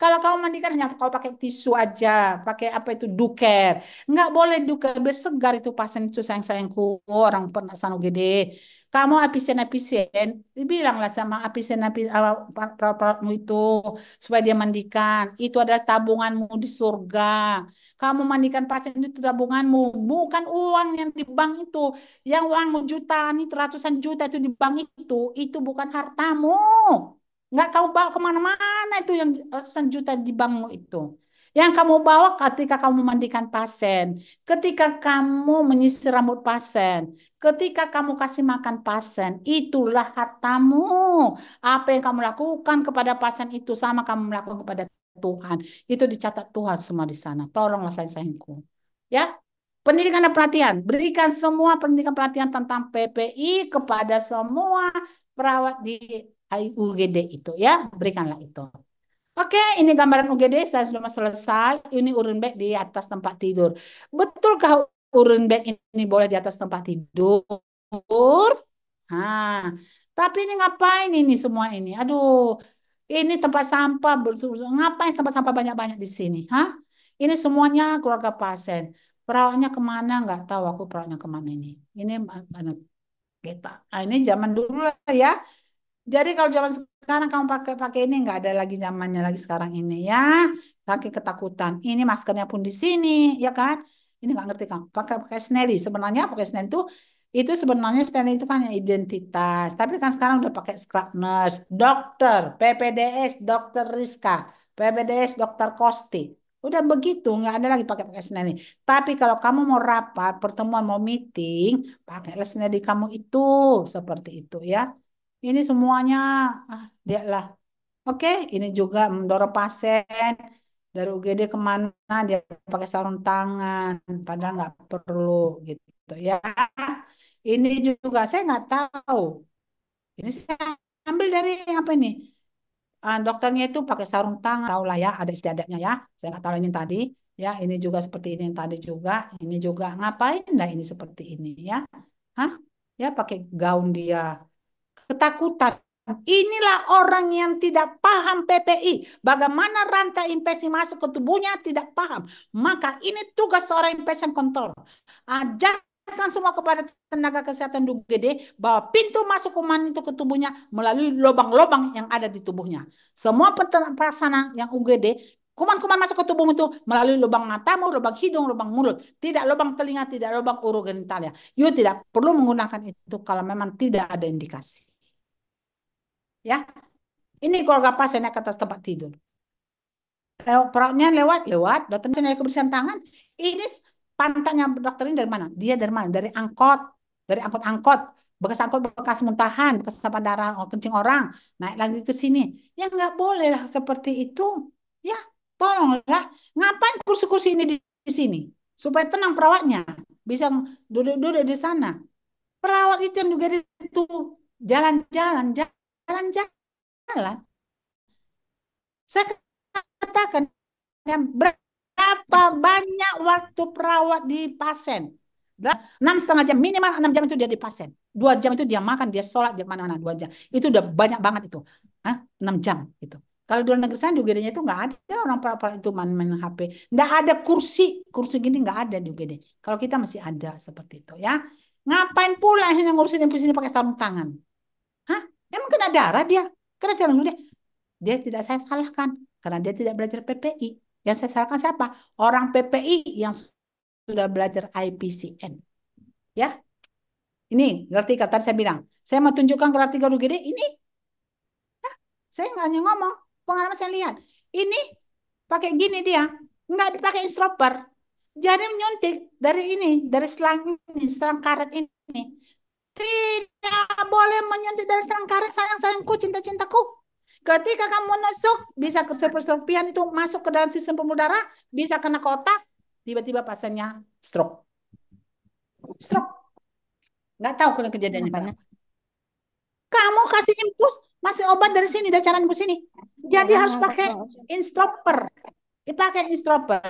Kalau kamu mandikan hanya kau pakai tisu aja, pakai apa itu duker. Nggak boleh duker, biar segar itu pasien itu sayang-sayangku, orang penasaran UGD kamu apisen apisen, bilanglah sama apisen abisin perawan itu supaya dia mandikan itu adalah tabunganmu di surga kamu mandikan pasien itu tabunganmu bukan uang yang di bank itu yang uang jutaan itu ratusan juta itu di bank itu itu bukan hartamu Enggak kau bawa kemana-mana itu yang ratusan juta di bankmu itu yang kamu bawa ketika kamu mandikan pasien, ketika kamu menyisir rambut pasien, ketika kamu kasih makan pasien, itulah hartamu. Apa yang kamu lakukan kepada pasien itu sama kamu melakukan kepada Tuhan. Itu dicatat Tuhan semua di sana. Tolonglah saya sayangku Ya, Pendidikan dan pelatihan, berikan semua pendidikan pelatihan tentang PPI kepada semua perawat di UGD itu ya, berikanlah itu. Oke, ini gambaran UGD saya sudah selesai. Ini urin bag di atas tempat tidur. Betulkah urin bag ini boleh di atas tempat tidur? Nah, tapi ini ngapain ini semua ini? Aduh, ini tempat sampah Betul. ngapain tempat sampah banyak-banyak di sini? Hah? Ini semuanya keluarga pasien. Perawatnya kemana? Enggak tahu aku perawatnya kemana ini. Ini mana? kita. Nah, ini zaman dulu lah ya. Jadi kalau zaman sekarang kamu pakai pakai ini nggak ada lagi zamannya lagi sekarang ini ya. Pakai ketakutan. Ini maskernya pun di sini, ya kan? Ini nggak ngerti kamu. Pakai pakai Snelly. Sebenarnya pakai Snelly itu itu sebenarnya standar itu kan identitas. Tapi kan sekarang udah pakai scrub nurse, dokter, PPDS, dokter Rizka, PPDS, dokter Kosti. Udah begitu, nggak ada lagi pakai pakai snelly. Tapi kalau kamu mau rapat, pertemuan, mau meeting, pakai snelly kamu itu seperti itu ya. Ini semuanya ah, dia lah. Oke, ini juga mendorong pasien dari UGD kemana dia pakai sarung tangan, padahal nggak perlu gitu ya. Ini juga saya nggak tahu. Ini saya ambil dari apa ini? Uh, dokternya itu pakai sarung tangan, tahu lah ya ada istiadatnya ya. Saya nggak tahu ini tadi ya ini juga seperti ini yang tadi juga ini juga ngapain lah ini seperti ini ya hah ya pakai gaun dia ketakutan. Inilah orang yang tidak paham PPI. Bagaimana rantai infeksi masuk ke tubuhnya tidak paham. Maka ini tugas seorang infection control. Ajar semua kepada tenaga kesehatan UGD bahwa pintu masuk kuman itu ke tubuhnya melalui lubang-lubang yang ada di tubuhnya. Semua pelaksana yang UGD, kuman-kuman masuk ke tubuh itu melalui lubang matamu, lubang hidung, lubang mulut. Tidak lubang telinga, tidak lubang urogenitalia. Ya. yuk You tidak perlu menggunakan itu kalau memang tidak ada indikasi ya ini keluarga pas saya naik ke atas tempat tidur Perawatnya perutnya lewat lewat dokter saya kebersihan tangan ini pantatnya dokter ini dari mana dia dari mana dari angkot dari angkot-angkot bekas angkot bekas muntahan bekas sampah darah kencing orang naik lagi ke sini ya nggak boleh lah seperti itu ya tolonglah ngapain kursi-kursi ini di, di sini supaya tenang perawatnya bisa duduk-duduk di sana perawat itu yang juga itu jalan-jalan jalan-jalan. Saya katakan ya, berapa banyak waktu perawat di pasien? enam setengah jam minimal enam jam itu dia di pasien dua jam itu dia makan dia sholat dia mana-mana dua jam itu udah banyak banget itu enam jam itu. kalau di luar negeri sana di ugd itu nggak ada ya orang para itu main-main HP. Nggak ada kursi. Kursi gini nggak ada juga deh. Kalau kita masih ada seperti itu ya. Ngapain pula yang ngurusin yang sini pakai sarung tangan? Hah? Emang kena darah dia, kena jarum dia. Dia tidak saya salahkan karena dia tidak belajar PPI. Yang saya salahkan siapa? Orang PPI yang sudah belajar IPCN. Ya. Ini ngerti kata saya bilang. Saya mau tunjukkan ke tiga gede ini. Ya, saya nggak hanya ngomong, pengalaman saya lihat. Ini pakai gini dia, nggak dipakai instruper. Jadi menyuntik dari ini, dari selang ini, selang karet ini tidak boleh menyentuh dari sarang karet sayang-sayangku, cinta-cintaku. Ketika kamu nusuk, bisa ke keserpian itu masuk ke dalam sistem pembuluh darah, bisa kena kotak, tiba-tiba pasiennya stroke. Stroke. Nggak tahu kalau kejadiannya kenapa. Kamu kasih impus masih obat dari sini, dari cara impus ini. Jadi iya, harus pakai instroper. Dipakai instroper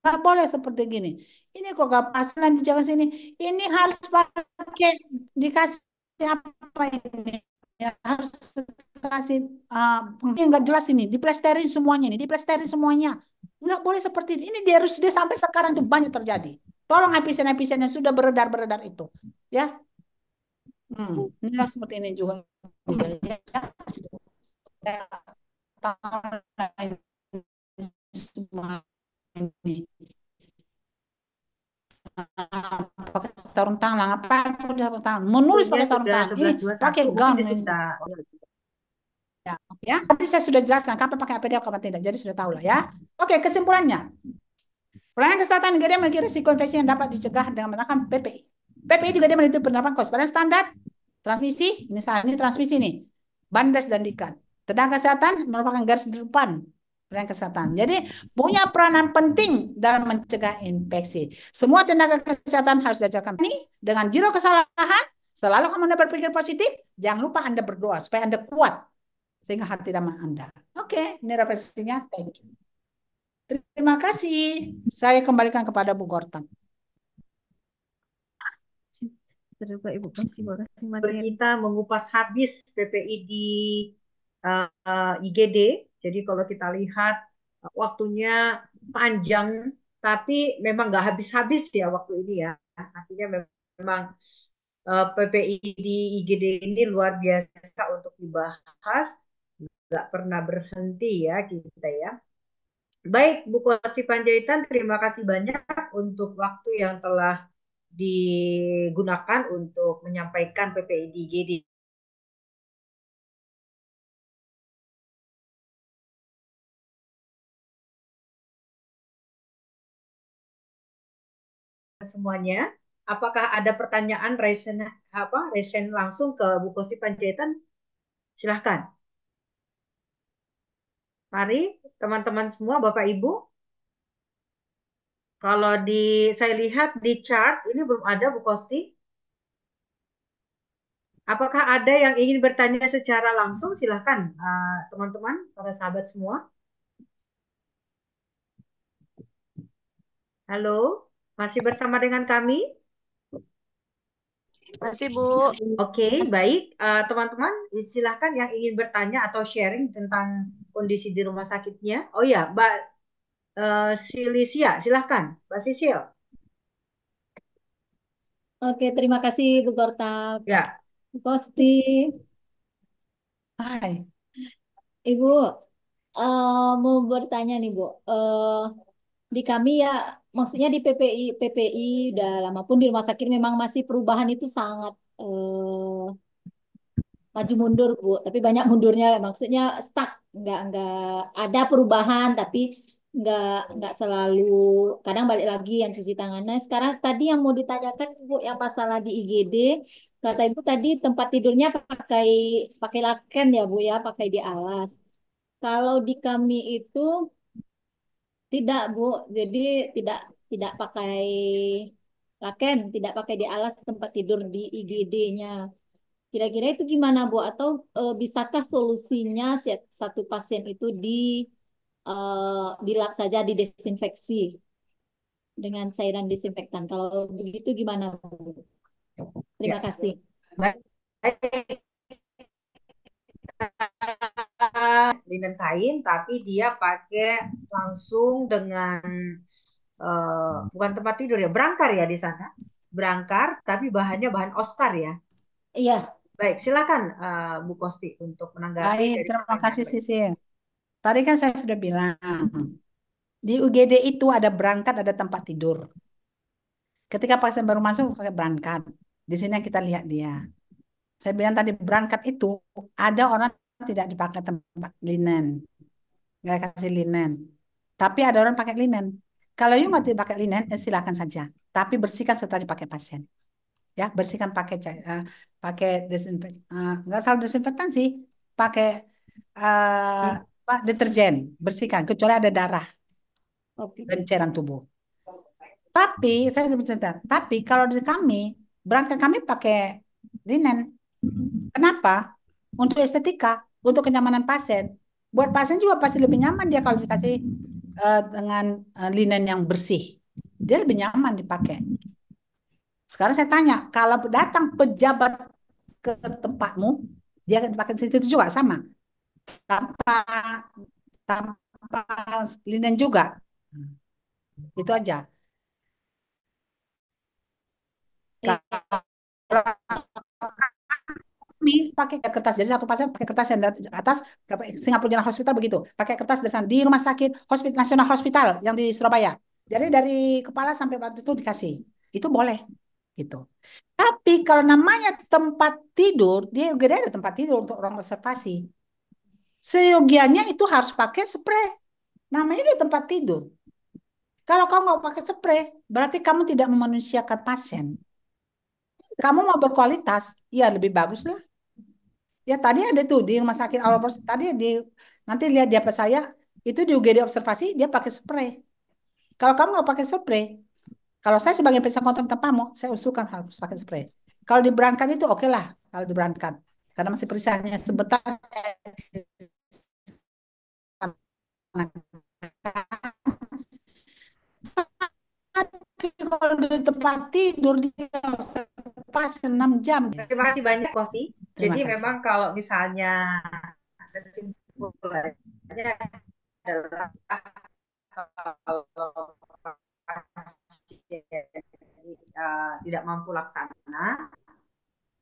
nggak boleh seperti gini ini kok gak pas nanti jangan sini ini harus pakai dikasih apa ini ya harus kasih uh, eh, ini nggak jelas ini diplesterin semuanya ini diplesterin semuanya nggak boleh seperti ini ini di RSUD sampai sekarang itu banyak terjadi tolong episen-episen yang sudah beredar beredar itu ya hmm. ini seperti ini juga ya di iya, pakai sarung tangan lah ngapain pakai sarung tangan menulis pakai sarung tangan ini pakai gaun ya, ya tadi saya sudah jelaskan kapan pakai APD kapan tidak jadi sudah tahu lah ya oke kesimpulannya pelayanan kesehatan negara memiliki risiko infeksi yang dapat dicegah dengan menggunakan PPI PPI juga dia menentukan penerapan kos pada standar transmisi ini salah ini transmisi nih bandas dan dikan tenaga kesehatan merupakan garis depan pelayanan kesehatan. Jadi punya peranan penting dalam mencegah infeksi. Semua tenaga kesehatan harus diajarkan ini dengan zero kesalahan. Selalu kamu anda berpikir positif. Jangan lupa anda berdoa supaya anda kuat sehingga hati damai anda. Oke, ini referensinya. Thank you. Terima kasih. Saya kembalikan kepada Bu Gortam. Terima Ibu Kita mengupas habis PPI di uh, eh, eh, IGD jadi kalau kita lihat eh, waktunya panjang, tapi memang nggak habis-habis ya waktu ini ya. Artinya memang eh, PPI di IGD ini luar biasa untuk dibahas, nggak pernah berhenti ya kita ya. Baik, Bu Kosti Panjaitan, terima kasih banyak untuk waktu yang telah digunakan untuk menyampaikan PPI di IGD semuanya. Apakah ada pertanyaan resen apa resen langsung ke Bu Kosti Panjaitan? Silahkan. Mari teman-teman semua Bapak Ibu. Kalau di saya lihat di chart ini belum ada Bu Kosti. Apakah ada yang ingin bertanya secara langsung? Silahkan eh, teman -teman, para sahabat semua. Halo. Masih bersama dengan kami? Masih, Bu. Oke, okay, baik. Eh, teman-teman, uh, silahkan yang ingin bertanya atau sharing tentang kondisi di rumah sakitnya. Oh ya, Mbak uh, eh, Silisia, silahkan. Mbak Sisil. Oke, terima kasih Bu Gorta. Ya. Bu Kosti. Hai. Ibu, uh, mau bertanya nih Bu. Uh, di kami ya maksudnya di PPI PPI udah lama pun di rumah sakit memang masih perubahan itu sangat eh, maju mundur bu tapi banyak mundurnya maksudnya stuck nggak nggak ada perubahan tapi nggak nggak selalu kadang balik lagi yang cuci tangan nah sekarang tadi yang mau ditanyakan bu yang masalah di IGD kata ibu tadi tempat tidurnya pakai pakai laken ya bu ya pakai di alas kalau di kami itu tidak, Bu. Jadi tidak tidak pakai laken, tidak pakai di alas tempat tidur di IGD-nya. Kira-kira itu gimana, Bu? Atau e, bisakah solusinya satu pasien itu di e, dilap saja didesinfeksi dengan cairan disinfektan? Kalau begitu gimana, Bu? Terima ya. kasih. Baik linen kain tapi dia pakai langsung dengan uh, bukan tempat tidur ya berangkar ya di sana berangkar tapi bahannya bahan Oscar ya iya baik silakan uh, Bu Kosti untuk menanggapi baik terima kasih Sisi tadi kan saya sudah bilang di UGD itu ada berangkat ada tempat tidur ketika pasien baru masuk pakai berangkat di sini kita lihat dia saya bilang tadi berangkat itu ada orang tidak dipakai tempat linen. Nggak kasih linen. Tapi ada orang pakai linen. Kalau you nggak dipakai linen, eh, silakan saja. Tapi bersihkan setelah dipakai pasien. Ya, bersihkan pakai uh, pakai desinfektan. Uh, eh, nggak salah desinfektan sih, pakai uh, hmm. deterjen. Bersihkan, kecuali ada darah okay. dan cairan tubuh. Tapi saya bercerita. Tapi kalau di kami berangkat kami pakai linen. Kenapa? Untuk estetika untuk kenyamanan pasien. Buat pasien juga pasti lebih nyaman dia kalau dikasih uh, dengan uh, linen yang bersih. Dia lebih nyaman dipakai. Sekarang saya tanya, kalau datang pejabat ke tempatmu, dia akan dipakai pakai itu juga sama. Tanpa tanpa linen juga. Itu aja. Iya. Kalau pakai kertas jadi satu pasien pakai kertas yang dari atas Singapura General Hospital begitu pakai kertas dari sana di rumah sakit hospital nasional hospital yang di Surabaya jadi dari kepala sampai batu itu dikasih itu boleh gitu tapi kalau namanya tempat tidur dia juga ada tempat tidur untuk orang observasi seyogianya itu harus pakai spray namanya di tempat tidur kalau kamu nggak pakai spray, berarti kamu tidak memanusiakan pasien. Kamu mau berkualitas, ya lebih bagus lah ya tadi ada tuh di rumah sakit awal hmm. proses tadi di nanti lihat dia apa saya itu di UGD observasi dia pakai spray kalau kamu nggak pakai spray kalau saya sebagai pesan tempat tamu saya usulkan harus pakai spray kalau diberangkat itu oke okay lah kalau diberangkat karena masih perisahnya sebentar kalau di tempat tidur dia pas 6 jam. Terima kasih banyak Kosti. Jadi kasih. memang kalau misalnya kesimpulannya adalah kalau pasien uh, tidak mampu laksana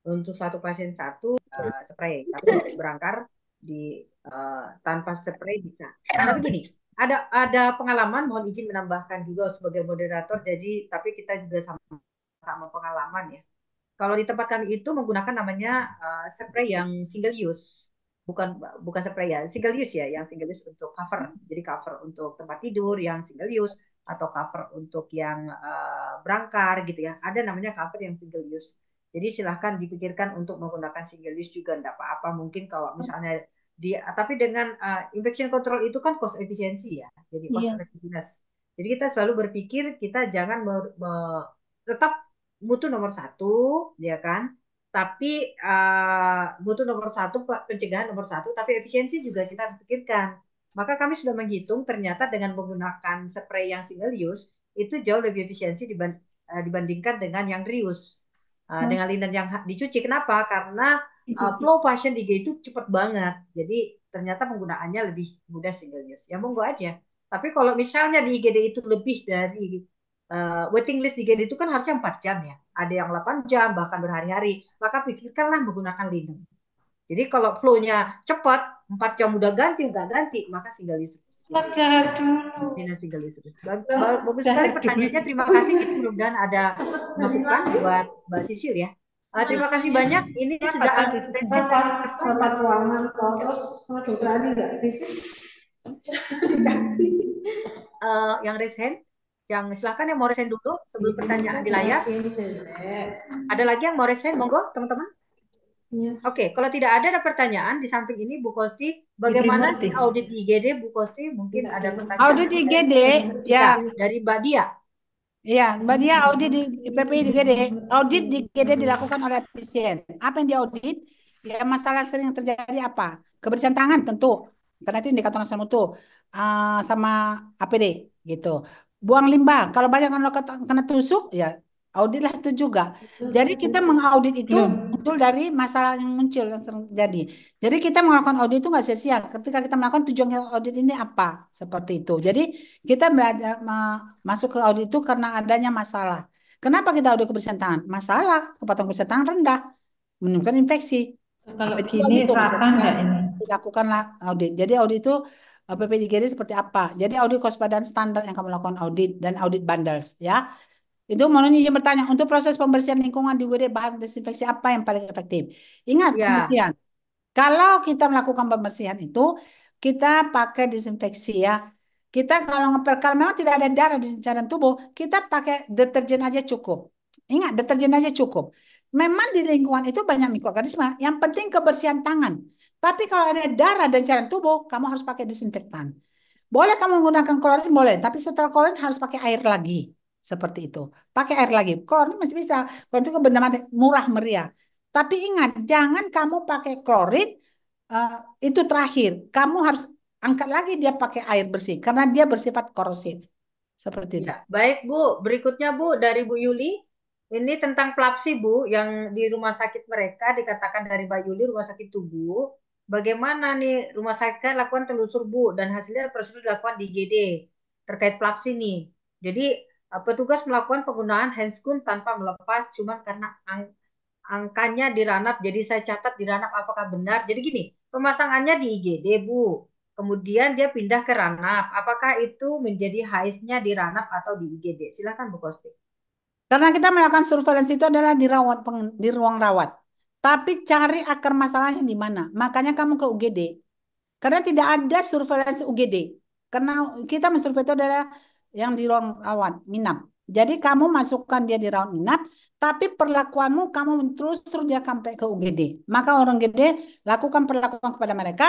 untuk satu pasien satu uh, spray tapi berangkar di uh, tanpa spray bisa. Karena begini, ada ada pengalaman mohon izin menambahkan juga sebagai moderator jadi tapi kita juga sama sama pengalaman ya kalau di tempat kami itu menggunakan namanya uh, spray yang single use bukan bukan spray ya single use ya yang single use untuk cover jadi cover untuk tempat tidur yang single use atau cover untuk yang uh, berangkar gitu ya ada namanya cover yang single use jadi silahkan dipikirkan untuk menggunakan single use juga tidak apa-apa mungkin kalau misalnya di ah, tapi dengan uh, infection control itu kan cost efficiency ya jadi cost yeah. effectiveness jadi kita selalu berpikir kita jangan ber, be, tetap mutu nomor satu ya kan tapi uh, mutu nomor satu pencegahan nomor satu tapi efisiensi juga kita harus pikirkan maka kami sudah menghitung ternyata dengan menggunakan spray yang single use itu jauh lebih efisiensi eh, dibandingkan dengan yang reuse uh, hmm. dengan linen yang dicuci kenapa karena uh, flow fashion IG itu cepet banget. Jadi ternyata penggunaannya lebih mudah single use. Ya monggo aja. Tapi kalau misalnya di IGD itu lebih dari uh, waiting list di IGD itu kan harusnya 4 jam ya. Ada yang 8 jam bahkan berhari-hari. Maka pikirkanlah menggunakan linen. Jadi kalau flow-nya cepat, 4 jam udah ganti, nggak ganti, maka single use. Terus. Ya, single use. Bagus, bagus sekali pertanyaannya. Terima kasih. Mudah-mudahan ada masukan buat Mbak Sisil ya. Uh, terima kasih banyak. Ini ya, sudah ada di bapak keuangan Terus sama dokter Andi nggak di sini? Uh, yang raise hand, yang silahkan yang mau raise hand dulu sebelum pertanyaan di layar. Ada lagi yang mau raise hand, monggo teman-teman. Ya. Oke, okay, kalau tidak ada ada pertanyaan di samping ini Bu Kosti, iya, bagaimana sih audit IGD Bu Kosti? Mungkin iya. ada pertanyaan. Audit IGD ya dari Mbak Dia. Iya, Mbak Dia audit di PPI di GD. Audit di GD dilakukan oleh presiden. Apa yang diaudit? Ya masalah sering terjadi apa? Kebersihan tangan tentu, karena itu indikator nasional mutu. Uh, sama APD gitu. Buang limbah. Kalau banyak kena tusuk, ya Audit lah itu juga. Jadi kita mengaudit itu hmm. Iya. muncul dari masalah yang muncul yang sering jadi. Jadi kita melakukan audit itu nggak sia-sia. Ketika kita melakukan tujuan audit ini apa? Seperti itu. Jadi kita belajar masuk ke audit itu karena adanya masalah. Kenapa kita audit kebersihan tangan? Masalah kepatuhan kebersihan tangan rendah, menimbulkan infeksi. Kalau itu gitu, itu ini? Dilakukanlah audit. Jadi audit itu pp eh, 3 seperti apa? Jadi audit kewaspadaan standar yang kamu lakukan audit dan audit bundles ya. Itu Mononya yang bertanya, untuk proses pembersihan lingkungan di UGD bahan desinfeksi apa yang paling efektif? Ingat, yeah. pembersihan. Kalau kita melakukan pembersihan itu, kita pakai desinfeksi ya. Kita kalau ngepel, kalau memang tidak ada darah di jalan tubuh, kita pakai deterjen aja cukup. Ingat, deterjen aja cukup. Memang di lingkungan itu banyak mikroorganisme, yang penting kebersihan tangan. Tapi kalau ada darah dan cairan tubuh, kamu harus pakai disinfektan. Boleh kamu menggunakan klorin, boleh. Tapi setelah klorin harus pakai air lagi seperti itu. Pakai air lagi. Klorin masih bisa. Klorin itu benda mati murah meriah. Tapi ingat, jangan kamu pakai klorin uh, eh, itu terakhir. Kamu harus angkat lagi dia pakai air bersih karena dia bersifat korosif. Seperti itu. Ya, baik Bu, berikutnya Bu dari Bu Yuli. Ini tentang plapsi Bu yang di rumah sakit mereka dikatakan dari Mbak Yuli rumah sakit tubuh. Bagaimana nih rumah sakit lakukan telusur Bu dan hasilnya prosedur dilakukan di gd terkait plapsi nih. Jadi Eh, petugas melakukan penggunaan handscoon tanpa melepas, cuman karena ang angkanya diranap, jadi saya catat diranap apakah benar. Jadi gini, pemasangannya di IGD, Bu. Kemudian dia pindah ke ranap. Apakah itu menjadi haisnya di ranap atau di IGD? Silahkan Bu Kosti. Karena kita melakukan surveillance itu adalah di, rawat, di ruang rawat. Tapi cari akar masalahnya di mana. Makanya kamu ke UGD. Karena tidak ada surveillance UGD. Karena kita mensurvei itu adalah yang di ruang rawat minap. Jadi kamu masukkan dia di ruang minap, tapi perlakuanmu kamu terus terus dia sampai ke UGD. Maka orang gede lakukan perlakuan kepada mereka.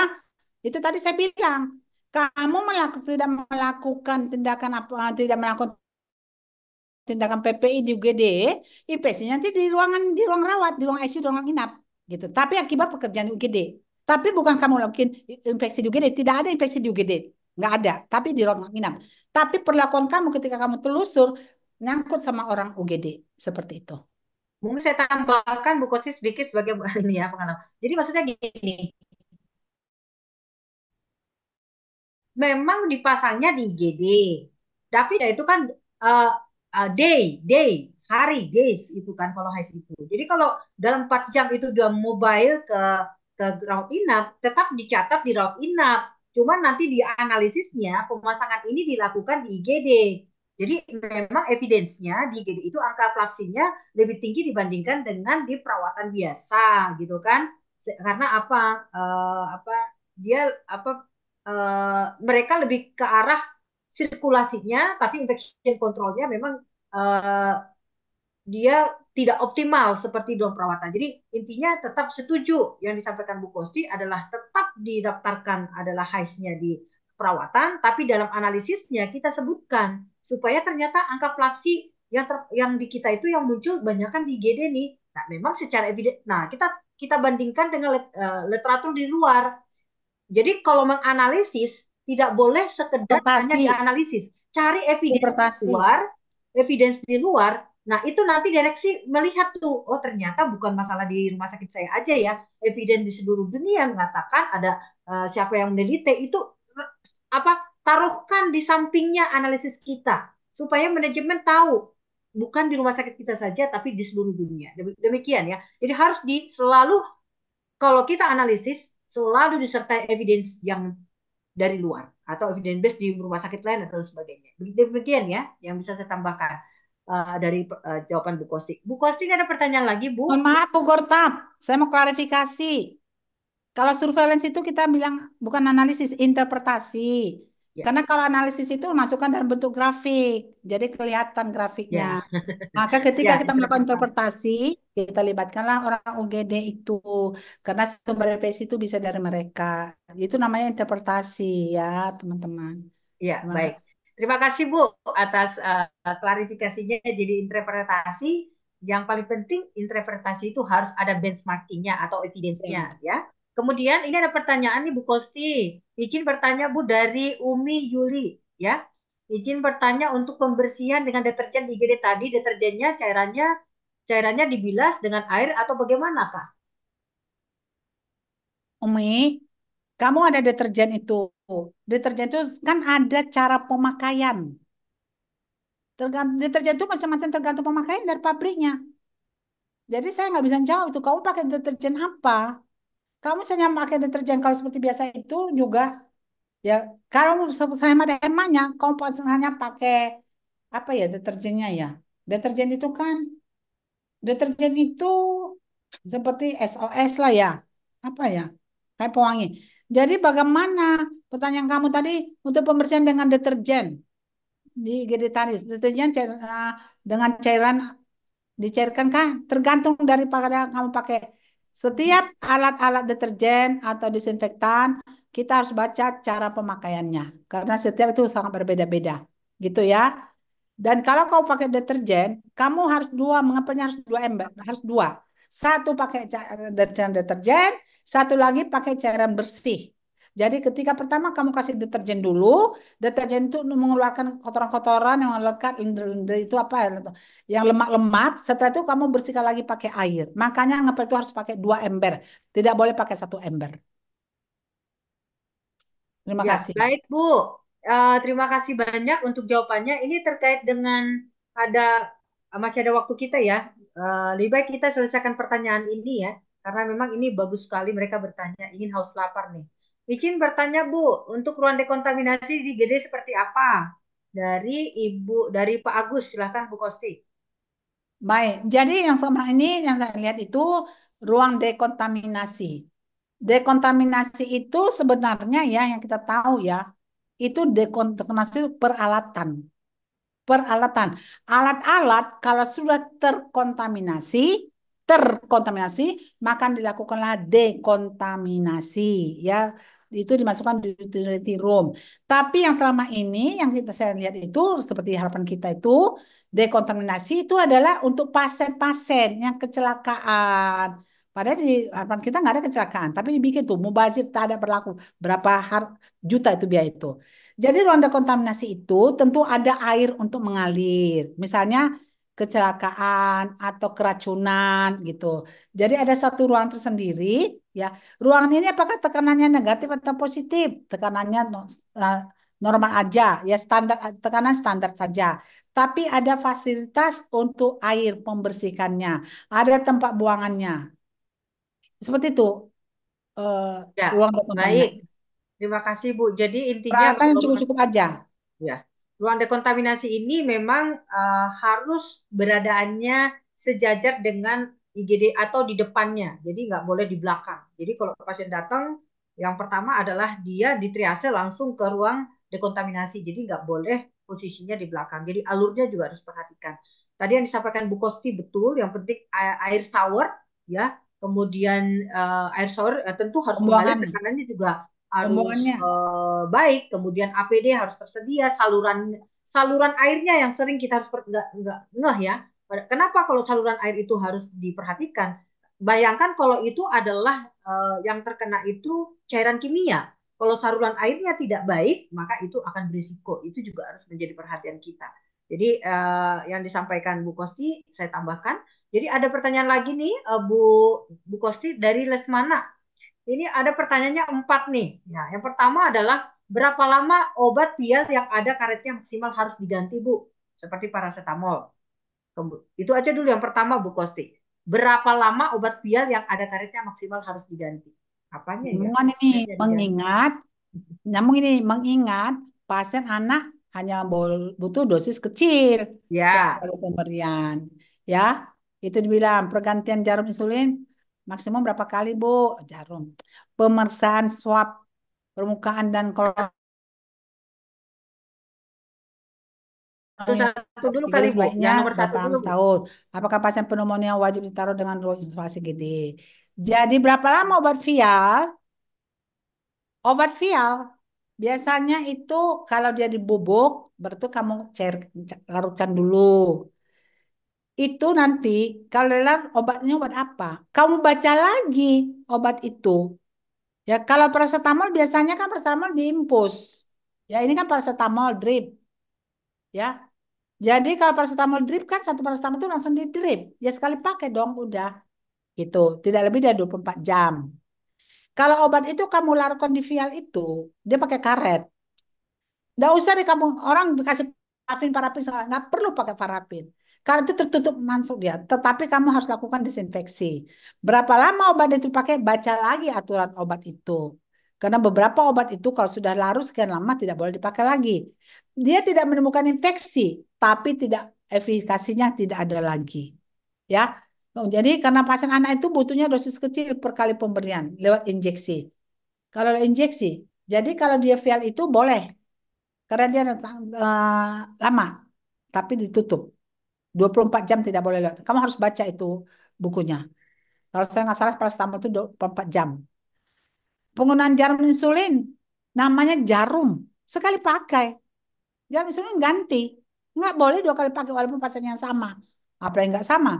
Itu tadi saya bilang, kamu melaku, tidak melakukan tindakan apa eh, tidak melakukan tindakan PPI di UGD, IPC-nya nanti di ruangan di ruang rawat, di ruang ICU, di ruang inap gitu. Tapi akibat pekerjaan di UGD. Tapi bukan kamu lakukan infeksi di UGD, tidak ada infeksi di UGD nggak ada. Tapi di ruang inap. Tapi perlakuan kamu ketika kamu telusur nyangkut sama orang UGD seperti itu. Mungkin saya tambahkan Bu Kosi sedikit sebagai [laughs] ini ya pengalaman. Jadi maksudnya gini, memang dipasangnya di GD tapi ya itu kan uh, uh, day, day, hari, days itu kan kalau high itu. Jadi kalau dalam 4 jam itu udah mobile ke ke rawat Inap, tetap dicatat di rawat Inap Cuman nanti di analisisnya pemasangan ini dilakukan di IGD. Jadi memang evidensnya di IGD itu angka flapsinya lebih tinggi dibandingkan dengan di perawatan biasa gitu kan. Karena apa? Uh, apa dia apa uh, mereka lebih ke arah sirkulasinya tapi infection controlnya memang uh, dia tidak optimal seperti dua perawatan. Jadi intinya tetap setuju yang disampaikan Bu Kosti adalah tetap didaftarkan adalah high nya di perawatan, tapi dalam analisisnya kita sebutkan supaya ternyata angka plaksi yang ter, yang di kita itu yang muncul banyak kan di GD nih. Nah, memang secara eviden, nah kita kita bandingkan dengan let, uh, literatur di luar. Jadi kalau menganalisis tidak boleh sekedar Interpretasi. hanya dianalisis, cari evidence di luar, evidence di luar Nah, itu nanti direksi melihat tuh, oh ternyata bukan masalah di rumah sakit saya aja ya. Eviden di seluruh dunia mengatakan ada uh, siapa yang menderita itu eh, apa taruhkan di sampingnya analisis kita supaya manajemen tahu bukan di rumah sakit kita saja tapi di seluruh dunia. Demikian ya. Jadi harus di selalu kalau kita analisis selalu disertai evidence yang dari luar atau evidence base di rumah sakit lain atau sebagainya. Demikian ya yang bisa saya tambahkan. Eh, dari uh, jawaban Bu Kosti. Bu Kosti ada pertanyaan lagi, Bu? Mohon maaf, Bu Gortab. Saya mau klarifikasi. Kalau surveillance itu kita bilang bukan analisis, interpretasi. Ya. Karena kalau analisis itu masukkan dalam bentuk grafik, jadi kelihatan grafiknya. Ya. Maka ketika ya, kita melakukan interpretasi, kita libatkanlah orang UGD itu, karena sumber referensi itu bisa dari mereka. Itu namanya interpretasi ya, teman-teman. Ya, baik. Kasih. Terima kasih Bu atas uh, klarifikasinya. Jadi interpretasi yang paling penting interpretasi itu harus ada benchmarkingnya atau evidensinya iya. ya. Kemudian ini ada pertanyaan nih Bu Kosti. Izin bertanya Bu dari Umi Yuli ya. Izin bertanya untuk pembersihan dengan deterjen IGD tadi deterjennya cairannya cairannya dibilas dengan air atau bagaimana Kak? Umi, kamu ada deterjen itu deterjen itu kan ada cara pemakaian. Tergantung, deterjen itu macam-macam tergantung pemakaian dari pabriknya. Jadi saya nggak bisa jawab itu. Kamu pakai deterjen apa? Kamu misalnya pakai deterjen kalau seperti biasa itu juga ya kalau saya ada emangnya kamu hanya pakai apa ya deterjennya ya. Deterjen itu kan deterjen itu seperti SOS lah ya. Apa ya? Kayak pewangi jadi bagaimana pertanyaan kamu tadi untuk pembersihan dengan deterjen di tanis? Deterjen eh, dengan cairan dicairkan kah? Tergantung dari pada kamu pakai. Setiap alat-alat deterjen atau disinfektan kita harus baca cara pemakaiannya karena setiap itu sangat berbeda-beda gitu ya. Dan kalau kau pakai deterjen, kamu harus dua mengapa harus dua ember, harus dua. Satu pakai eh, deterjen, satu lagi pakai cairan bersih. Jadi ketika pertama kamu kasih deterjen dulu, deterjen itu mengeluarkan kotoran-kotoran yang lekat lendir-lendir itu apa ya, gitu. yang lemak-lemak. Setelah itu kamu bersihkan lagi pakai air. Makanya ngepel itu harus pakai dua ember, tidak boleh pakai satu ember. Terima ya, kasih. Baik Bu, uh, terima kasih banyak untuk jawabannya. Ini terkait dengan ada masih ada waktu kita ya. Uh, lebih baik kita selesaikan pertanyaan ini ya. Karena memang ini bagus sekali mereka bertanya, ingin haus lapar nih. Izin bertanya Bu, untuk ruang dekontaminasi di GD seperti apa? Dari Ibu, dari Pak Agus, silahkan Bu Kosti. Baik, jadi yang sama ini yang saya lihat itu ruang dekontaminasi. Dekontaminasi itu sebenarnya ya yang kita tahu ya, itu dekontaminasi peralatan. Peralatan. Alat-alat kalau sudah terkontaminasi, terkontaminasi, maka dilakukanlah dekontaminasi ya. Itu dimasukkan di utility room. Tapi yang selama ini yang kita saya lihat itu seperti harapan kita itu dekontaminasi itu adalah untuk pasien-pasien yang kecelakaan. Padahal di harapan kita nggak ada kecelakaan, tapi dibikin tuh mubazir tak ada berlaku berapa har juta itu biaya itu. Jadi ruang dekontaminasi itu tentu ada air untuk mengalir. Misalnya kecelakaan atau keracunan gitu. Jadi ada satu ruang tersendiri ya. Ruangan ini apakah tekanannya negatif atau positif? Tekanannya eh, normal aja ya standar tekanan standar saja. Tapi ada fasilitas untuk air pembersihkannya, ada tempat buangannya. Seperti itu. Uh, ya, ruang baik. Terima kasih Bu. Jadi intinya peralatan yang cukup-cukup aja. Ya, ruang dekontaminasi ini memang uh, harus beradaannya sejajar dengan IGD atau di depannya. Jadi nggak boleh di belakang. Jadi kalau pasien datang, yang pertama adalah dia ditriase langsung ke ruang dekontaminasi. Jadi nggak boleh posisinya di belakang. Jadi alurnya juga harus perhatikan. Tadi yang disampaikan Bu Kosti betul. Yang penting air shower, ya. Kemudian uh, air shower uh, eh, tentu harus mengalir tekanannya juga harus uh, baik, kemudian APD harus tersedia, saluran saluran airnya yang sering kita harus nggak nggak ngeh ya. Kenapa kalau saluran air itu harus diperhatikan? Bayangkan kalau itu adalah uh, yang terkena itu cairan kimia. Kalau saluran airnya tidak baik, maka itu akan berisiko. Itu juga harus menjadi perhatian kita. Jadi uh, yang disampaikan Bu Kosti saya tambahkan. Jadi ada pertanyaan lagi nih uh, Bu Bu Kosti dari Lesmana ini ada pertanyaannya empat nih. Nah, yang pertama adalah berapa lama obat biar yang ada karetnya maksimal harus diganti, Bu? Seperti paracetamol. Itu aja dulu yang pertama, Bu Kosti. Berapa lama obat biar yang ada karetnya maksimal harus diganti? Apanya ya? ini mengingat, namun ini mengingat pasien anak hanya butuh dosis kecil ya. pemberian. Ya, itu dibilang pergantian jarum insulin Maksimum berapa kali, Bu? Jarum. Pemeriksaan swab permukaan dan kolon. Satu dulu kali Bu, yang nomor satu Setahun. Apakah pasien pneumonia wajib ditaruh dengan ruang isolasi GD? Jadi berapa lama obat vial? Obat vial biasanya itu kalau dia dibubuk, berarti kamu cair larutkan dulu itu nanti kalau dalam obatnya obat apa? Kamu baca lagi obat itu. Ya, kalau paracetamol biasanya kan paracetamol diimpus. Ya, ini kan paracetamol drip. Ya. Jadi kalau paracetamol drip kan satu paracetamol itu langsung di drip. Ya sekali pakai dong udah. Gitu. Tidak lebih dari 24 jam. Kalau obat itu kamu larutkan di vial itu, dia pakai karet. Nggak usah deh kamu orang dikasih parafin parafin nggak perlu pakai parafin. Karena itu tertutup masuk dia. Tetapi kamu harus lakukan disinfeksi. Berapa lama obat itu pakai? Baca lagi aturan obat itu. Karena beberapa obat itu kalau sudah larut sekian lama tidak boleh dipakai lagi. Dia tidak menemukan infeksi, tapi tidak efikasinya tidak ada lagi. Ya. Jadi karena pasien anak itu butuhnya dosis kecil per kali pemberian lewat injeksi. Kalau injeksi, jadi kalau dia vial itu boleh karena dia uh, lama tapi ditutup. 24 jam tidak boleh lewat. Kamu harus baca itu bukunya. Kalau saya nggak salah paracetamol itu 24 jam. Penggunaan jarum insulin, namanya jarum. Sekali pakai. Jarum insulin ganti. Nggak boleh dua kali pakai walaupun pasiennya sama. Apa yang nggak sama.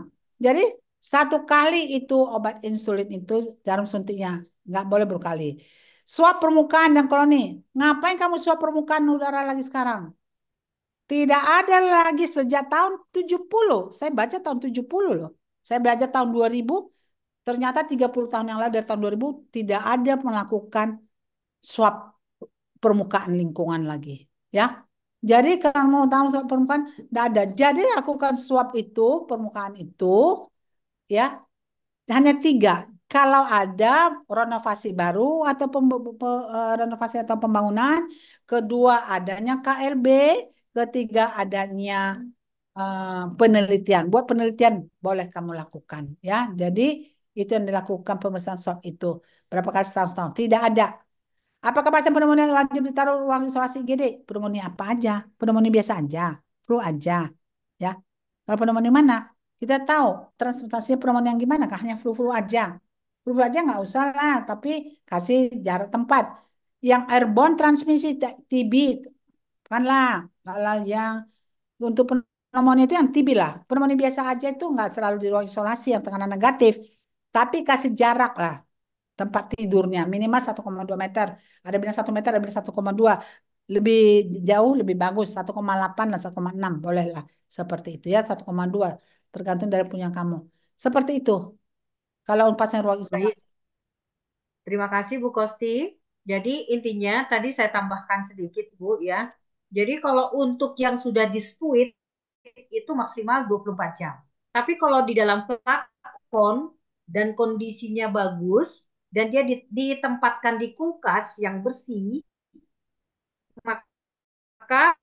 Jadi satu kali itu obat insulin itu jarum suntiknya. Nggak boleh berkali. Swab permukaan dan koloni. Ngapain kamu swab permukaan udara lagi sekarang? Tidak ada lagi sejak tahun 70. Saya baca tahun 70 loh. Saya belajar tahun 2000, ternyata 30 tahun yang lalu dari tahun 2000 tidak ada melakukan swab permukaan lingkungan lagi, ya. Jadi kalau mau tahu swap permukaan tidak ada. Jadi lakukan swab itu permukaan itu ya hanya tiga. Kalau ada renovasi baru atau pem, eh, renovasi atau pembangunan, kedua adanya KLB, ketiga adanya uh, penelitian. Buat penelitian boleh kamu lakukan ya. Jadi itu yang dilakukan pemeriksaan swab itu berapa kali setahun-setahun. Tidak ada. Apakah pasien pneumonia wajib ditaruh ruang isolasi IGD? Pneumonia apa aja? Pneumonia biasa aja, flu aja, ya. Kalau pneumonia mana? Kita tahu transplantasi pneumonia yang gimana? Kah hanya flu-flu aja. Flu-flu aja nggak usah lah, tapi kasih jarak tempat. Yang airborne transmisi TB, lah kalau yang untuk pneumonia itu yang tibi lah. Pneumonia biasa aja itu nggak selalu di ruang isolasi yang tekanan negatif. Tapi kasih jarak lah tempat tidurnya. Minimal 1,2 meter. Ada bilang 1 meter, ada bilang 1,2. Lebih jauh, lebih bagus. 1,8 lah, 1,6. Boleh lah. Seperti itu ya, 1,2. Tergantung dari punya kamu. Seperti itu. Kalau pasien ruang isolasi. Terima kasih Bu Kosti. Jadi intinya tadi saya tambahkan sedikit Bu ya. Jadi kalau untuk yang sudah dispuit itu maksimal 24 jam. Tapi kalau di dalam flakon dan kondisinya bagus dan dia ditempatkan di kulkas yang bersih, maka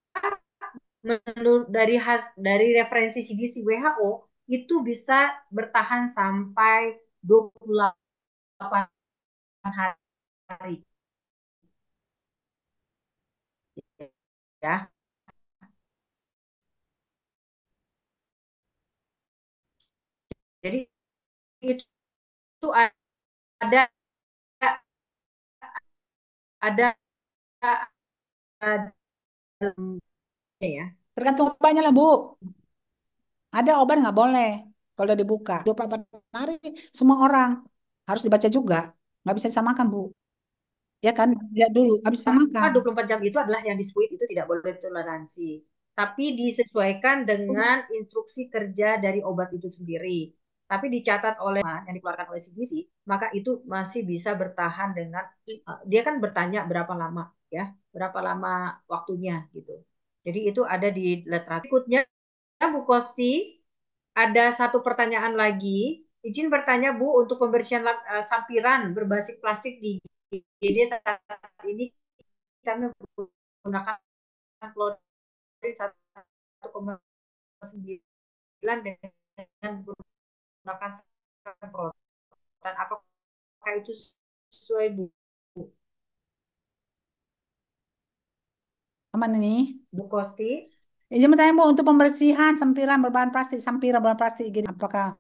menurut dari has, dari referensi CDC WHO itu bisa bertahan sampai 28 hari. ya. Jadi itu ada ada, ada ya. Tergantung obatnya lah, Bu. Ada obat nggak boleh kalau udah dibuka. 24 hari semua orang harus dibaca juga. Nggak bisa disamakan, Bu ya kan ya dulu habis kan 24 jam itu adalah yang disebut itu tidak boleh toleransi tapi disesuaikan dengan instruksi kerja dari obat itu sendiri tapi dicatat oleh yang dikeluarkan oleh CDC maka itu masih bisa bertahan dengan eh, dia kan bertanya berapa lama ya berapa lama waktunya gitu jadi itu ada di literatur berikutnya Bu Kosti ada satu pertanyaan lagi izin bertanya Bu untuk pembersihan uh, sampiran berbasis plastik di IGD saat ini kami menggunakan klorin 1,9 dengan menggunakan semprotan. Apakah itu sesuai Bu? Aman ini? Bu Kosti? Izin ya, bertanya Bu, untuk pembersihan sampiran berbahan plastik, sampiran berbahan plastik, gini, apakah?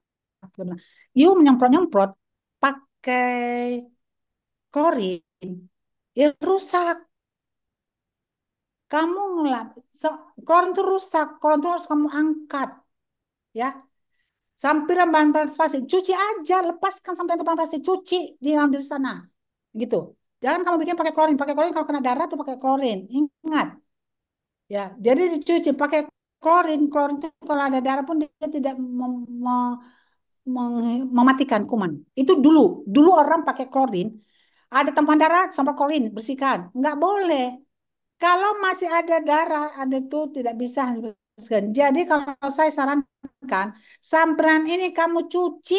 Iu menyemprot-nyemprot pakai klorin, ya rusak. Kamu ngelap, so, klorin itu rusak, klorin itu harus kamu angkat. Ya, Sampai bahan plastik, cuci aja, lepaskan sampai itu bahan plastik, cuci di dalam diri sana. Gitu. Jangan kamu bikin pakai klorin, pakai klorin kalau kena darah tuh pakai klorin. Ingat. Ya, jadi dicuci pakai klorin, klorin itu kalau ada darah pun dia tidak mem- mem- mematikan kuman. Itu dulu, dulu orang pakai klorin ada tempat darah, sampai kolin, bersihkan. Nggak boleh. Kalau masih ada darah, ada itu tidak bisa bersihkan. Jadi kalau saya sarankan, samperan ini kamu cuci.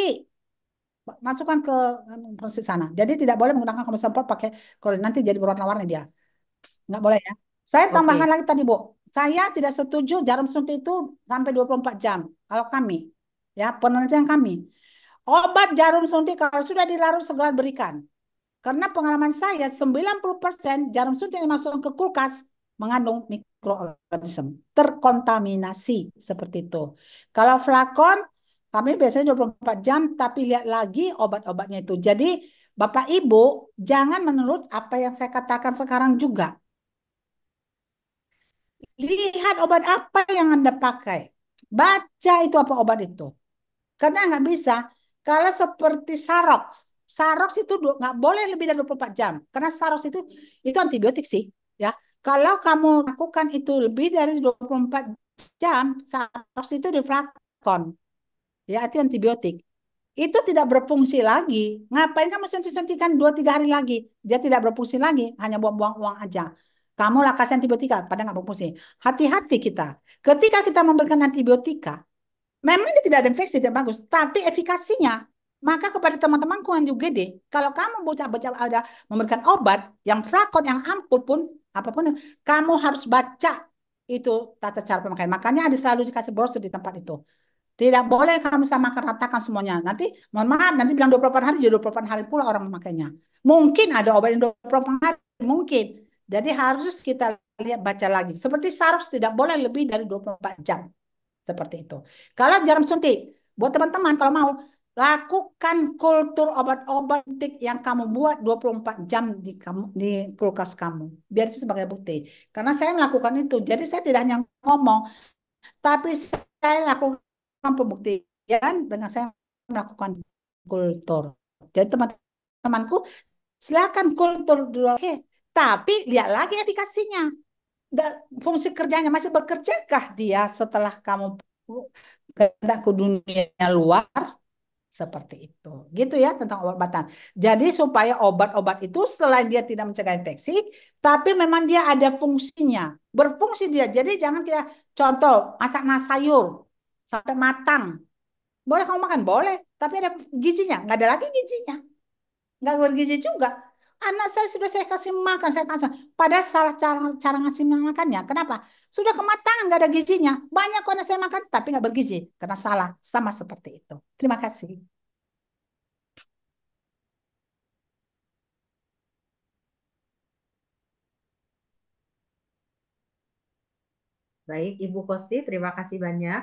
Masukkan ke anu, proses sana. Jadi tidak boleh menggunakan kamu sampel pakai kolin. Nanti jadi berwarna-warni dia. Nggak boleh ya. Saya tambahkan okay. lagi tadi, Bu. Saya tidak setuju jarum suntik itu sampai 24 jam. Kalau kami, ya penelitian kami. Obat jarum suntik kalau sudah dilarut segera berikan. Karena pengalaman saya 90% jarum suntik yang masuk ke kulkas mengandung mikroorganisme, terkontaminasi seperti itu. Kalau flakon kami biasanya 24 jam tapi lihat lagi obat-obatnya itu. Jadi Bapak Ibu jangan menurut apa yang saya katakan sekarang juga. Lihat obat apa yang Anda pakai. Baca itu apa obat itu. Karena nggak bisa. Kalau seperti Sarox, Sarox itu nggak boleh lebih dari 24 jam karena sarox itu itu antibiotik sih ya. Kalau kamu lakukan itu lebih dari 24 jam, sarox itu diflakon. Ya, itu antibiotik. Itu tidak berfungsi lagi. Ngapain kamu suntik-suntikan 2-3 hari lagi? Dia tidak berfungsi lagi, hanya buang-buang uang aja. Kamu lah kasih antibiotika, pada nggak berfungsi. Hati-hati kita. Ketika kita memberikan antibiotika, memang dia tidak ada infeksi, tidak bagus. Tapi efikasinya maka kepada teman-teman kuan juga deh, kalau kamu bocah-bocah ada memberikan obat yang frakon yang ampul pun, apapun, kamu harus baca itu tata cara pemakaian. Makanya ada selalu dikasih brosur di tempat itu. Tidak boleh kamu sama ratakan semuanya. Nanti, mohon maaf, nanti bilang empat hari, jadi empat hari pula orang memakainya. Mungkin ada obat yang empat hari, mungkin. Jadi harus kita lihat baca lagi. Seperti saraf tidak boleh lebih dari 24 jam. Seperti itu. Kalau jarum suntik, buat teman-teman kalau mau Lakukan kultur obat-obat yang kamu buat 24 jam di, kamu, di kulkas kamu. Biar itu sebagai bukti. Karena saya melakukan itu. Jadi saya tidak hanya ngomong, tapi saya lakukan pembuktian dengan saya melakukan kultur. Jadi teman-temanku, silakan kultur dulu. Oke, tapi lihat lagi aplikasinya. Fungsi kerjanya masih bekerjakah dia setelah kamu ke dunia luar seperti itu. Gitu ya tentang obat-obatan. Jadi supaya obat-obat itu selain dia tidak mencegah infeksi, tapi memang dia ada fungsinya, berfungsi dia. Jadi jangan kita contoh masak nasi sayur sampai matang. Boleh kamu makan, boleh, tapi ada gizinya, nggak ada lagi gizinya. Nggak bergizi juga. Anak saya sudah saya kasih makan, saya kasih makan. Padahal salah cara, cara ngasih makannya. Kenapa? Sudah kematangan, nggak ada gizinya. Banyak kok anak saya makan, tapi nggak bergizi. Karena salah, sama seperti itu. Terima kasih. Baik, Ibu Kosti, terima kasih banyak.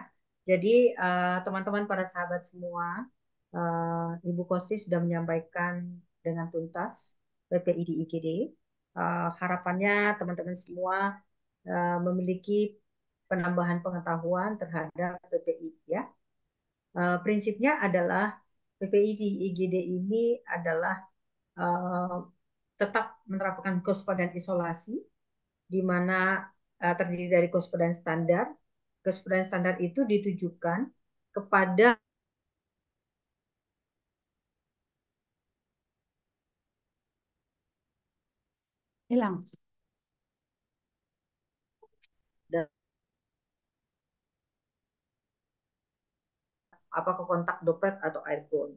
Jadi, eh, teman-teman uh, para sahabat semua, uh, Ibu Kosti sudah menyampaikan dengan tuntas PPI di IGD. Uh, ah, harapannya teman-teman semua uh, memiliki penambahan pengetahuan terhadap PPI ya. Uh, prinsipnya adalah PPI di IGD ini adalah uh, tetap menerapkan kewaspadaan isolasi di mana uh, terdiri dari kewaspadaan standar. Kewaspadaan standar itu ditujukan kepada hilang apa ke kontak dopet atau iPhone.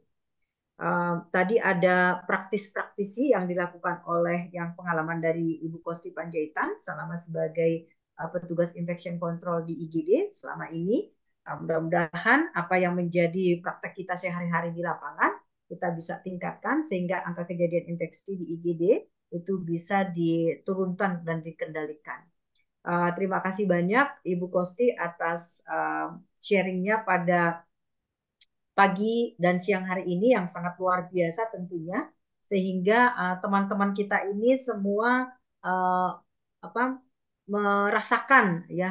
Uh, ehm, tadi ada praktis-praktisi yang dilakukan oleh yang pengalaman dari Ibu Kosti Panjaitan selama sebagai uh, petugas infection control di IGD selama ini. Uh, Mudah-mudahan apa yang menjadi praktek kita sehari-hari di lapangan kita bisa tingkatkan sehingga angka kejadian infeksi di IGD itu bisa diturunkan dan dikendalikan. Uh, terima kasih banyak Ibu Kosti atas uh, sharingnya pada pagi dan siang hari ini yang sangat luar biasa tentunya sehingga eh, teman-teman uh, kita ini semua uh, apa merasakan ya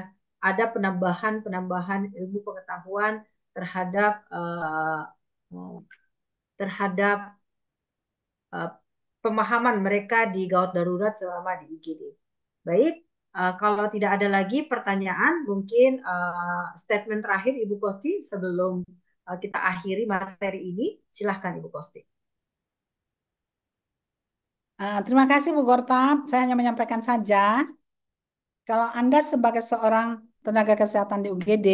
ada penambahan penambahan ilmu pengetahuan terhadap uh, terhadap uh, pemahaman mereka di gawat darurat selama di IGD. Baik, uh, kalau tidak ada lagi pertanyaan, mungkin uh, statement terakhir Ibu Kosti sebelum uh, kita akhiri materi ini, silahkan Ibu Kosti. Uh, terima kasih Bu Gortab, saya hanya menyampaikan saja. Kalau Anda sebagai seorang tenaga kesehatan di UGD,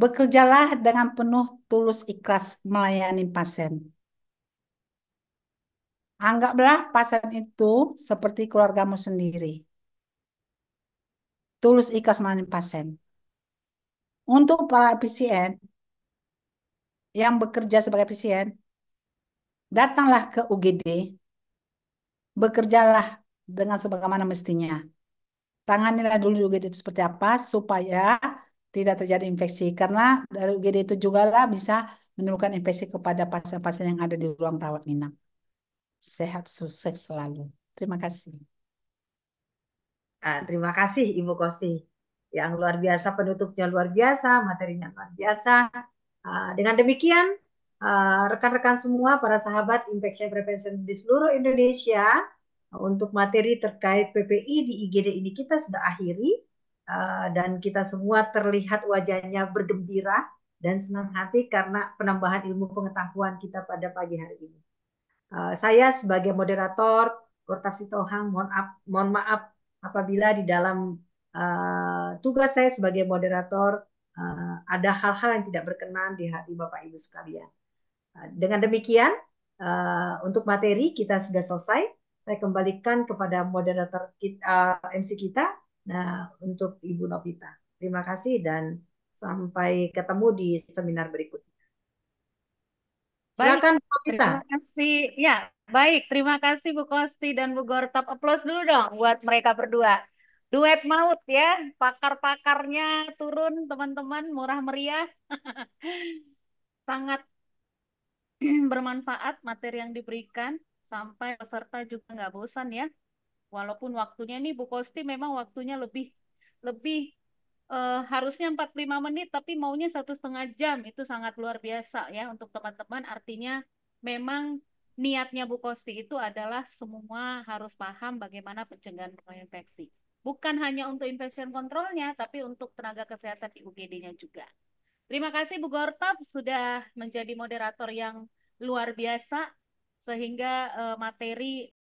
bekerjalah dengan penuh tulus ikhlas melayani pasien Anggaplah pasien itu seperti keluargamu sendiri. Tulus ikhlas melayani pasien. Untuk para PCN yang bekerja sebagai PCN, datanglah ke UGD, bekerjalah dengan sebagaimana mestinya. Tanganilah dulu UGD itu seperti apa supaya tidak terjadi infeksi. Karena dari UGD itu juga lah bisa menurunkan infeksi kepada pasien-pasien yang ada di ruang rawat inap sehat sukses selalu. Terima kasih. Nah, terima kasih Ibu Kosti yang luar biasa penutupnya luar biasa materinya luar biasa. Ah, dengan demikian ah, rekan-rekan semua para sahabat Infection Prevention di seluruh Indonesia untuk materi terkait PPI di IGD ini kita sudah akhiri ah, dan kita semua terlihat wajahnya bergembira dan senang hati karena penambahan ilmu pengetahuan kita pada pagi hari ini. Eh, saya sebagai moderator Gortaf Sitohang mohon, ap, mohon maaf apabila di dalam uh, tugas saya sebagai moderator uh, ada hal-hal yang tidak berkenan di hati Bapak Ibu sekalian. Uh, dengan demikian uh, untuk materi kita sudah selesai. Saya kembalikan kepada moderator kita, uh, MC kita nah untuk Ibu Novita. Terima kasih dan sampai ketemu di seminar berikutnya. Silakan Bu Kita. terima kasih. Ya, baik. Terima kasih Bu Kosti dan Bu Gortop. applause dulu dong buat mereka berdua. Duet maut ya, pakar-pakarnya turun teman-teman, murah meriah. [laughs] Sangat [clears throat] bermanfaat materi yang diberikan sampai peserta juga nggak bosan ya. Walaupun waktunya nih Bu Kosti memang waktunya lebih lebih uh, harusnya 45 menit tapi maunya satu setengah jam itu sangat luar biasa ya untuk teman-teman artinya memang niatnya Bu Kosti itu adalah semua harus paham bagaimana pencegahan infeksi bukan hanya untuk infection controlnya tapi untuk tenaga kesehatan di UGD-nya juga terima kasih Bu Gortab sudah menjadi moderator yang luar biasa sehingga uh, materi